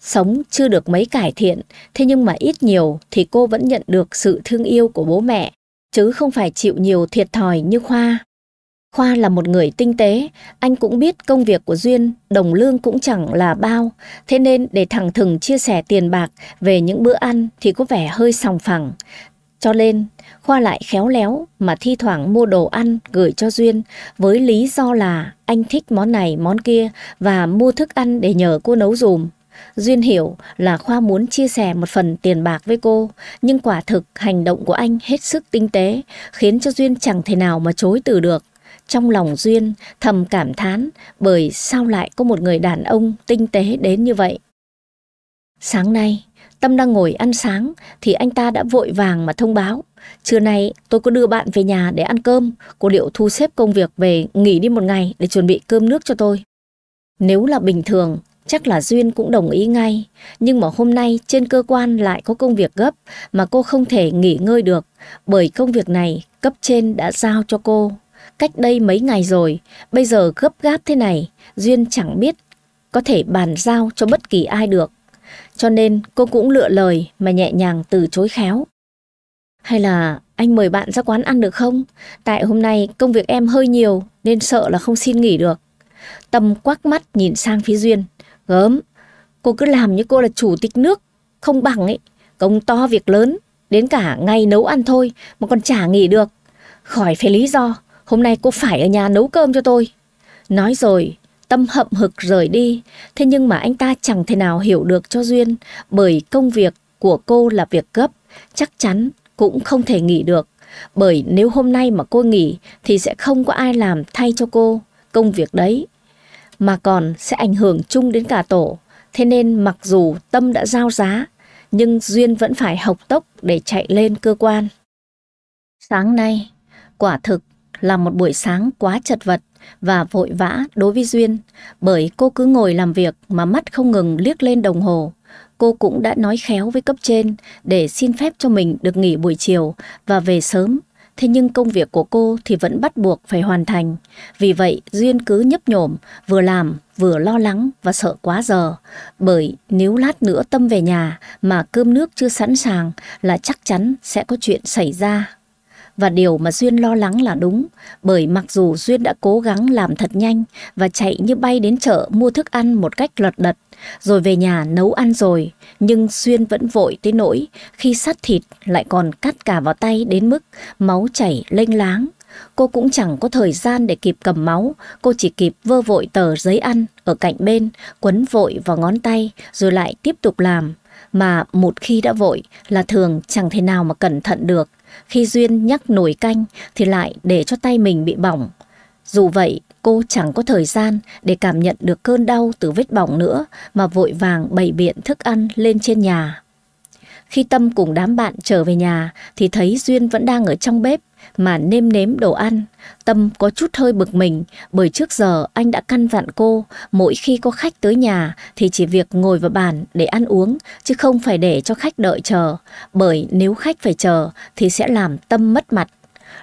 sống chưa được mấy cải thiện, thế nhưng mà ít nhiều thì cô vẫn nhận được sự thương yêu của bố mẹ, chứ không phải chịu nhiều thiệt thòi như Khoa. Khoa là một người tinh tế, anh cũng biết công việc của Duyên, đồng lương cũng chẳng là bao, thế nên để thẳng thừng chia sẻ tiền bạc về những bữa ăn thì có vẻ hơi sòng phẳng. Cho nên, Khoa lại khéo léo mà thi thoảng mua đồ ăn gửi cho Duyên với lý do là anh thích món này món kia và mua thức ăn để nhờ cô nấu dùm. Duyên hiểu là Khoa muốn chia sẻ một phần tiền bạc với cô, nhưng quả thực hành động của anh hết sức tinh tế, khiến cho Duyên chẳng thể nào mà chối từ được. Trong lòng Duyên thầm cảm thán bởi sao lại có một người đàn ông tinh tế đến như vậy. Sáng nay, Tâm đang ngồi ăn sáng thì anh ta đã vội vàng mà thông báo. Trưa nay tôi có đưa bạn về nhà để ăn cơm, cô liệu thu xếp công việc về nghỉ đi một ngày để chuẩn bị cơm nước cho tôi. Nếu là bình thường, chắc là Duyên cũng đồng ý ngay. Nhưng mà hôm nay trên cơ quan lại có công việc gấp mà cô không thể nghỉ ngơi được bởi công việc này cấp trên đã giao cho cô. Cách đây mấy ngày rồi, bây giờ gấp gáp thế này, Duyên chẳng biết có thể bàn giao cho bất kỳ ai được. Cho nên cô cũng lựa lời mà nhẹ nhàng từ chối khéo. Hay là anh mời bạn ra quán ăn được không? Tại hôm nay công việc em hơi nhiều nên sợ là không xin nghỉ được. Tâm quắc mắt nhìn sang phía Duyên, gớm. Cô cứ làm như cô là chủ tịch nước, không bằng ấy, công to việc lớn, đến cả ngày nấu ăn thôi mà còn chả nghỉ được. Khỏi phải lý do, Hôm nay cô phải ở nhà nấu cơm cho tôi. Nói rồi, Tâm hậm hực rời đi, thế nhưng mà anh ta chẳng thể nào hiểu được cho Duyên bởi công việc của cô là việc gấp, chắc chắn cũng không thể nghỉ được. Bởi nếu hôm nay mà cô nghỉ thì sẽ không có ai làm thay cho cô công việc đấy. Mà còn sẽ ảnh hưởng chung đến cả tổ. Thế nên mặc dù Tâm đã giao giá, nhưng Duyên vẫn phải học tốc để chạy lên cơ quan. Sáng nay, quả thực là một buổi sáng quá chật vật và vội vã đối với Duyên, bởi cô cứ ngồi làm việc mà mắt không ngừng liếc lên đồng hồ. Cô cũng đã nói khéo với cấp trên để xin phép cho mình được nghỉ buổi chiều và về sớm. Thế nhưng công việc của cô thì vẫn bắt buộc phải hoàn thành. Vì vậy Duyên cứ nhấp nhổm, vừa làm vừa lo lắng và sợ quá giờ. Bởi nếu lát nữa Tâm về nhà mà cơm nước chưa sẵn sàng là chắc chắn sẽ có chuyện xảy ra và điều mà Duyên lo lắng là đúng, bởi mặc dù Duyên đã cố gắng làm thật nhanh và chạy như bay đến chợ mua thức ăn một cách lật đật, rồi về nhà nấu ăn rồi, nhưng Duyên vẫn vội tới nỗi khi sát thịt lại còn cắt cả vào tay đến mức máu chảy lênh láng. Cô cũng chẳng có thời gian để kịp cầm máu, cô chỉ kịp vơ vội tờ giấy ăn ở cạnh bên, quấn vội vào ngón tay rồi lại tiếp tục làm. Mà một khi đã vội là thường chẳng thể nào mà cẩn thận được khi Duyên nhắc nổi canh thì lại để cho tay mình bị bỏng. Dù vậy, cô chẳng có thời gian để cảm nhận được cơn đau từ vết bỏng nữa mà vội vàng bày biện thức ăn lên trên nhà. Khi Tâm cùng đám bạn trở về nhà thì thấy Duyên vẫn đang ở trong bếp mà nêm nếm đồ ăn, Tâm có chút hơi bực mình bởi trước giờ anh đã căn dặn cô mỗi khi có khách tới nhà thì chỉ việc ngồi vào bàn để ăn uống chứ không phải để cho khách đợi chờ bởi nếu khách phải chờ thì sẽ làm Tâm mất mặt.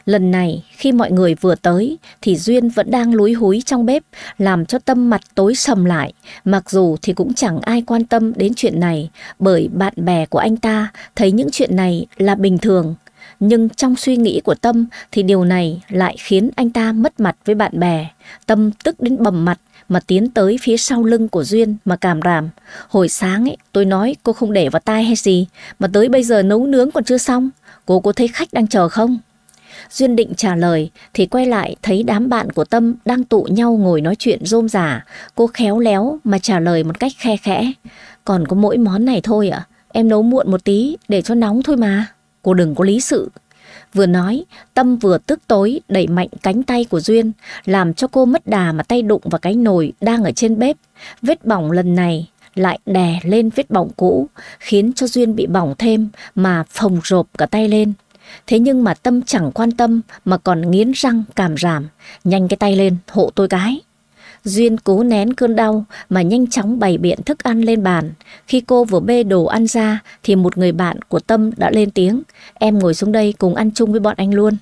Lần này khi mọi người vừa tới thì Duyên vẫn đang lúi húi trong bếp làm cho Tâm mặt tối sầm lại. Mặc dù thì cũng chẳng ai quan tâm đến chuyện này bởi bạn bè của anh ta thấy những chuyện này là bình thường nhưng trong suy nghĩ của Tâm thì điều này lại khiến anh ta mất mặt với bạn bè. Tâm tức đến bầm mặt mà tiến tới phía sau lưng của Duyên mà cảm ràm. Hồi sáng ấy, tôi nói cô không để vào tai hay gì, mà tới bây giờ nấu nướng còn chưa xong. Cô có thấy khách đang chờ không? Duyên định trả lời thì quay lại thấy đám bạn của Tâm đang tụ nhau ngồi nói chuyện rôm rả. Cô khéo léo mà trả lời một cách khe khẽ. Còn có mỗi món này thôi ạ, em nấu muộn một tí để cho nóng thôi mà cô đừng có lý sự. Vừa nói, Tâm vừa tức tối đẩy mạnh cánh tay của Duyên, làm cho cô mất đà mà tay đụng vào cái nồi đang ở trên bếp. Vết bỏng lần này lại đè lên vết bỏng cũ, khiến cho Duyên bị bỏng thêm mà phồng rộp cả tay lên. Thế nhưng mà Tâm chẳng quan tâm mà còn nghiến răng cảm ràm, nhanh cái tay lên hộ tôi cái. Duyên cố nén cơn đau mà nhanh chóng bày biện thức ăn lên bàn. Khi cô vừa bê đồ ăn ra thì một người bạn của Tâm đã lên tiếng. Em ngồi xuống đây cùng ăn chung với bọn anh luôn.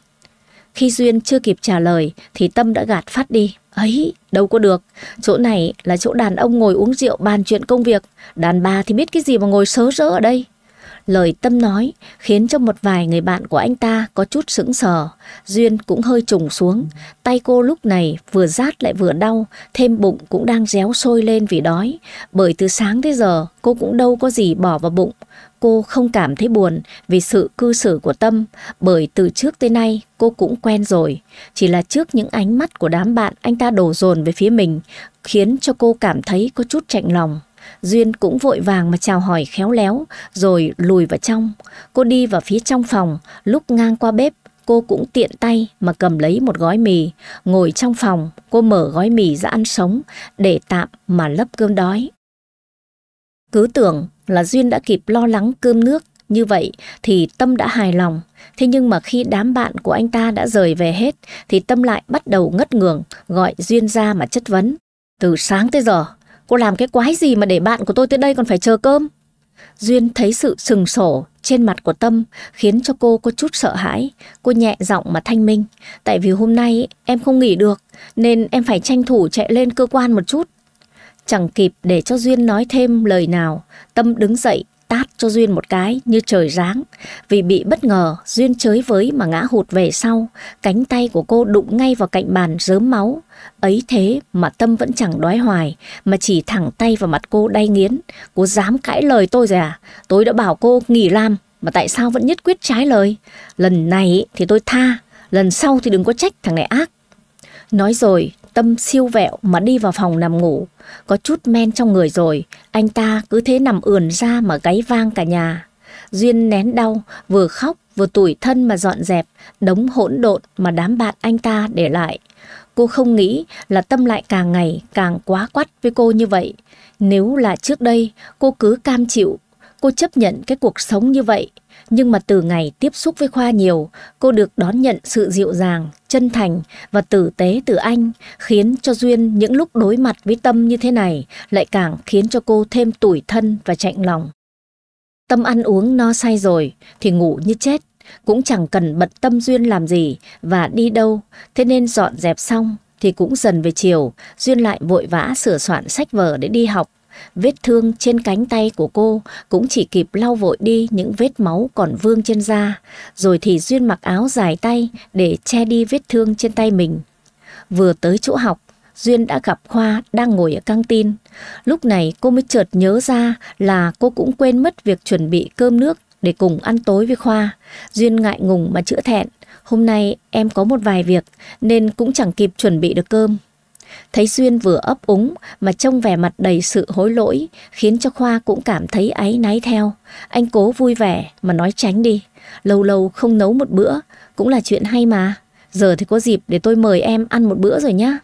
Khi Duyên chưa kịp trả lời thì Tâm đã gạt phát đi. Ấy, đâu có được. Chỗ này là chỗ đàn ông ngồi uống rượu bàn chuyện công việc. Đàn bà thì biết cái gì mà ngồi sớ rỡ ở đây. Lời Tâm nói khiến cho một vài người bạn của anh ta có chút sững sờ. Duyên cũng hơi trùng xuống. Tay cô lúc này vừa rát lại vừa đau, thêm bụng cũng đang réo sôi lên vì đói. Bởi từ sáng tới giờ cô cũng đâu có gì bỏ vào bụng. Cô không cảm thấy buồn vì sự cư xử của Tâm bởi từ trước tới nay cô cũng quen rồi. Chỉ là trước những ánh mắt của đám bạn anh ta đổ dồn về phía mình khiến cho cô cảm thấy có chút chạnh lòng. Duyên cũng vội vàng mà chào hỏi khéo léo, rồi lùi vào trong. Cô đi vào phía trong phòng, lúc ngang qua bếp, cô cũng tiện tay mà cầm lấy một gói mì. Ngồi trong phòng, cô mở gói mì ra ăn sống, để tạm mà lấp cơm đói. Cứ tưởng là Duyên đã kịp lo lắng cơm nước, như vậy thì Tâm đã hài lòng. Thế nhưng mà khi đám bạn của anh ta đã rời về hết, thì Tâm lại bắt đầu ngất ngường, gọi Duyên ra mà chất vấn. Từ sáng tới giờ, Cô làm cái quái gì mà để bạn của tôi tới đây còn phải chờ cơm? Duyên thấy sự sừng sổ trên mặt của Tâm khiến cho cô có chút sợ hãi. Cô nhẹ giọng mà thanh minh. Tại vì hôm nay em không nghỉ được nên em phải tranh thủ chạy lên cơ quan một chút. Chẳng kịp để cho Duyên nói thêm lời nào. Tâm đứng dậy tát cho Duyên một cái như trời giáng. Vì bị bất ngờ, Duyên chới với mà ngã hụt về sau, cánh tay của cô đụng ngay vào cạnh bàn rớm máu. Ấy thế mà Tâm vẫn chẳng đói hoài, mà chỉ thẳng tay vào mặt cô đay nghiến. Cô dám cãi lời tôi rồi à? Tôi đã bảo cô nghỉ làm, mà tại sao vẫn nhất quyết trái lời? Lần này thì tôi tha, lần sau thì đừng có trách thằng này ác. Nói rồi, Tâm siêu vẹo mà đi vào phòng nằm ngủ. Có chút men trong người rồi, anh ta cứ thế nằm ườn ra mà gáy vang cả nhà. Duyên nén đau, vừa khóc vừa tủi thân mà dọn dẹp, đống hỗn độn mà đám bạn anh ta để lại. Cô không nghĩ là Tâm lại càng ngày càng quá quắt với cô như vậy. Nếu là trước đây, cô cứ cam chịu, cô chấp nhận cái cuộc sống như vậy nhưng mà từ ngày tiếp xúc với Khoa nhiều, cô được đón nhận sự dịu dàng, chân thành và tử tế từ anh, khiến cho Duyên những lúc đối mặt với Tâm như thế này lại càng khiến cho cô thêm tủi thân và chạnh lòng. Tâm ăn uống no say rồi thì ngủ như chết, cũng chẳng cần bật tâm Duyên làm gì và đi đâu, thế nên dọn dẹp xong thì cũng dần về chiều, Duyên lại vội vã sửa soạn sách vở để đi học Vết thương trên cánh tay của cô cũng chỉ kịp lau vội đi những vết máu còn vương trên da, rồi thì Duyên mặc áo dài tay để che đi vết thương trên tay mình. Vừa tới chỗ học, Duyên đã gặp Khoa đang ngồi ở căng tin. Lúc này cô mới chợt nhớ ra là cô cũng quên mất việc chuẩn bị cơm nước để cùng ăn tối với Khoa. Duyên ngại ngùng mà chữa thẹn. Hôm nay em có một vài việc nên cũng chẳng kịp chuẩn bị được cơm. Thấy Duyên vừa ấp úng mà trông vẻ mặt đầy sự hối lỗi, khiến cho Khoa cũng cảm thấy áy náy theo. Anh cố vui vẻ mà nói tránh đi. Lâu lâu không nấu một bữa, cũng là chuyện hay mà. Giờ thì có dịp để tôi mời em ăn một bữa rồi nhá.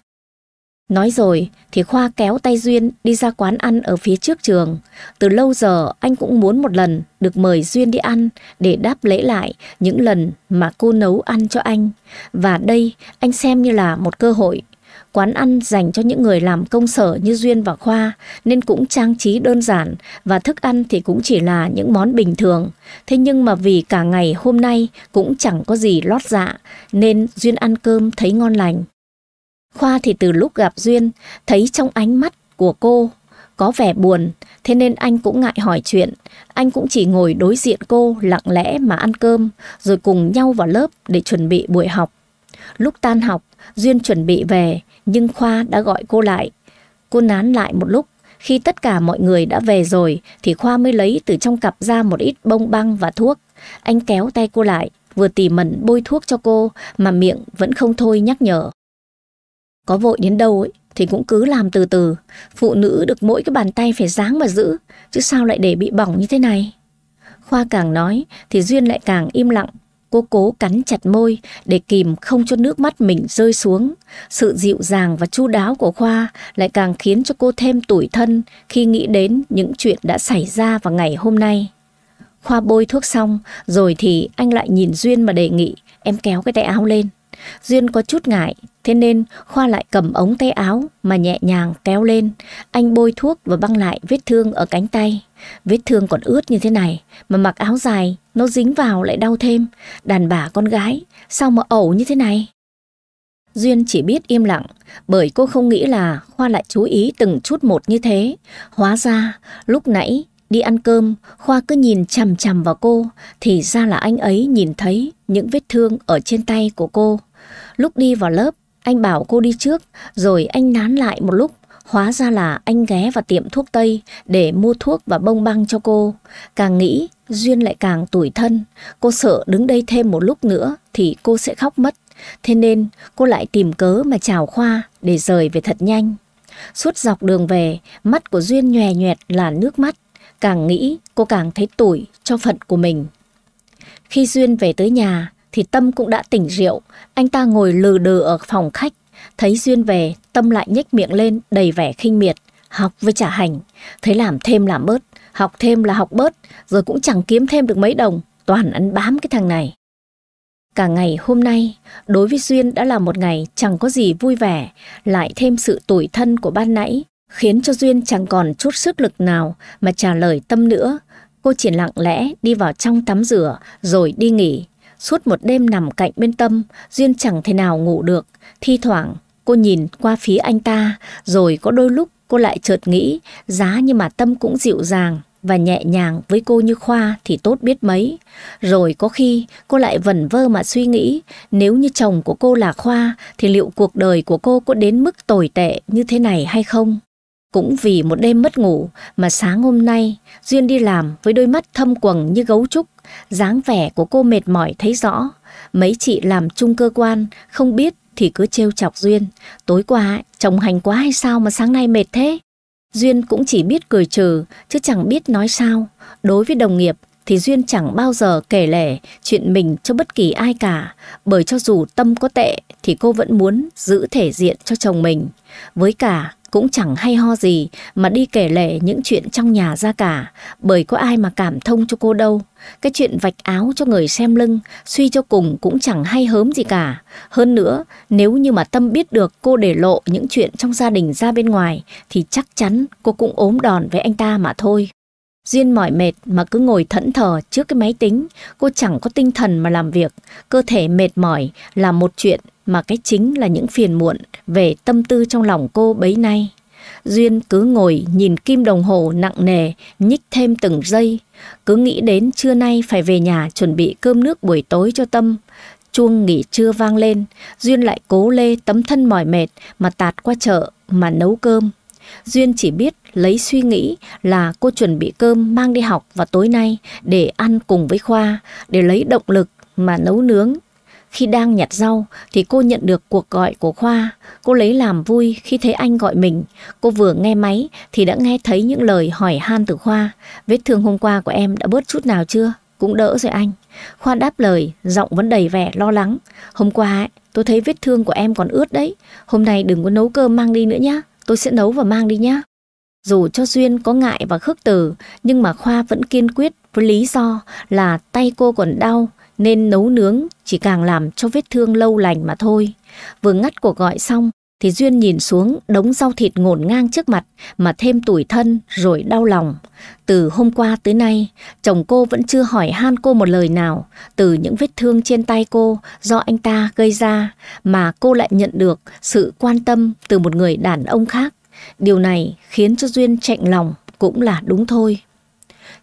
Nói rồi thì Khoa kéo tay Duyên đi ra quán ăn ở phía trước trường. Từ lâu giờ anh cũng muốn một lần được mời Duyên đi ăn để đáp lễ lại những lần mà cô nấu ăn cho anh. Và đây anh xem như là một cơ hội Quán ăn dành cho những người làm công sở như Duyên và Khoa nên cũng trang trí đơn giản và thức ăn thì cũng chỉ là những món bình thường. Thế nhưng mà vì cả ngày hôm nay cũng chẳng có gì lót dạ nên Duyên ăn cơm thấy ngon lành. Khoa thì từ lúc gặp Duyên thấy trong ánh mắt của cô có vẻ buồn, thế nên anh cũng ngại hỏi chuyện. Anh cũng chỉ ngồi đối diện cô lặng lẽ mà ăn cơm, rồi cùng nhau vào lớp để chuẩn bị buổi học. Lúc tan học, Duyên chuẩn bị về, nhưng Khoa đã gọi cô lại. Cô nán lại một lúc, khi tất cả mọi người đã về rồi thì Khoa mới lấy từ trong cặp ra một ít bông băng và thuốc. Anh kéo tay cô lại, vừa tỉ mẩn bôi thuốc cho cô mà miệng vẫn không thôi nhắc nhở. Có vội đến đâu ấy thì cũng cứ làm từ từ, phụ nữ được mỗi cái bàn tay phải dáng mà giữ, chứ sao lại để bị bỏng như thế này. Khoa càng nói thì Duyên lại càng im lặng, Cô cố cắn chặt môi để kìm không cho nước mắt mình rơi xuống. Sự dịu dàng và chu đáo của Khoa lại càng khiến cho cô thêm tủi thân khi nghĩ đến những chuyện đã xảy ra vào ngày hôm nay. Khoa bôi thuốc xong rồi thì anh lại nhìn Duyên mà đề nghị em kéo cái tay áo lên. Duyên có chút ngại, thế nên Khoa lại cầm ống tay áo mà nhẹ nhàng kéo lên. Anh bôi thuốc và băng lại vết thương ở cánh tay. Vết thương còn ướt như thế này mà mặc áo dài, nó dính vào lại đau thêm. Đàn bà con gái, sao mà ẩu như thế này? Duyên chỉ biết im lặng, bởi cô không nghĩ là Khoa lại chú ý từng chút một như thế. Hóa ra, lúc nãy đi ăn cơm, Khoa cứ nhìn chằm chằm vào cô, thì ra là anh ấy nhìn thấy những vết thương ở trên tay của cô. Lúc đi vào lớp, anh bảo cô đi trước, rồi anh nán lại một lúc. Hóa ra là anh ghé vào tiệm thuốc Tây để mua thuốc và bông băng cho cô. Càng nghĩ, Duyên lại càng tủi thân. Cô sợ đứng đây thêm một lúc nữa thì cô sẽ khóc mất. Thế nên cô lại tìm cớ mà chào Khoa để rời về thật nhanh. Suốt dọc đường về, mắt của Duyên nhòe nhòe là nước mắt. Càng nghĩ, cô càng thấy tủi cho phận của mình. Khi Duyên về tới nhà, thì Tâm cũng đã tỉnh rượu. Anh ta ngồi lừ đừ ở phòng khách. Thấy Duyên về, Tâm lại nhếch miệng lên đầy vẻ khinh miệt. Học với trả hành, thấy làm thêm làm bớt, học thêm là học bớt, rồi cũng chẳng kiếm thêm được mấy đồng, toàn ăn bám cái thằng này. Cả ngày hôm nay, đối với Duyên đã là một ngày chẳng có gì vui vẻ, lại thêm sự tủi thân của ban nãy, khiến cho Duyên chẳng còn chút sức lực nào mà trả lời Tâm nữa. Cô chỉ lặng lẽ đi vào trong tắm rửa rồi đi nghỉ. Suốt một đêm nằm cạnh bên Tâm, Duyên chẳng thể nào ngủ được. Thi thoảng, cô nhìn qua phía anh ta, rồi có đôi lúc cô lại chợt nghĩ, giá như mà Tâm cũng dịu dàng và nhẹ nhàng với cô như Khoa thì tốt biết mấy. Rồi có khi cô lại vẩn vơ mà suy nghĩ, nếu như chồng của cô là Khoa thì liệu cuộc đời của cô có đến mức tồi tệ như thế này hay không? Cũng vì một đêm mất ngủ mà sáng hôm nay Duyên đi làm với đôi mắt thâm quầng như gấu trúc, dáng vẻ của cô mệt mỏi thấy rõ. Mấy chị làm chung cơ quan, không biết thì cứ trêu chọc Duyên. Tối qua chồng hành quá hay sao mà sáng nay mệt thế? Duyên cũng chỉ biết cười trừ, chứ chẳng biết nói sao. Đối với đồng nghiệp thì Duyên chẳng bao giờ kể lể chuyện mình cho bất kỳ ai cả, bởi cho dù tâm có tệ thì cô vẫn muốn giữ thể diện cho chồng mình. Với cả cũng chẳng hay ho gì mà đi kể lể những chuyện trong nhà ra cả, bởi có ai mà cảm thông cho cô đâu. Cái chuyện vạch áo cho người xem lưng, suy cho cùng cũng chẳng hay hớm gì cả. Hơn nữa, nếu như mà Tâm biết được cô để lộ những chuyện trong gia đình ra bên ngoài, thì chắc chắn cô cũng ốm đòn với anh ta mà thôi. Duyên mỏi mệt mà cứ ngồi thẫn thờ trước cái máy tính, cô chẳng có tinh thần mà làm việc, cơ thể mệt mỏi là một chuyện mà cái chính là những phiền muộn về tâm tư trong lòng cô bấy nay. Duyên cứ ngồi nhìn kim đồng hồ nặng nề, nhích thêm từng giây, cứ nghĩ đến trưa nay phải về nhà chuẩn bị cơm nước buổi tối cho Tâm. Chuông nghỉ trưa vang lên, Duyên lại cố lê tấm thân mỏi mệt mà tạt qua chợ mà nấu cơm. Duyên chỉ biết lấy suy nghĩ là cô chuẩn bị cơm mang đi học vào tối nay để ăn cùng với Khoa, để lấy động lực mà nấu nướng khi đang nhặt rau thì cô nhận được cuộc gọi của Khoa. Cô lấy làm vui khi thấy anh gọi mình. Cô vừa nghe máy thì đã nghe thấy những lời hỏi han từ Khoa. Vết thương hôm qua của em đã bớt chút nào chưa? Cũng đỡ rồi anh. Khoa đáp lời, giọng vẫn đầy vẻ lo lắng. Hôm qua ấy, tôi thấy vết thương của em còn ướt đấy. Hôm nay đừng có nấu cơm mang đi nữa nhá. Tôi sẽ nấu và mang đi nhá. Dù cho Duyên có ngại và khước từ, nhưng mà Khoa vẫn kiên quyết với lý do là tay cô còn đau nên nấu nướng chỉ càng làm cho vết thương lâu lành mà thôi. Vừa ngắt cuộc gọi xong thì Duyên nhìn xuống đống rau thịt ngổn ngang trước mặt mà thêm tủi thân rồi đau lòng. Từ hôm qua tới nay, chồng cô vẫn chưa hỏi han cô một lời nào từ những vết thương trên tay cô do anh ta gây ra mà cô lại nhận được sự quan tâm từ một người đàn ông khác. Điều này khiến cho Duyên chạnh lòng cũng là đúng thôi.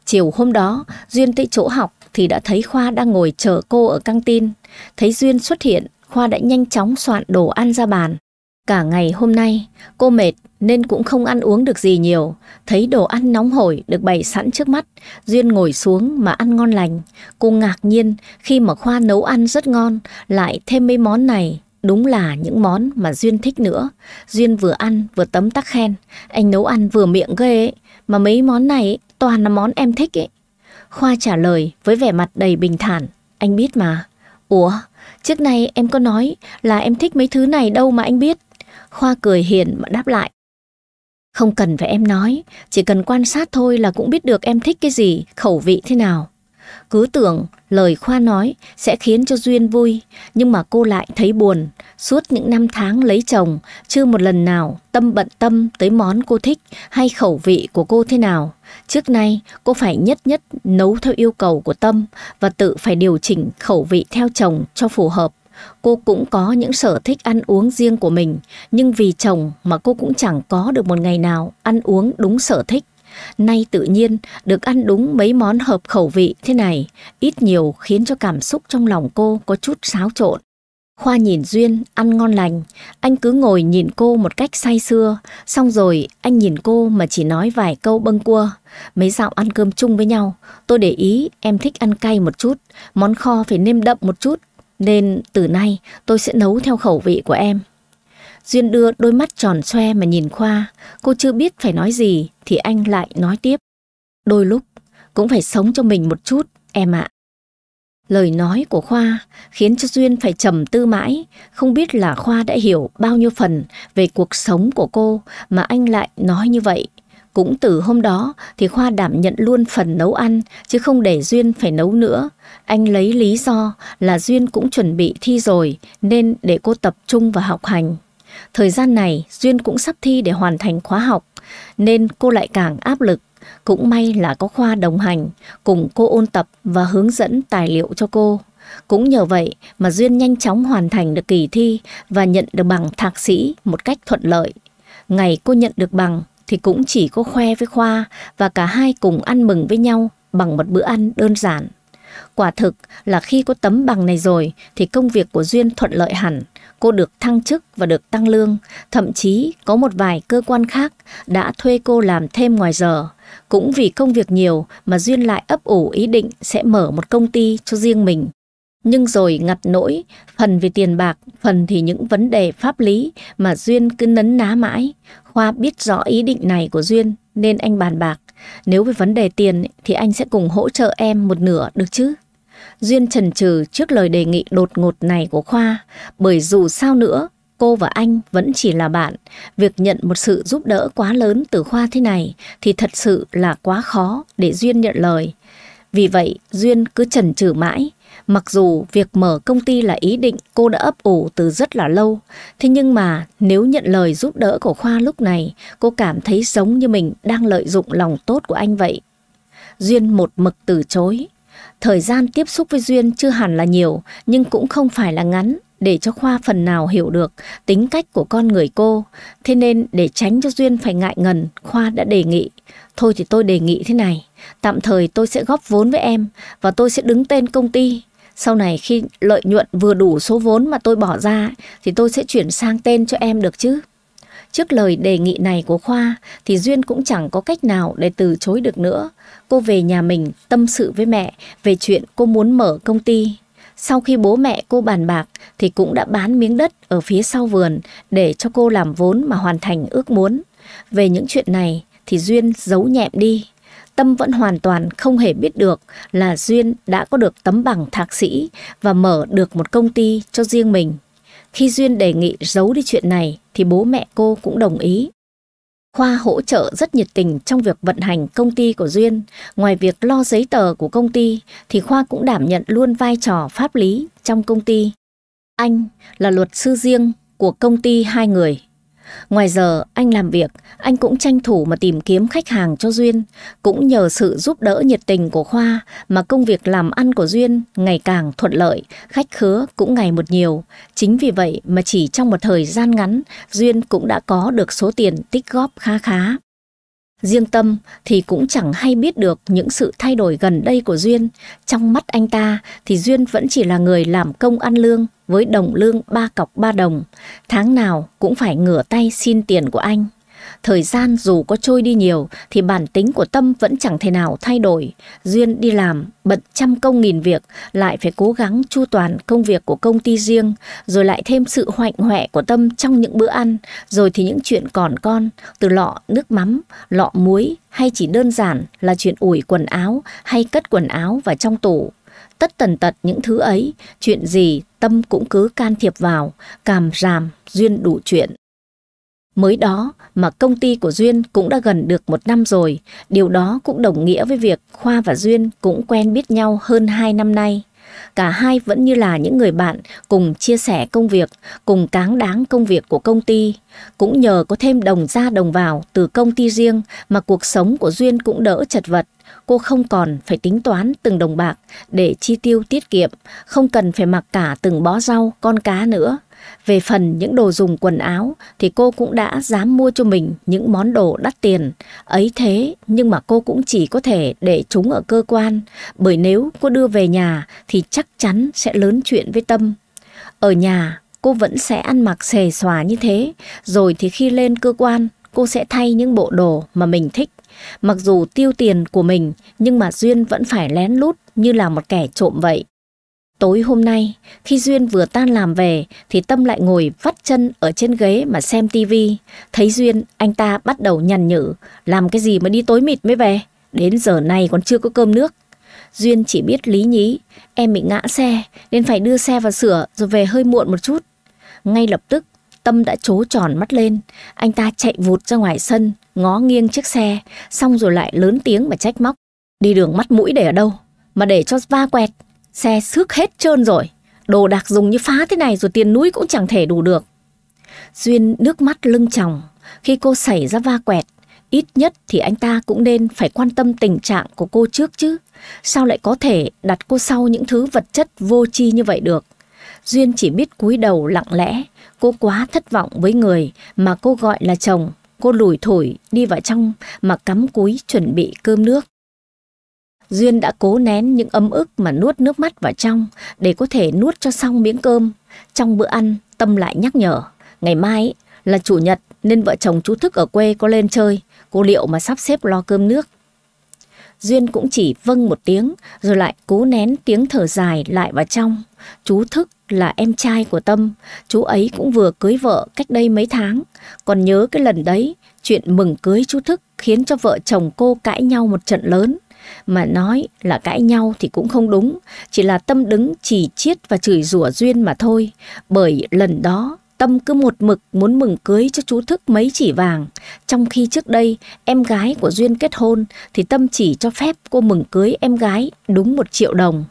Chiều hôm đó, Duyên tới chỗ học thì đã thấy Khoa đang ngồi chờ cô ở căng tin. Thấy Duyên xuất hiện, Khoa đã nhanh chóng soạn đồ ăn ra bàn. Cả ngày hôm nay, cô mệt nên cũng không ăn uống được gì nhiều. Thấy đồ ăn nóng hổi được bày sẵn trước mắt, Duyên ngồi xuống mà ăn ngon lành. Cô ngạc nhiên khi mà Khoa nấu ăn rất ngon, lại thêm mấy món này. Đúng là những món mà Duyên thích nữa. Duyên vừa ăn vừa tấm tắc khen. Anh nấu ăn vừa miệng ghê ấy. Mà mấy món này toàn là món em thích ấy. Khoa trả lời với vẻ mặt đầy bình thản. Anh biết mà. Ủa, trước nay em có nói là em thích mấy thứ này đâu mà anh biết. Khoa cười hiền mà đáp lại. Không cần phải em nói, chỉ cần quan sát thôi là cũng biết được em thích cái gì, khẩu vị thế nào. Cứ tưởng lời Khoa nói sẽ khiến cho Duyên vui, nhưng mà cô lại thấy buồn. Suốt những năm tháng lấy chồng, chưa một lần nào tâm bận tâm tới món cô thích hay khẩu vị của cô thế nào. Trước nay, cô phải nhất nhất nấu theo yêu cầu của tâm và tự phải điều chỉnh khẩu vị theo chồng cho phù hợp. Cô cũng có những sở thích ăn uống riêng của mình, nhưng vì chồng mà cô cũng chẳng có được một ngày nào ăn uống đúng sở thích. Nay tự nhiên được ăn đúng mấy món hợp khẩu vị thế này, ít nhiều khiến cho cảm xúc trong lòng cô có chút xáo trộn. Khoa nhìn Duyên ăn ngon lành, anh cứ ngồi nhìn cô một cách say sưa, xong rồi anh nhìn cô mà chỉ nói vài câu bâng quơ. Mấy dạo ăn cơm chung với nhau, tôi để ý em thích ăn cay một chút, món kho phải nêm đậm một chút, nên từ nay tôi sẽ nấu theo khẩu vị của em. Duyên đưa đôi mắt tròn xoe mà nhìn Khoa, cô chưa biết phải nói gì thì anh lại nói tiếp. Đôi lúc cũng phải sống cho mình một chút, em ạ. À. Lời nói của Khoa khiến cho Duyên phải trầm tư mãi, không biết là Khoa đã hiểu bao nhiêu phần về cuộc sống của cô mà anh lại nói như vậy. Cũng từ hôm đó thì Khoa đảm nhận luôn phần nấu ăn chứ không để Duyên phải nấu nữa. Anh lấy lý do là Duyên cũng chuẩn bị thi rồi nên để cô tập trung vào học hành. Thời gian này Duyên cũng sắp thi để hoàn thành khóa học nên cô lại càng áp lực. Cũng may là có Khoa đồng hành, cùng cô ôn tập và hướng dẫn tài liệu cho cô. Cũng nhờ vậy mà Duyên nhanh chóng hoàn thành được kỳ thi và nhận được bằng thạc sĩ một cách thuận lợi. Ngày cô nhận được bằng thì cũng chỉ có khoe với Khoa và cả hai cùng ăn mừng với nhau bằng một bữa ăn đơn giản. Quả thực là khi có tấm bằng này rồi thì công việc của Duyên thuận lợi hẳn. Cô được thăng chức và được tăng lương, thậm chí có một vài cơ quan khác đã thuê cô làm thêm ngoài giờ. Cũng vì công việc nhiều mà Duyên lại ấp ủ ý định sẽ mở một công ty cho riêng mình. Nhưng rồi ngặt nỗi, phần vì tiền bạc, phần thì những vấn đề pháp lý mà Duyên cứ nấn ná mãi. Khoa biết rõ ý định này của Duyên nên anh bàn bạc. Nếu về vấn đề tiền thì anh sẽ cùng hỗ trợ em một nửa được chứ? Duyên trần trừ trước lời đề nghị đột ngột này của Khoa, bởi dù sao nữa, cô và anh vẫn chỉ là bạn. Việc nhận một sự giúp đỡ quá lớn từ Khoa thế này thì thật sự là quá khó để Duyên nhận lời. Vì vậy, Duyên cứ chần chừ mãi. Mặc dù việc mở công ty là ý định cô đã ấp ủ từ rất là lâu, thế nhưng mà nếu nhận lời giúp đỡ của Khoa lúc này, cô cảm thấy giống như mình đang lợi dụng lòng tốt của anh vậy. Duyên một mực từ chối, Thời gian tiếp xúc với Duyên chưa hẳn là nhiều, nhưng cũng không phải là ngắn để cho Khoa phần nào hiểu được tính cách của con người cô. Thế nên để tránh cho Duyên phải ngại ngần, Khoa đã đề nghị. Thôi thì tôi đề nghị thế này, tạm thời tôi sẽ góp vốn với em và tôi sẽ đứng tên công ty. Sau này khi lợi nhuận vừa đủ số vốn mà tôi bỏ ra thì tôi sẽ chuyển sang tên cho em được chứ. Trước lời đề nghị này của Khoa thì Duyên cũng chẳng có cách nào để từ chối được nữa. Cô về nhà mình tâm sự với mẹ về chuyện cô muốn mở công ty. Sau khi bố mẹ cô bàn bạc thì cũng đã bán miếng đất ở phía sau vườn để cho cô làm vốn mà hoàn thành ước muốn. Về những chuyện này thì Duyên giấu nhẹm đi. Tâm vẫn hoàn toàn không hề biết được là Duyên đã có được tấm bằng thạc sĩ và mở được một công ty cho riêng mình. Khi Duyên đề nghị giấu đi chuyện này thì bố mẹ cô cũng đồng ý. Khoa hỗ trợ rất nhiệt tình trong việc vận hành công ty của Duyên. Ngoài việc lo giấy tờ của công ty thì Khoa cũng đảm nhận luôn vai trò pháp lý trong công ty. Anh là luật sư riêng của công ty hai người Ngoài giờ, anh làm việc, anh cũng tranh thủ mà tìm kiếm khách hàng cho Duyên. Cũng nhờ sự giúp đỡ nhiệt tình của Khoa mà công việc làm ăn của Duyên ngày càng thuận lợi, khách khứa cũng ngày một nhiều. Chính vì vậy mà chỉ trong một thời gian ngắn, Duyên cũng đã có được số tiền tích góp khá khá. Riêng Tâm thì cũng chẳng hay biết được những sự thay đổi gần đây của Duyên. Trong mắt anh ta thì Duyên vẫn chỉ là người làm công ăn lương, với đồng lương ba cọc ba đồng, tháng nào cũng phải ngửa tay xin tiền của anh. Thời gian dù có trôi đi nhiều thì bản tính của Tâm vẫn chẳng thể nào thay đổi. Duyên đi làm, bận trăm công nghìn việc, lại phải cố gắng chu toàn công việc của công ty riêng, rồi lại thêm sự hoạnh hoẹ của Tâm trong những bữa ăn, rồi thì những chuyện còn con, từ lọ nước mắm, lọ muối hay chỉ đơn giản là chuyện ủi quần áo hay cất quần áo vào trong tủ tất tần tật những thứ ấy, chuyện gì tâm cũng cứ can thiệp vào, càm ràm, duyên đủ chuyện. Mới đó mà công ty của Duyên cũng đã gần được một năm rồi, điều đó cũng đồng nghĩa với việc Khoa và Duyên cũng quen biết nhau hơn hai năm nay. Cả hai vẫn như là những người bạn cùng chia sẻ công việc, cùng cáng đáng công việc của công ty. Cũng nhờ có thêm đồng ra đồng vào từ công ty riêng mà cuộc sống của Duyên cũng đỡ chật vật cô không còn phải tính toán từng đồng bạc để chi tiêu tiết kiệm, không cần phải mặc cả từng bó rau, con cá nữa. Về phần những đồ dùng quần áo thì cô cũng đã dám mua cho mình những món đồ đắt tiền. Ấy thế nhưng mà cô cũng chỉ có thể để chúng ở cơ quan bởi nếu cô đưa về nhà thì chắc chắn sẽ lớn chuyện với Tâm. Ở nhà cô vẫn sẽ ăn mặc xề xòa như thế rồi thì khi lên cơ quan cô sẽ thay những bộ đồ mà mình thích. Mặc dù tiêu tiền của mình nhưng mà Duyên vẫn phải lén lút như là một kẻ trộm vậy. Tối hôm nay, khi Duyên vừa tan làm về thì Tâm lại ngồi vắt chân ở trên ghế mà xem tivi. Thấy Duyên, anh ta bắt đầu nhằn nhử, làm cái gì mà đi tối mịt mới về, đến giờ này còn chưa có cơm nước. Duyên chỉ biết lý nhí, em bị ngã xe nên phải đưa xe vào sửa rồi về hơi muộn một chút. Ngay lập tức Tâm đã trố tròn mắt lên, anh ta chạy vụt ra ngoài sân, ngó nghiêng chiếc xe, xong rồi lại lớn tiếng mà trách móc. Đi đường mắt mũi để ở đâu, mà để cho va quẹt, xe xước hết trơn rồi. Đồ đạc dùng như phá thế này rồi tiền núi cũng chẳng thể đủ được. Duyên nước mắt lưng tròng, khi cô xảy ra va quẹt, ít nhất thì anh ta cũng nên phải quan tâm tình trạng của cô trước chứ. Sao lại có thể đặt cô sau những thứ vật chất vô tri như vậy được? Duyên chỉ biết cúi đầu lặng lẽ, cô quá thất vọng với người mà cô gọi là chồng. Cô lủi thổi đi vào trong mà cắm cúi chuẩn bị cơm nước. Duyên đã cố nén những ấm ức mà nuốt nước mắt vào trong để có thể nuốt cho xong miếng cơm. Trong bữa ăn, Tâm lại nhắc nhở. Ngày mai là chủ nhật nên vợ chồng chú Thức ở quê có lên chơi. Cô liệu mà sắp xếp lo cơm nước Duyên cũng chỉ vâng một tiếng, rồi lại cố nén tiếng thở dài lại vào trong. Chú Thức là em trai của Tâm, chú ấy cũng vừa cưới vợ cách đây mấy tháng. Còn nhớ cái lần đấy, chuyện mừng cưới chú Thức khiến cho vợ chồng cô cãi nhau một trận lớn. Mà nói là cãi nhau thì cũng không đúng, chỉ là Tâm đứng chỉ chiết và chửi rủa Duyên mà thôi. Bởi lần đó Tâm cứ một mực muốn mừng cưới cho chú Thức mấy chỉ vàng. Trong khi trước đây, em gái của Duyên kết hôn thì Tâm chỉ cho phép cô mừng cưới em gái đúng một triệu đồng.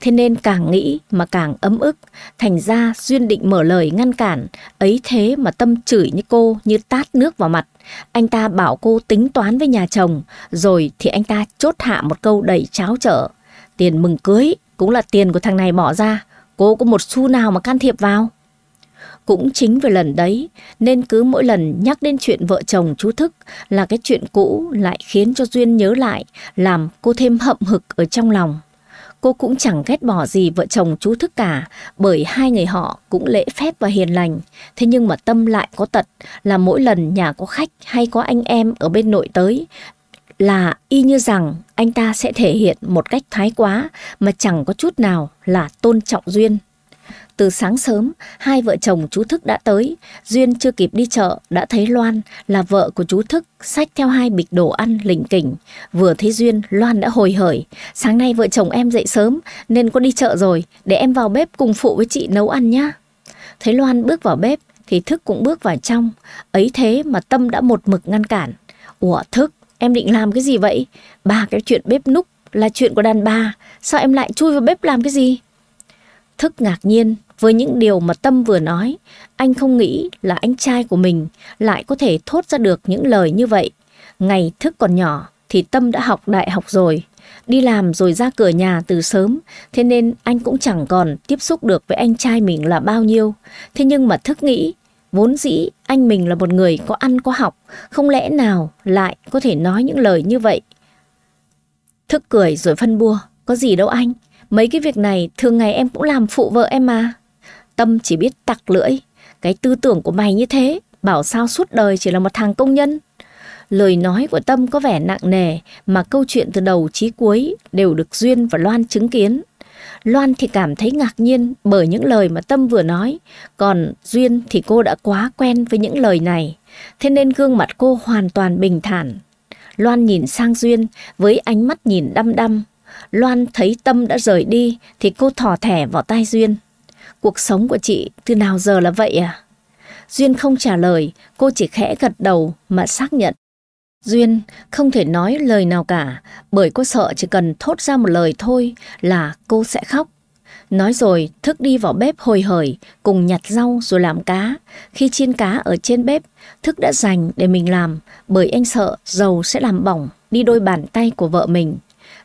Thế nên càng nghĩ mà càng ấm ức, thành ra Duyên định mở lời ngăn cản, ấy thế mà Tâm chửi như cô như tát nước vào mặt. Anh ta bảo cô tính toán với nhà chồng, rồi thì anh ta chốt hạ một câu đầy cháo trở. Tiền mừng cưới cũng là tiền của thằng này bỏ ra, cô có một xu nào mà can thiệp vào. Cũng chính vì lần đấy, nên cứ mỗi lần nhắc đến chuyện vợ chồng chú Thức là cái chuyện cũ lại khiến cho Duyên nhớ lại, làm cô thêm hậm hực ở trong lòng. Cô cũng chẳng ghét bỏ gì vợ chồng chú Thức cả, bởi hai người họ cũng lễ phép và hiền lành. Thế nhưng mà tâm lại có tật là mỗi lần nhà có khách hay có anh em ở bên nội tới là y như rằng anh ta sẽ thể hiện một cách thái quá mà chẳng có chút nào là tôn trọng Duyên. Từ sáng sớm, hai vợ chồng chú Thức đã tới. Duyên chưa kịp đi chợ, đã thấy Loan là vợ của chú Thức, xách theo hai bịch đồ ăn lỉnh kỉnh. Vừa thấy Duyên, Loan đã hồi hởi. Sáng nay vợ chồng em dậy sớm, nên có đi chợ rồi, để em vào bếp cùng phụ với chị nấu ăn nhá. Thấy Loan bước vào bếp, thì Thức cũng bước vào trong. Ấy thế mà Tâm đã một mực ngăn cản. Ủa Thức, em định làm cái gì vậy? Ba cái chuyện bếp núc là chuyện của đàn bà, sao em lại chui vào bếp làm cái gì? Thức ngạc nhiên, với những điều mà Tâm vừa nói, anh không nghĩ là anh trai của mình lại có thể thốt ra được những lời như vậy. Ngày thức còn nhỏ thì Tâm đã học đại học rồi, đi làm rồi ra cửa nhà từ sớm, thế nên anh cũng chẳng còn tiếp xúc được với anh trai mình là bao nhiêu. Thế nhưng mà thức nghĩ, vốn dĩ anh mình là một người có ăn có học, không lẽ nào lại có thể nói những lời như vậy. Thức cười rồi phân bua, có gì đâu anh, mấy cái việc này thường ngày em cũng làm phụ vợ em mà. Tâm chỉ biết tặc lưỡi, cái tư tưởng của mày như thế, bảo sao suốt đời chỉ là một thằng công nhân. Lời nói của Tâm có vẻ nặng nề mà câu chuyện từ đầu chí cuối đều được Duyên và Loan chứng kiến. Loan thì cảm thấy ngạc nhiên bởi những lời mà Tâm vừa nói, còn Duyên thì cô đã quá quen với những lời này, thế nên gương mặt cô hoàn toàn bình thản. Loan nhìn sang Duyên với ánh mắt nhìn đăm đăm. Loan thấy Tâm đã rời đi thì cô thỏ thẻ vào tai Duyên. Cuộc sống của chị từ nào giờ là vậy à? Duyên không trả lời, cô chỉ khẽ gật đầu mà xác nhận. Duyên không thể nói lời nào cả bởi cô sợ chỉ cần thốt ra một lời thôi là cô sẽ khóc. Nói rồi Thức đi vào bếp hồi hởi cùng nhặt rau rồi làm cá. Khi chiên cá ở trên bếp, Thức đã dành để mình làm bởi anh sợ dầu sẽ làm bỏng đi đôi bàn tay của vợ mình.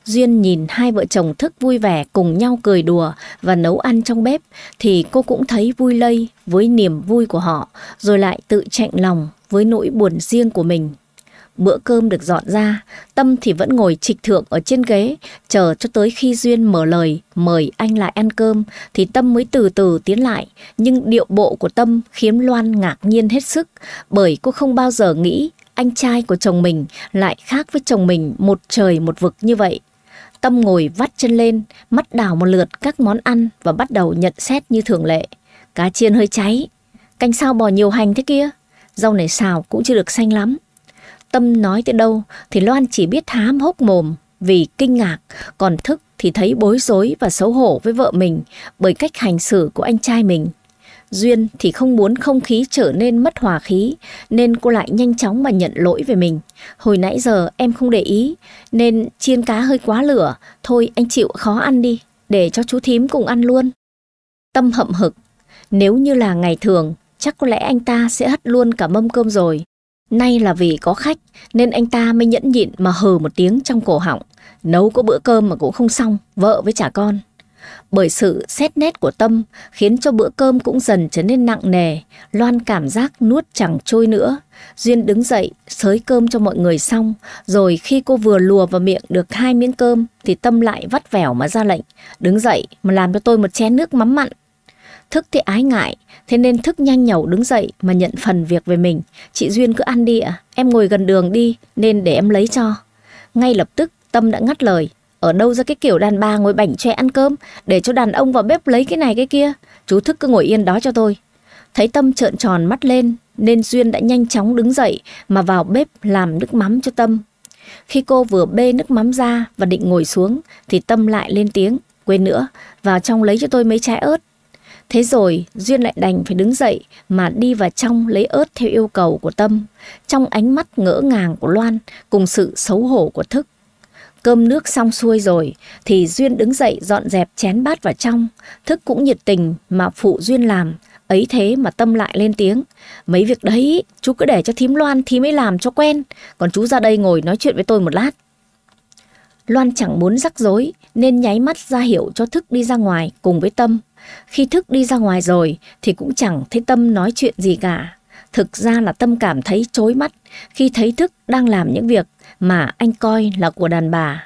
Duyên nhìn hai vợ chồng thức vui vẻ cùng nhau cười đùa và nấu ăn trong bếp thì cô cũng thấy vui lây với niềm vui của họ rồi lại tự chạnh lòng với nỗi buồn riêng của mình. Bữa cơm được dọn ra, Tâm thì vẫn ngồi trịch thượng ở trên ghế, chờ cho tới khi Duyên mở lời mời anh lại ăn cơm thì Tâm mới từ từ tiến lại, nhưng điệu bộ của Tâm khiến Loan ngạc nhiên hết sức, bởi cô không bao giờ nghĩ anh trai của chồng mình lại khác với chồng mình một trời một vực như vậy. Tâm ngồi vắt chân lên, mắt đảo một lượt các món ăn và bắt đầu nhận xét như thường lệ. Cá chiên hơi cháy, canh sao bò nhiều hành thế kia, rau này xào cũng chưa được xanh lắm. Tâm nói tới đâu thì Loan chỉ biết hám hốc mồm vì kinh ngạc, còn Thức thì thấy bối rối và xấu hổ với vợ mình bởi cách hành xử của anh trai mình. Duyên thì không muốn không khí trở nên mất hòa khí, nên cô lại nhanh chóng mà nhận lỗi về mình. Hồi nãy giờ em không để ý, nên chiên cá hơi quá lửa, thôi anh chịu khó ăn đi, để cho chú thím cùng ăn luôn. Tâm hậm hực, nếu như là ngày thường, chắc có lẽ anh ta sẽ hất luôn cả mâm cơm rồi. Nay là vì có khách nên anh ta mới nhẫn nhịn mà hừ một tiếng trong cổ họng. Nấu có bữa cơm mà cũng không xong, vợ với trả con. Bởi sự xét nét của Tâm khiến cho bữa cơm cũng dần trở nên nặng nề, Loan cảm giác nuốt chẳng trôi nữa. Duyên đứng dậy, xới cơm cho mọi người xong, rồi khi cô vừa lùa vào miệng được hai miếng cơm thì Tâm lại vắt vẻo mà ra lệnh, đứng dậy mà làm cho tôi một chén nước mắm mặn. Thức thì ái ngại, thế nên thức nhanh nhẩu đứng dậy mà nhận phần việc về mình. Chị Duyên cứ ăn đi ạ, à? em ngồi gần đường đi nên để em lấy cho. Ngay lập tức Tâm đã ngắt lời, ở đâu ra cái kiểu đàn bà ngồi bảnh tre ăn cơm Để cho đàn ông vào bếp lấy cái này cái kia Chú Thức cứ ngồi yên đó cho tôi Thấy Tâm trợn tròn mắt lên Nên Duyên đã nhanh chóng đứng dậy Mà vào bếp làm nước mắm cho Tâm Khi cô vừa bê nước mắm ra Và định ngồi xuống Thì Tâm lại lên tiếng Quên nữa Vào trong lấy cho tôi mấy trái ớt Thế rồi Duyên lại đành phải đứng dậy mà đi vào trong lấy ớt theo yêu cầu của Tâm, trong ánh mắt ngỡ ngàng của Loan cùng sự xấu hổ của Thức. Cơm nước xong xuôi rồi thì Duyên đứng dậy dọn dẹp chén bát vào trong, thức cũng nhiệt tình mà phụ Duyên làm, ấy thế mà tâm lại lên tiếng. Mấy việc đấy chú cứ để cho thím Loan thím mới làm cho quen, còn chú ra đây ngồi nói chuyện với tôi một lát. Loan chẳng muốn rắc rối nên nháy mắt ra hiệu cho Thức đi ra ngoài cùng với Tâm. Khi Thức đi ra ngoài rồi thì cũng chẳng thấy Tâm nói chuyện gì cả. Thực ra là Tâm cảm thấy chối mắt khi thấy Thức đang làm những việc mà anh coi là của đàn bà.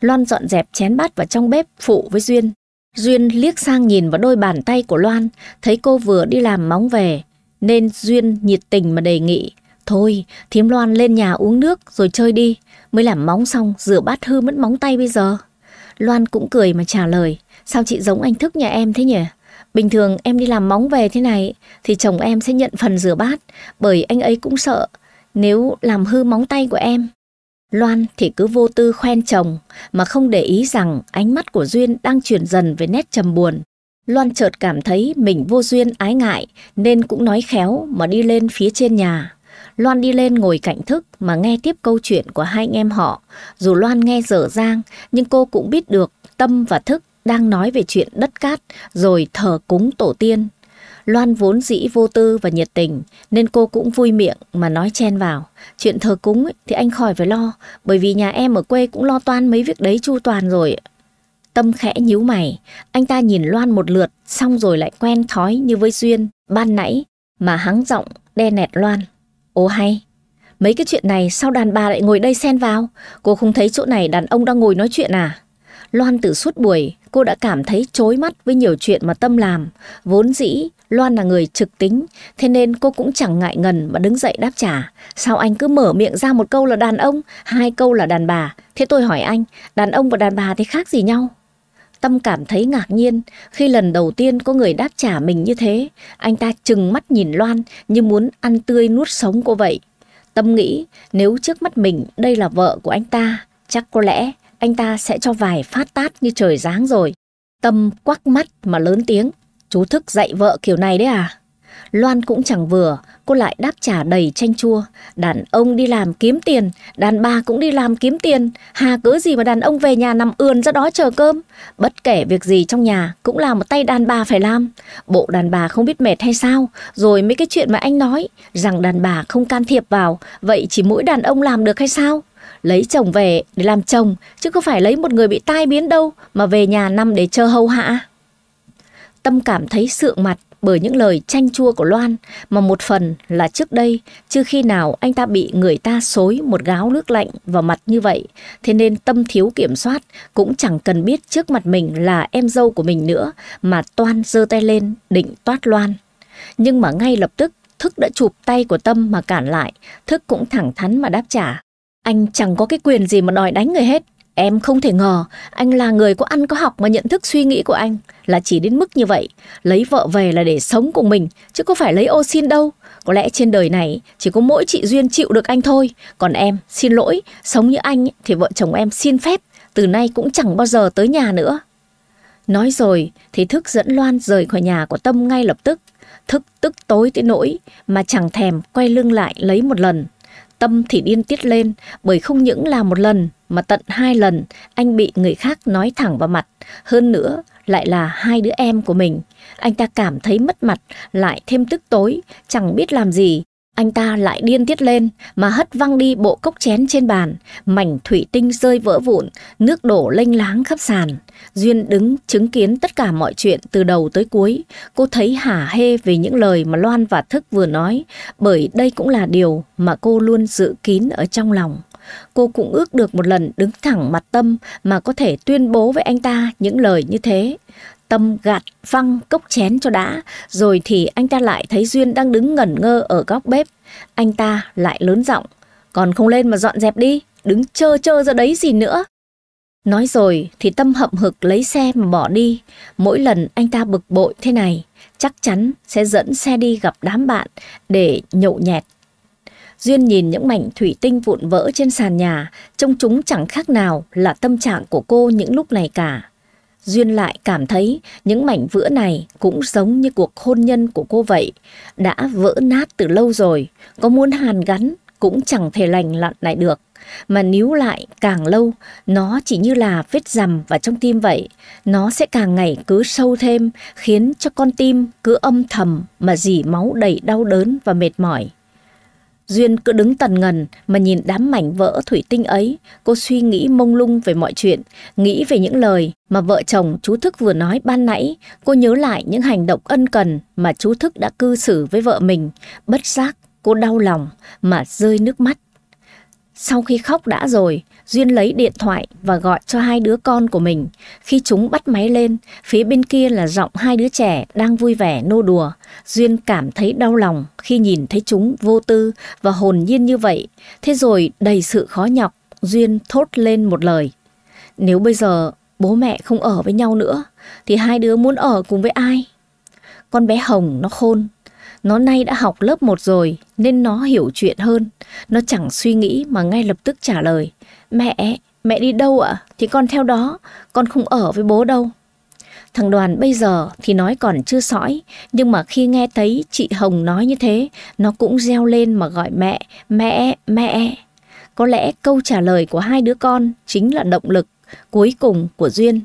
Loan dọn dẹp chén bát vào trong bếp phụ với Duyên. Duyên liếc sang nhìn vào đôi bàn tay của Loan, thấy cô vừa đi làm móng về, nên Duyên nhiệt tình mà đề nghị. Thôi, thím Loan lên nhà uống nước rồi chơi đi, mới làm móng xong rửa bát hư mất móng tay bây giờ. Loan cũng cười mà trả lời, sao chị giống anh thức nhà em thế nhỉ? Bình thường em đi làm móng về thế này thì chồng em sẽ nhận phần rửa bát bởi anh ấy cũng sợ nếu làm hư móng tay của em. Loan thì cứ vô tư khoen chồng mà không để ý rằng ánh mắt của Duyên đang chuyển dần về nét trầm buồn. Loan chợt cảm thấy mình vô duyên ái ngại nên cũng nói khéo mà đi lên phía trên nhà. Loan đi lên ngồi cạnh thức mà nghe tiếp câu chuyện của hai anh em họ. Dù Loan nghe dở dang nhưng cô cũng biết được Tâm và Thức đang nói về chuyện đất cát rồi thờ cúng tổ tiên. Loan vốn dĩ vô tư và nhiệt tình, nên cô cũng vui miệng mà nói chen vào. Chuyện thờ cúng ấy, thì anh khỏi phải lo, bởi vì nhà em ở quê cũng lo toan mấy việc đấy chu toàn rồi. Tâm khẽ nhíu mày, anh ta nhìn Loan một lượt, xong rồi lại quen thói như với Duyên, ban nãy, mà hắng giọng đe nẹt Loan. Ồ hay, mấy cái chuyện này sao đàn bà lại ngồi đây xen vào? Cô không thấy chỗ này đàn ông đang ngồi nói chuyện à? Loan từ suốt buổi, cô đã cảm thấy chối mắt với nhiều chuyện mà Tâm làm. Vốn dĩ, Loan là người trực tính, thế nên cô cũng chẳng ngại ngần mà đứng dậy đáp trả. Sao anh cứ mở miệng ra một câu là đàn ông, hai câu là đàn bà. Thế tôi hỏi anh, đàn ông và đàn bà thì khác gì nhau? Tâm cảm thấy ngạc nhiên khi lần đầu tiên có người đáp trả mình như thế. Anh ta chừng mắt nhìn Loan như muốn ăn tươi nuốt sống cô vậy. Tâm nghĩ nếu trước mắt mình đây là vợ của anh ta, chắc có lẽ anh ta sẽ cho vài phát tát như trời giáng rồi. Tâm quắc mắt mà lớn tiếng. Chú thức dạy vợ kiểu này đấy à? Loan cũng chẳng vừa, cô lại đáp trả đầy chanh chua. Đàn ông đi làm kiếm tiền, đàn bà cũng đi làm kiếm tiền. Hà cớ gì mà đàn ông về nhà nằm ườn ra đó chờ cơm. Bất kể việc gì trong nhà cũng là một tay đàn bà phải làm. Bộ đàn bà không biết mệt hay sao, rồi mấy cái chuyện mà anh nói rằng đàn bà không can thiệp vào, vậy chỉ mỗi đàn ông làm được hay sao? Lấy chồng về để làm chồng, chứ không phải lấy một người bị tai biến đâu mà về nhà nằm để chờ hầu hạ. À? Tâm cảm thấy sượng mặt bởi những lời chanh chua của Loan mà một phần là trước đây chưa khi nào anh ta bị người ta xối một gáo nước lạnh vào mặt như vậy, thế nên tâm thiếu kiểm soát cũng chẳng cần biết trước mặt mình là em dâu của mình nữa mà toan giơ tay lên định toát Loan. Nhưng mà ngay lập tức Thức đã chụp tay của Tâm mà cản lại, Thức cũng thẳng thắn mà đáp trả. Anh chẳng có cái quyền gì mà đòi đánh người hết, Em không thể ngờ anh là người có ăn có học mà nhận thức suy nghĩ của anh là chỉ đến mức như vậy. Lấy vợ về là để sống cùng mình, chứ có phải lấy ô xin đâu. Có lẽ trên đời này chỉ có mỗi chị Duyên chịu được anh thôi. Còn em, xin lỗi, sống như anh thì vợ chồng em xin phép, từ nay cũng chẳng bao giờ tới nhà nữa. Nói rồi thì Thức dẫn Loan rời khỏi nhà của Tâm ngay lập tức. Thức tức tối tới nỗi mà chẳng thèm quay lưng lại lấy một lần. Tâm thì điên tiết lên bởi không những là một lần mà tận hai lần anh bị người khác nói thẳng vào mặt, hơn nữa lại là hai đứa em của mình. Anh ta cảm thấy mất mặt, lại thêm tức tối, chẳng biết làm gì. Anh ta lại điên tiết lên mà hất văng đi bộ cốc chén trên bàn, mảnh thủy tinh rơi vỡ vụn, nước đổ lênh láng khắp sàn. Duyên đứng chứng kiến tất cả mọi chuyện từ đầu tới cuối. Cô thấy hả hê về những lời mà Loan và Thức vừa nói, bởi đây cũng là điều mà cô luôn giữ kín ở trong lòng. Cô cũng ước được một lần đứng thẳng mặt Tâm mà có thể tuyên bố với anh ta những lời như thế. Tâm gạt văng cốc chén cho đã, rồi thì anh ta lại thấy Duyên đang đứng ngẩn ngơ ở góc bếp. Anh ta lại lớn giọng, còn không lên mà dọn dẹp đi, đứng chơ chơ ra đấy gì nữa. Nói rồi thì Tâm hậm hực lấy xe mà bỏ đi. Mỗi lần anh ta bực bội thế này, chắc chắn sẽ dẫn xe đi gặp đám bạn để nhậu nhẹt Duyên nhìn những mảnh thủy tinh vụn vỡ trên sàn nhà, trông chúng chẳng khác nào là tâm trạng của cô những lúc này cả. Duyên lại cảm thấy những mảnh vữa này cũng giống như cuộc hôn nhân của cô vậy, đã vỡ nát từ lâu rồi, có muốn hàn gắn cũng chẳng thể lành lặn lại được. Mà níu lại càng lâu, nó chỉ như là vết rằm vào trong tim vậy. Nó sẽ càng ngày cứ sâu thêm, khiến cho con tim cứ âm thầm mà dì máu đầy đau đớn và mệt mỏi. Duyên cứ đứng tần ngần mà nhìn đám mảnh vỡ thủy tinh ấy, cô suy nghĩ mông lung về mọi chuyện, nghĩ về những lời mà vợ chồng chú Thức vừa nói ban nãy, cô nhớ lại những hành động ân cần mà chú Thức đã cư xử với vợ mình, bất giác cô đau lòng mà rơi nước mắt. Sau khi khóc đã rồi, Duyên lấy điện thoại và gọi cho hai đứa con của mình. Khi chúng bắt máy lên, phía bên kia là giọng hai đứa trẻ đang vui vẻ nô đùa. Duyên cảm thấy đau lòng khi nhìn thấy chúng vô tư và hồn nhiên như vậy. Thế rồi đầy sự khó nhọc, Duyên thốt lên một lời. Nếu bây giờ bố mẹ không ở với nhau nữa, thì hai đứa muốn ở cùng với ai? Con bé Hồng nó khôn, nó nay đã học lớp 1 rồi nên nó hiểu chuyện hơn. Nó chẳng suy nghĩ mà ngay lập tức trả lời. Mẹ, mẹ đi đâu ạ? Thì con theo đó, con không ở với bố đâu. Thằng Đoàn bây giờ thì nói còn chưa sõi, nhưng mà khi nghe thấy chị Hồng nói như thế, nó cũng reo lên mà gọi mẹ, mẹ, mẹ. Có lẽ câu trả lời của hai đứa con chính là động lực cuối cùng của Duyên.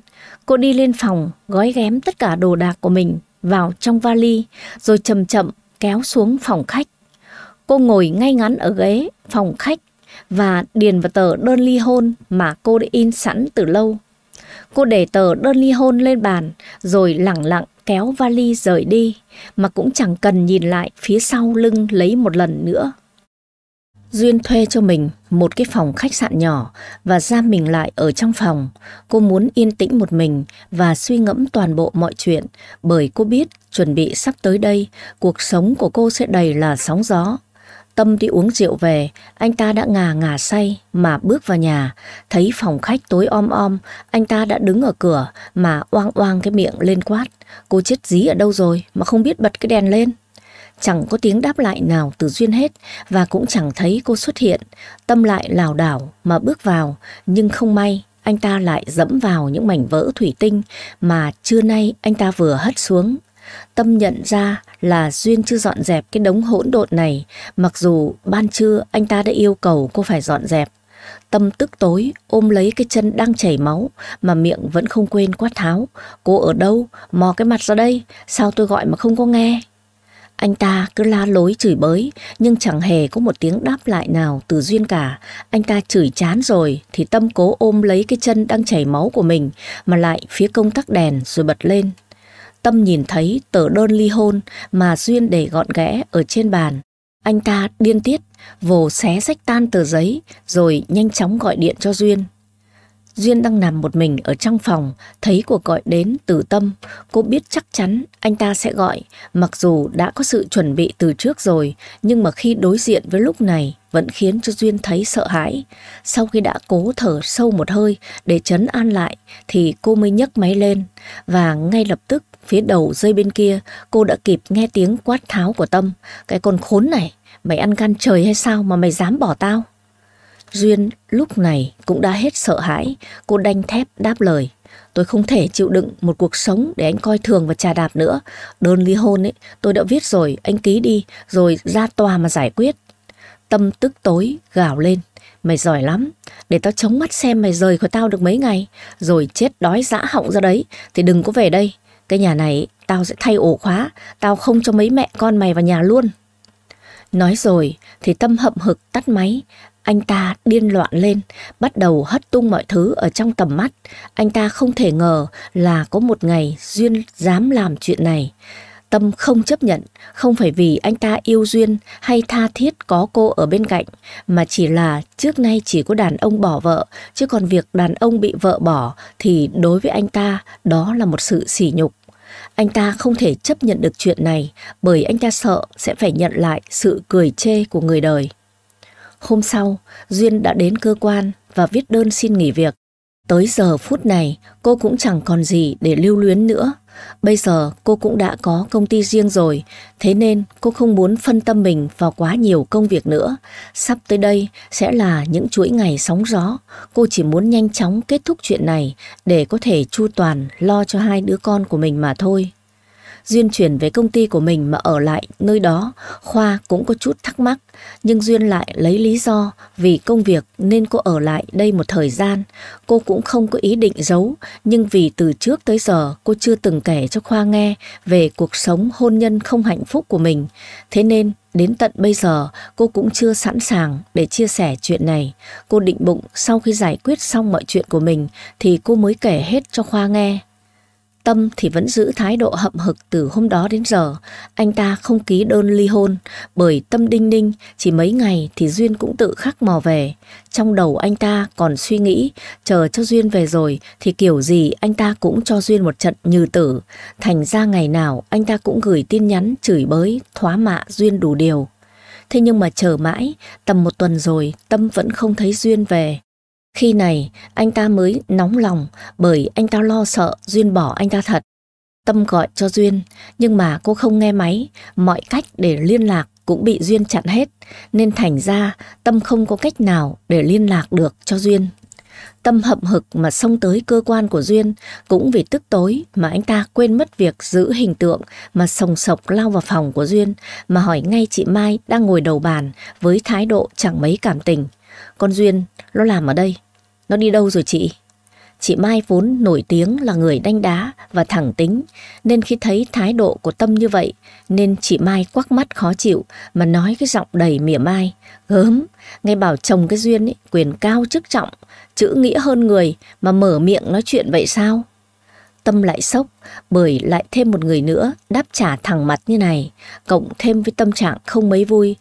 Cô đi lên phòng, gói ghém tất cả đồ đạc của mình vào trong vali, rồi chậm chậm kéo xuống phòng khách. Cô ngồi ngay ngắn ở ghế phòng khách và điền vào tờ đơn ly hôn mà cô đã in sẵn từ lâu. Cô để tờ đơn ly hôn lên bàn rồi lặng lặng kéo vali rời đi mà cũng chẳng cần nhìn lại phía sau lưng lấy một lần nữa. Duyên thuê cho mình một cái phòng khách sạn nhỏ và ra mình lại ở trong phòng. Cô muốn yên tĩnh một mình và suy ngẫm toàn bộ mọi chuyện bởi cô biết chuẩn bị sắp tới đây cuộc sống của cô sẽ đầy là sóng gió Tâm đi uống rượu về, anh ta đã ngà ngà say mà bước vào nhà, thấy phòng khách tối om om, anh ta đã đứng ở cửa mà oang oang cái miệng lên quát. Cô chết dí ở đâu rồi mà không biết bật cái đèn lên. Chẳng có tiếng đáp lại nào từ Duyên hết và cũng chẳng thấy cô xuất hiện. Tâm lại lảo đảo mà bước vào, nhưng không may anh ta lại dẫm vào những mảnh vỡ thủy tinh mà trưa nay anh ta vừa hất xuống Tâm nhận ra là Duyên chưa dọn dẹp cái đống hỗn độn này, mặc dù ban trưa anh ta đã yêu cầu cô phải dọn dẹp. Tâm tức tối ôm lấy cái chân đang chảy máu mà miệng vẫn không quên quát tháo. Cô ở đâu? Mò cái mặt ra đây, sao tôi gọi mà không có nghe? Anh ta cứ la lối chửi bới nhưng chẳng hề có một tiếng đáp lại nào từ Duyên cả. Anh ta chửi chán rồi thì Tâm cố ôm lấy cái chân đang chảy máu của mình mà lại phía công tắc đèn rồi bật lên. Tâm nhìn thấy tờ đơn ly hôn mà Duyên để gọn ghẽ ở trên bàn. Anh ta điên tiết, vồ xé sách tan tờ giấy rồi nhanh chóng gọi điện cho Duyên. Duyên đang nằm một mình ở trong phòng, thấy cuộc gọi đến từ Tâm. Cô biết chắc chắn anh ta sẽ gọi, mặc dù đã có sự chuẩn bị từ trước rồi, nhưng mà khi đối diện với lúc này vẫn khiến cho Duyên thấy sợ hãi. Sau khi đã cố thở sâu một hơi để chấn an lại thì cô mới nhấc máy lên và ngay lập tức Phía đầu dây bên kia, cô đã kịp nghe tiếng quát tháo của Tâm. Cái con khốn này, mày ăn gan trời hay sao mà mày dám bỏ tao? Duyên lúc này cũng đã hết sợ hãi, cô đanh thép đáp lời. Tôi không thể chịu đựng một cuộc sống để anh coi thường và trà đạp nữa. Đơn ly hôn ấy, tôi đã viết rồi, anh ký đi, rồi ra tòa mà giải quyết. Tâm tức tối, gào lên. Mày giỏi lắm, để tao chống mắt xem mày rời khỏi tao được mấy ngày, rồi chết đói dã họng ra đấy, thì đừng có về đây. Cái nhà này tao sẽ thay ổ khóa, tao không cho mấy mẹ con mày vào nhà luôn. Nói rồi thì Tâm hậm hực tắt máy, anh ta điên loạn lên, bắt đầu hất tung mọi thứ ở trong tầm mắt. Anh ta không thể ngờ là có một ngày Duyên dám làm chuyện này. Tâm không chấp nhận, không phải vì anh ta yêu Duyên hay tha thiết có cô ở bên cạnh, mà chỉ là trước nay chỉ có đàn ông bỏ vợ, chứ còn việc đàn ông bị vợ bỏ thì đối với anh ta đó là một sự sỉ nhục. Anh ta không thể chấp nhận được chuyện này bởi anh ta sợ sẽ phải nhận lại sự cười chê của người đời. Hôm sau, Duyên đã đến cơ quan và viết đơn xin nghỉ việc. Tới giờ phút này, cô cũng chẳng còn gì để lưu luyến nữa Bây giờ cô cũng đã có công ty riêng rồi, thế nên cô không muốn phân tâm mình vào quá nhiều công việc nữa. Sắp tới đây sẽ là những chuỗi ngày sóng gió, cô chỉ muốn nhanh chóng kết thúc chuyện này để có thể chu toàn lo cho hai đứa con của mình mà thôi. Duyên chuyển về công ty của mình mà ở lại nơi đó, Khoa cũng có chút thắc mắc, nhưng Duyên lại lấy lý do vì công việc nên cô ở lại đây một thời gian. Cô cũng không có ý định giấu, nhưng vì từ trước tới giờ cô chưa từng kể cho Khoa nghe về cuộc sống hôn nhân không hạnh phúc của mình. Thế nên Đến tận bây giờ cô cũng chưa sẵn sàng để chia sẻ chuyện này. Cô định bụng sau khi giải quyết xong mọi chuyện của mình thì cô mới kể hết cho Khoa nghe. Tâm thì vẫn giữ thái độ hậm hực từ hôm đó đến giờ. Anh ta không ký đơn ly hôn, bởi Tâm đinh ninh chỉ mấy ngày thì Duyên cũng tự khắc mò về. Trong đầu anh ta còn suy nghĩ, chờ cho Duyên về rồi thì kiểu gì anh ta cũng cho Duyên một trận như tử. Thành ra ngày nào anh ta cũng gửi tin nhắn chửi bới, thóa mạ Duyên đủ điều. Thế nhưng mà chờ mãi, tầm một tuần rồi Tâm vẫn không thấy Duyên về. Khi này anh ta mới nóng lòng bởi anh ta lo sợ Duyên bỏ anh ta thật. Tâm gọi cho Duyên nhưng mà cô không nghe máy, mọi cách để liên lạc cũng bị Duyên chặn hết nên thành ra Tâm không có cách nào để liên lạc được cho Duyên. Tâm hậm hực mà xông tới cơ quan của Duyên cũng vì tức tối mà anh ta quên mất việc giữ hình tượng mà sồng sộc lao vào phòng của Duyên mà hỏi ngay chị Mai đang ngồi đầu bàn với thái độ chẳng mấy cảm tình. Con Duyên, nó làm ở đây. Nó đi đâu rồi chị? Chị Mai vốn nổi tiếng là người đanh đá và thẳng tính, nên khi thấy thái độ của Tâm như vậy, nên chị Mai quắc mắt khó chịu mà nói cái giọng đầy mỉa mai, gớm, nghe bảo chồng cái duyên ấy, quyền cao chức trọng, chữ nghĩa hơn người mà mở miệng nói chuyện vậy sao? Tâm lại sốc bởi lại thêm một người nữa đáp trả thẳng mặt như này, cộng thêm với tâm trạng không mấy vui,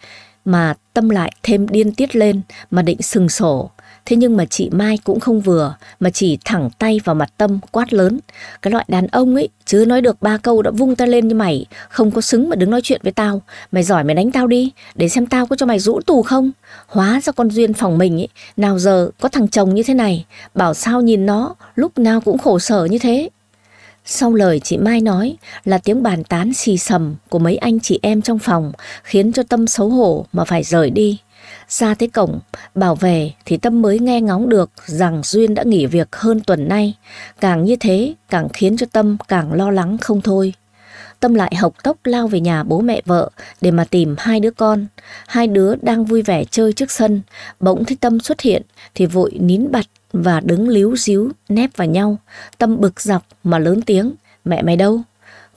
mà tâm lại thêm điên tiết lên mà định sừng sổ. Thế nhưng mà chị Mai cũng không vừa mà chỉ thẳng tay vào mặt Tâm quát lớn. Cái loại đàn ông ấy chứ nói được ba câu đã vung tay lên như mày, không có xứng mà đứng nói chuyện với tao. Mày giỏi mày đánh tao đi, để xem tao có cho mày rũ tù không. Hóa ra con duyên phòng mình ấy, nào giờ có thằng chồng như thế này, bảo sao nhìn nó lúc nào cũng khổ sở như thế. Sau lời chị Mai nói là tiếng bàn tán xì sầm của mấy anh chị em trong phòng khiến cho Tâm xấu hổ mà phải rời đi. Ra tới cổng, bảo về thì Tâm mới nghe ngóng được rằng Duyên đã nghỉ việc hơn tuần nay. Càng như thế, càng khiến cho Tâm càng lo lắng không thôi. Tâm lại hộc tốc lao về nhà bố mẹ vợ để mà tìm hai đứa con. Hai đứa đang vui vẻ chơi trước sân, bỗng thấy Tâm xuất hiện thì vội nín bặt và đứng líu xíu nép vào nhau, tâm bực dọc mà lớn tiếng, mẹ mày đâu?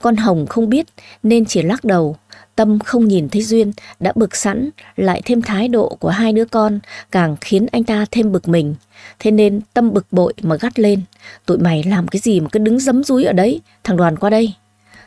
Con Hồng không biết nên chỉ lắc đầu, tâm không nhìn thấy Duyên đã bực sẵn, lại thêm thái độ của hai đứa con càng khiến anh ta thêm bực mình. Thế nên tâm bực bội mà gắt lên, tụi mày làm cái gì mà cứ đứng dấm dúi ở đấy, thằng đoàn qua đây.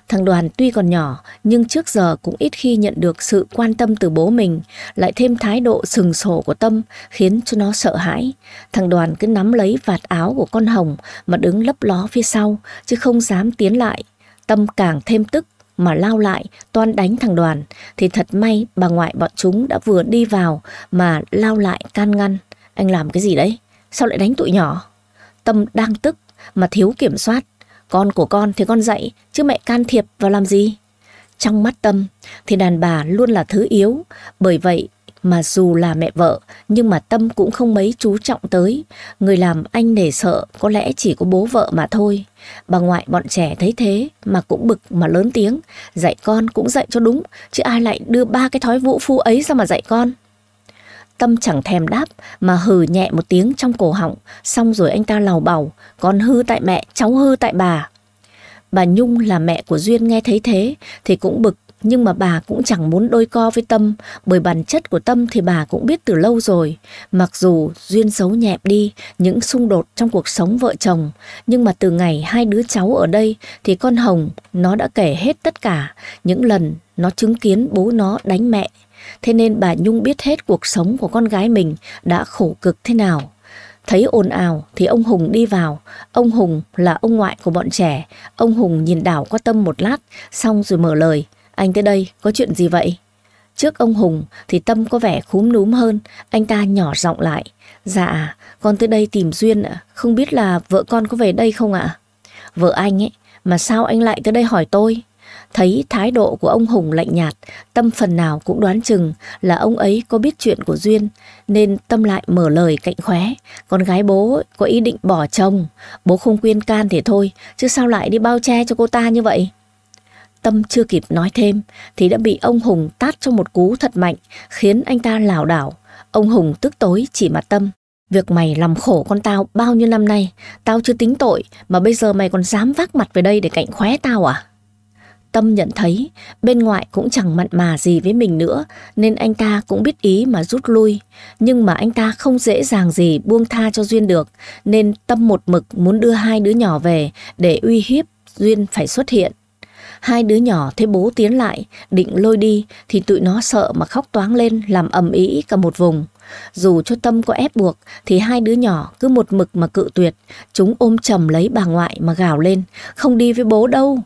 Thằng Đoàn tuy còn nhỏ nhưng trước giờ cũng ít khi nhận được sự quan tâm từ bố mình, lại thêm thái độ sừng sổ của Tâm khiến cho nó sợ hãi. Thằng Đoàn cứ nắm lấy vạt áo của con Hồng mà đứng lấp ló phía sau chứ không dám tiến lại. Tâm càng thêm tức mà lao lại toan đánh thằng Đoàn thì thật may bà ngoại bọn chúng đã vừa đi vào mà lao lại can ngăn. Anh làm cái gì đấy? Sao lại đánh tụi nhỏ? Tâm đang tức mà thiếu kiểm soát con của con thì con dạy, chứ mẹ can thiệp vào làm gì? Trong mắt Tâm thì đàn bà luôn là thứ yếu, bởi vậy mà dù là mẹ vợ nhưng mà Tâm cũng không mấy chú trọng tới. Người làm anh nể sợ có lẽ chỉ có bố vợ mà thôi. Bà ngoại bọn trẻ thấy thế mà cũng bực mà lớn tiếng. Dạy con cũng dạy cho đúng chứ ai lại đưa ba cái thói vũ phu ấy ra mà dạy con. Tâm chẳng thèm đáp mà hừ nhẹ một tiếng trong cổ họng, xong rồi anh ta lào bảo, con hư tại mẹ, cháu hư tại bà. Bà Nhung là mẹ của Duyên nghe thấy thế thì cũng bực nhưng mà bà cũng chẳng muốn đôi co với Tâm bởi bản chất của Tâm thì bà cũng biết từ lâu rồi. Mặc dù Duyên xấu nhẹm đi những xung đột trong cuộc sống vợ chồng nhưng mà từ ngày hai đứa cháu ở đây thì con Hồng nó đã kể hết tất cả những lần nó chứng kiến bố nó đánh mẹ Thế nên bà Nhung biết hết cuộc sống của con gái mình đã khổ cực thế nào. Thấy ồn ào thì ông Hùng đi vào. Ông Hùng là ông ngoại của bọn trẻ. Ông Hùng nhìn đảo qua tâm một lát, xong rồi mở lời. Anh tới đây, có chuyện gì vậy? Trước ông Hùng thì Tâm có vẻ khúm núm hơn, anh ta nhỏ giọng lại. Dạ, con tới đây tìm Duyên ạ, không biết là vợ con có về đây không ạ? Vợ anh ấy, mà sao anh lại tới đây hỏi tôi? Thấy thái độ của ông Hùng lạnh nhạt, Tâm phần nào cũng đoán chừng là ông ấy có biết chuyện của Duyên, nên Tâm lại mở lời cạnh khóe. Con gái bố có ý định bỏ chồng, bố không khuyên can thì thôi, chứ sao lại đi bao che cho cô ta như vậy? Tâm chưa kịp nói thêm thì đã bị ông Hùng tát cho một cú thật mạnh, khiến anh ta lảo đảo. Ông Hùng tức tối chỉ mặt Tâm. Việc mày làm khổ con tao bao nhiêu năm nay, tao chưa tính tội mà bây giờ mày còn dám vác mặt về đây để cạnh khóe tao à? Tâm nhận thấy bên ngoại cũng chẳng mặn mà gì với mình nữa nên anh ta cũng biết ý mà rút lui. Nhưng mà anh ta không dễ dàng gì buông tha cho Duyên được nên Tâm một mực muốn đưa hai đứa nhỏ về để uy hiếp Duyên phải xuất hiện. Hai đứa nhỏ thấy bố tiến lại, định lôi đi thì tụi nó sợ mà khóc toáng lên làm ầm ĩ cả một vùng. Dù cho Tâm có ép buộc thì hai đứa nhỏ cứ một mực mà cự tuyệt, chúng ôm chầm lấy bà ngoại mà gào lên, không đi với bố đâu,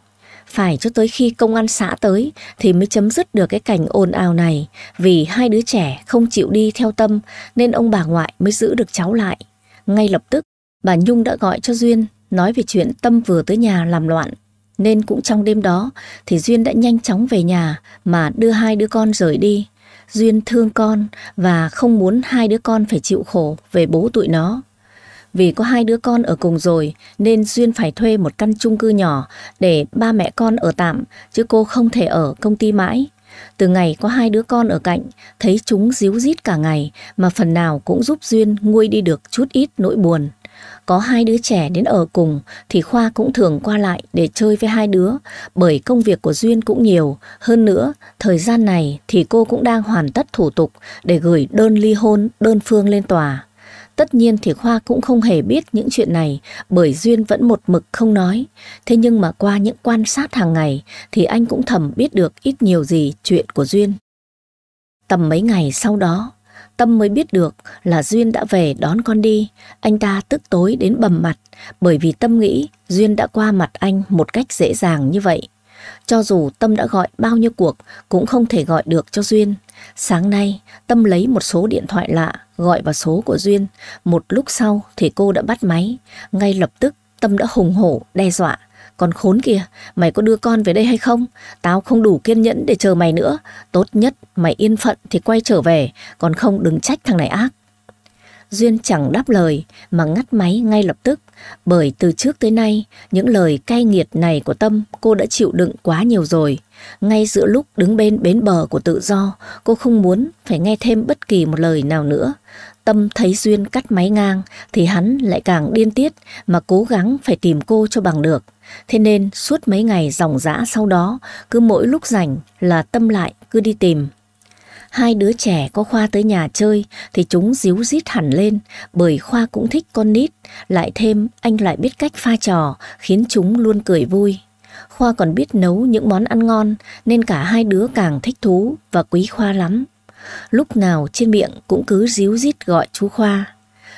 phải cho tới khi công an xã tới thì mới chấm dứt được cái cảnh ồn ào này. Vì hai đứa trẻ không chịu đi theo tâm nên ông bà ngoại mới giữ được cháu lại. Ngay lập tức, bà Nhung đã gọi cho Duyên nói về chuyện Tâm vừa tới nhà làm loạn. Nên cũng trong đêm đó thì Duyên đã nhanh chóng về nhà mà đưa hai đứa con rời đi. Duyên thương con và không muốn hai đứa con phải chịu khổ về bố tụi nó. Vì có hai đứa con ở cùng rồi nên Duyên phải thuê một căn chung cư nhỏ để ba mẹ con ở tạm chứ cô không thể ở công ty mãi. Từ ngày có hai đứa con ở cạnh, thấy chúng díu dít cả ngày mà phần nào cũng giúp Duyên nguôi đi được chút ít nỗi buồn. Có hai đứa trẻ đến ở cùng thì Khoa cũng thường qua lại để chơi với hai đứa bởi công việc của Duyên cũng nhiều. Hơn nữa, thời gian này thì cô cũng đang hoàn tất thủ tục để gửi đơn ly hôn đơn phương lên tòa. Tất nhiên thì Khoa cũng không hề biết những chuyện này bởi Duyên vẫn một mực không nói. Thế nhưng mà qua những quan sát hàng ngày thì anh cũng thầm biết được ít nhiều gì chuyện của Duyên. Tầm mấy ngày sau đó, Tâm mới biết được là Duyên đã về đón con đi. Anh ta tức tối đến bầm mặt bởi vì Tâm nghĩ Duyên đã qua mặt anh một cách dễ dàng như vậy. Cho dù Tâm đã gọi bao nhiêu cuộc cũng không thể gọi được cho Duyên. Sáng nay, Tâm lấy một số điện thoại lạ gọi vào số của Duyên. Một lúc sau thì cô đã bắt máy. Ngay lập tức, Tâm đã hùng hổ, đe dọa. Còn khốn kìa, mày có đưa con về đây hay không? Tao không đủ kiên nhẫn để chờ mày nữa. Tốt nhất mày yên phận thì quay trở về, còn không đừng trách thằng này ác. Duyên chẳng đáp lời mà ngắt máy ngay lập tức. Bởi từ trước tới nay, những lời cay nghiệt này của Tâm cô đã chịu đựng quá nhiều rồi. Ngay giữa lúc đứng bên bến bờ của tự do, cô không muốn phải nghe thêm bất kỳ một lời nào nữa. Tâm thấy Duyên cắt máy ngang thì hắn lại càng điên tiết mà cố gắng phải tìm cô cho bằng được. Thế nên suốt mấy ngày dòng dã sau đó, cứ mỗi lúc rảnh là Tâm lại cứ đi tìm. Hai đứa trẻ có Khoa tới nhà chơi thì chúng díu dít hẳn lên bởi Khoa cũng thích con nít, lại thêm anh lại biết cách pha trò khiến chúng luôn cười vui. Khoa còn biết nấu những món ăn ngon nên cả hai đứa càng thích thú và quý Khoa lắm. Lúc nào trên miệng cũng cứ díu dít gọi chú Khoa.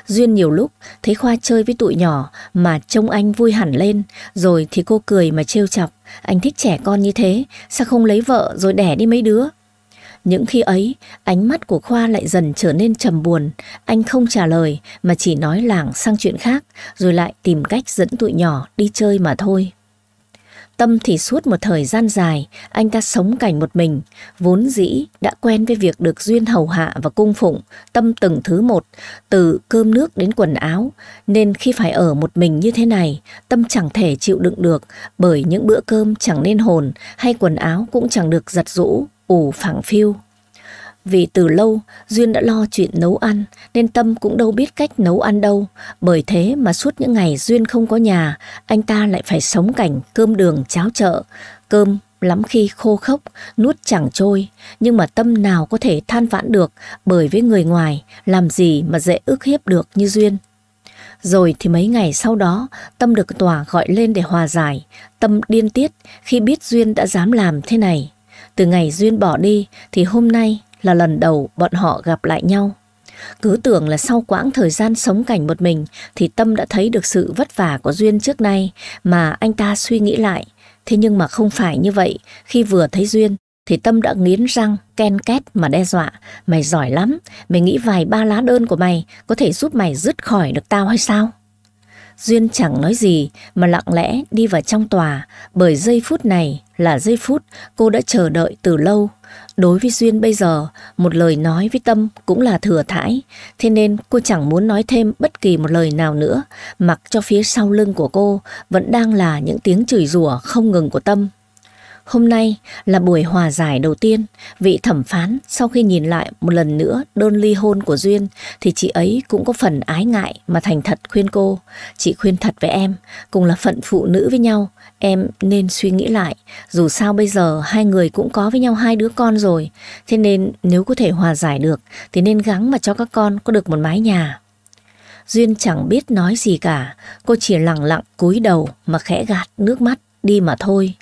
Duyên nhiều lúc thấy Khoa chơi với tụi nhỏ mà trông anh vui hẳn lên, rồi thì cô cười mà trêu chọc. Anh thích trẻ con như thế, sao không lấy vợ rồi đẻ đi mấy đứa? Những khi ấy, ánh mắt của Khoa lại dần trở nên trầm buồn. Anh không trả lời mà chỉ nói làng sang chuyện khác, rồi lại tìm cách dẫn tụi nhỏ đi chơi mà thôi. Tâm thì suốt một thời gian dài, anh ta sống cảnh một mình, vốn dĩ đã quen với việc được duyên hầu hạ và cung phụng, tâm từng thứ một, từ cơm nước đến quần áo, nên khi phải ở một mình như thế này, tâm chẳng thể chịu đựng được bởi những bữa cơm chẳng nên hồn hay quần áo cũng chẳng được giặt rũ, ủ phẳng phiêu vì từ lâu Duyên đã lo chuyện nấu ăn nên Tâm cũng đâu biết cách nấu ăn đâu. Bởi thế mà suốt những ngày Duyên không có nhà, anh ta lại phải sống cảnh cơm đường cháo chợ. Cơm lắm khi khô khốc, nuốt chẳng trôi, nhưng mà tâm nào có thể than vãn được bởi với người ngoài làm gì mà dễ ức hiếp được như Duyên. Rồi thì mấy ngày sau đó, Tâm được tòa gọi lên để hòa giải. Tâm điên tiết khi biết Duyên đã dám làm thế này. Từ ngày Duyên bỏ đi thì hôm nay là lần đầu bọn họ gặp lại nhau. Cứ tưởng là sau quãng thời gian sống cảnh một mình thì Tâm đã thấy được sự vất vả của Duyên trước nay mà anh ta suy nghĩ lại. Thế nhưng mà không phải như vậy, khi vừa thấy Duyên thì Tâm đã nghiến răng, ken két mà đe dọa. Mày giỏi lắm, mày nghĩ vài ba lá đơn của mày có thể giúp mày dứt khỏi được tao hay sao? Duyên chẳng nói gì mà lặng lẽ đi vào trong tòa bởi giây phút này là giây phút cô đã chờ đợi từ lâu Đối với Duyên bây giờ, một lời nói với Tâm cũng là thừa thãi, thế nên cô chẳng muốn nói thêm bất kỳ một lời nào nữa, mặc cho phía sau lưng của cô vẫn đang là những tiếng chửi rủa không ngừng của Tâm. Hôm nay là buổi hòa giải đầu tiên, vị thẩm phán sau khi nhìn lại một lần nữa đơn ly hôn của Duyên thì chị ấy cũng có phần ái ngại mà thành thật khuyên cô. Chị khuyên thật với em, cùng là phận phụ nữ với nhau, em nên suy nghĩ lại, dù sao bây giờ hai người cũng có với nhau hai đứa con rồi, thế nên nếu có thể hòa giải được thì nên gắng mà cho các con có được một mái nhà. Duyên chẳng biết nói gì cả, cô chỉ lặng lặng cúi đầu mà khẽ gạt nước mắt đi mà thôi.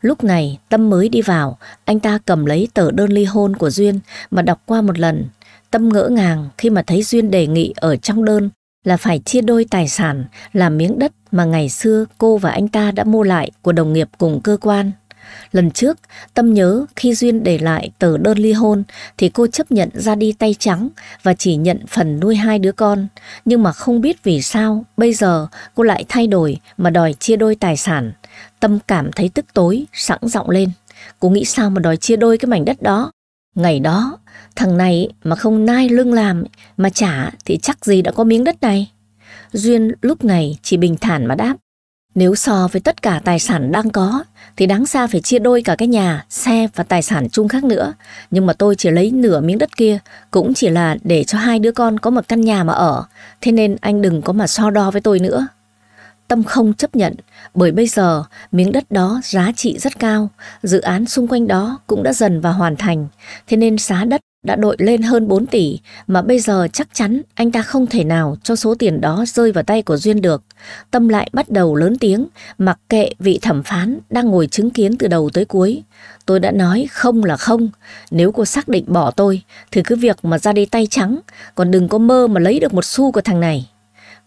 Lúc này Tâm mới đi vào, anh ta cầm lấy tờ đơn ly hôn của Duyên mà đọc qua một lần. Tâm ngỡ ngàng khi mà thấy Duyên đề nghị ở trong đơn là phải chia đôi tài sản là miếng đất mà ngày xưa cô và anh ta đã mua lại của đồng nghiệp cùng cơ quan. Lần trước, Tâm nhớ khi Duyên để lại tờ đơn ly hôn thì cô chấp nhận ra đi tay trắng và chỉ nhận phần nuôi hai đứa con. Nhưng mà không biết vì sao bây giờ cô lại thay đổi mà đòi chia đôi tài sản. Tâm cảm thấy tức tối, sẵn giọng lên. Cô nghĩ sao mà đòi chia đôi cái mảnh đất đó? Ngày đó, thằng này mà không nai lưng làm mà trả thì chắc gì đã có miếng đất này. Duyên lúc này chỉ bình thản mà đáp. Nếu so với tất cả tài sản đang có thì đáng ra phải chia đôi cả cái nhà, xe và tài sản chung khác nữa. Nhưng mà tôi chỉ lấy nửa miếng đất kia cũng chỉ là để cho hai đứa con có một căn nhà mà ở. Thế nên anh đừng có mà so đo với tôi nữa. Tâm không chấp nhận, bởi bây giờ miếng đất đó giá trị rất cao, dự án xung quanh đó cũng đã dần và hoàn thành, thế nên giá đất đã đội lên hơn 4 tỷ mà bây giờ chắc chắn anh ta không thể nào cho số tiền đó rơi vào tay của Duyên được. Tâm lại bắt đầu lớn tiếng, mặc kệ vị thẩm phán đang ngồi chứng kiến từ đầu tới cuối. Tôi đã nói không là không, nếu cô xác định bỏ tôi thì cứ việc mà ra đây tay trắng, còn đừng có mơ mà lấy được một xu của thằng này.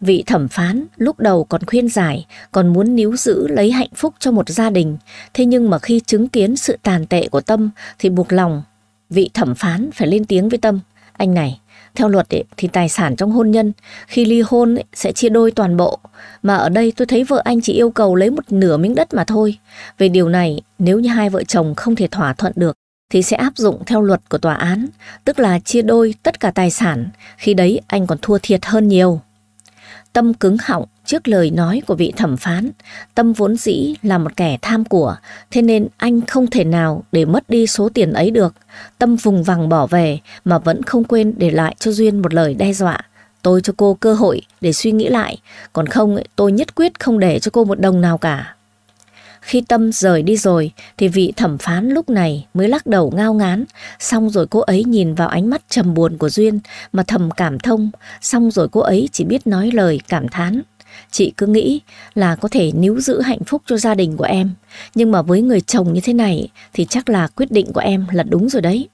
Vị thẩm phán lúc đầu còn khuyên giải, còn muốn níu giữ lấy hạnh phúc cho một gia đình. Thế nhưng mà khi chứng kiến sự tàn tệ của Tâm thì buộc lòng vị thẩm phán phải lên tiếng với Tâm. Anh này, theo luật ấy, thì tài sản trong hôn nhân khi ly hôn ấy, sẽ chia đôi toàn bộ. Mà ở đây tôi thấy vợ anh chỉ yêu cầu lấy một nửa miếng đất mà thôi. Về điều này, nếu như hai vợ chồng không thể thỏa thuận được thì sẽ áp dụng theo luật của tòa án, tức là chia đôi tất cả tài sản, khi đấy anh còn thua thiệt hơn nhiều. Tâm cứng họng trước lời nói của vị thẩm phán. Tâm vốn dĩ là một kẻ tham của, thế nên anh không thể nào để mất đi số tiền ấy được. Tâm vùng vằng bỏ về mà vẫn không quên để lại cho Duyên một lời đe dọa. Tôi cho cô cơ hội để suy nghĩ lại, còn không tôi nhất quyết không để cho cô một đồng nào cả. Khi tâm rời đi rồi thì vị thẩm phán lúc này mới lắc đầu ngao ngán, xong rồi cô ấy nhìn vào ánh mắt trầm buồn của Duyên mà thầm cảm thông, xong rồi cô ấy chỉ biết nói lời cảm thán. Chị cứ nghĩ là có thể níu giữ hạnh phúc cho gia đình của em, nhưng mà với người chồng như thế này thì chắc là quyết định của em là đúng rồi đấy.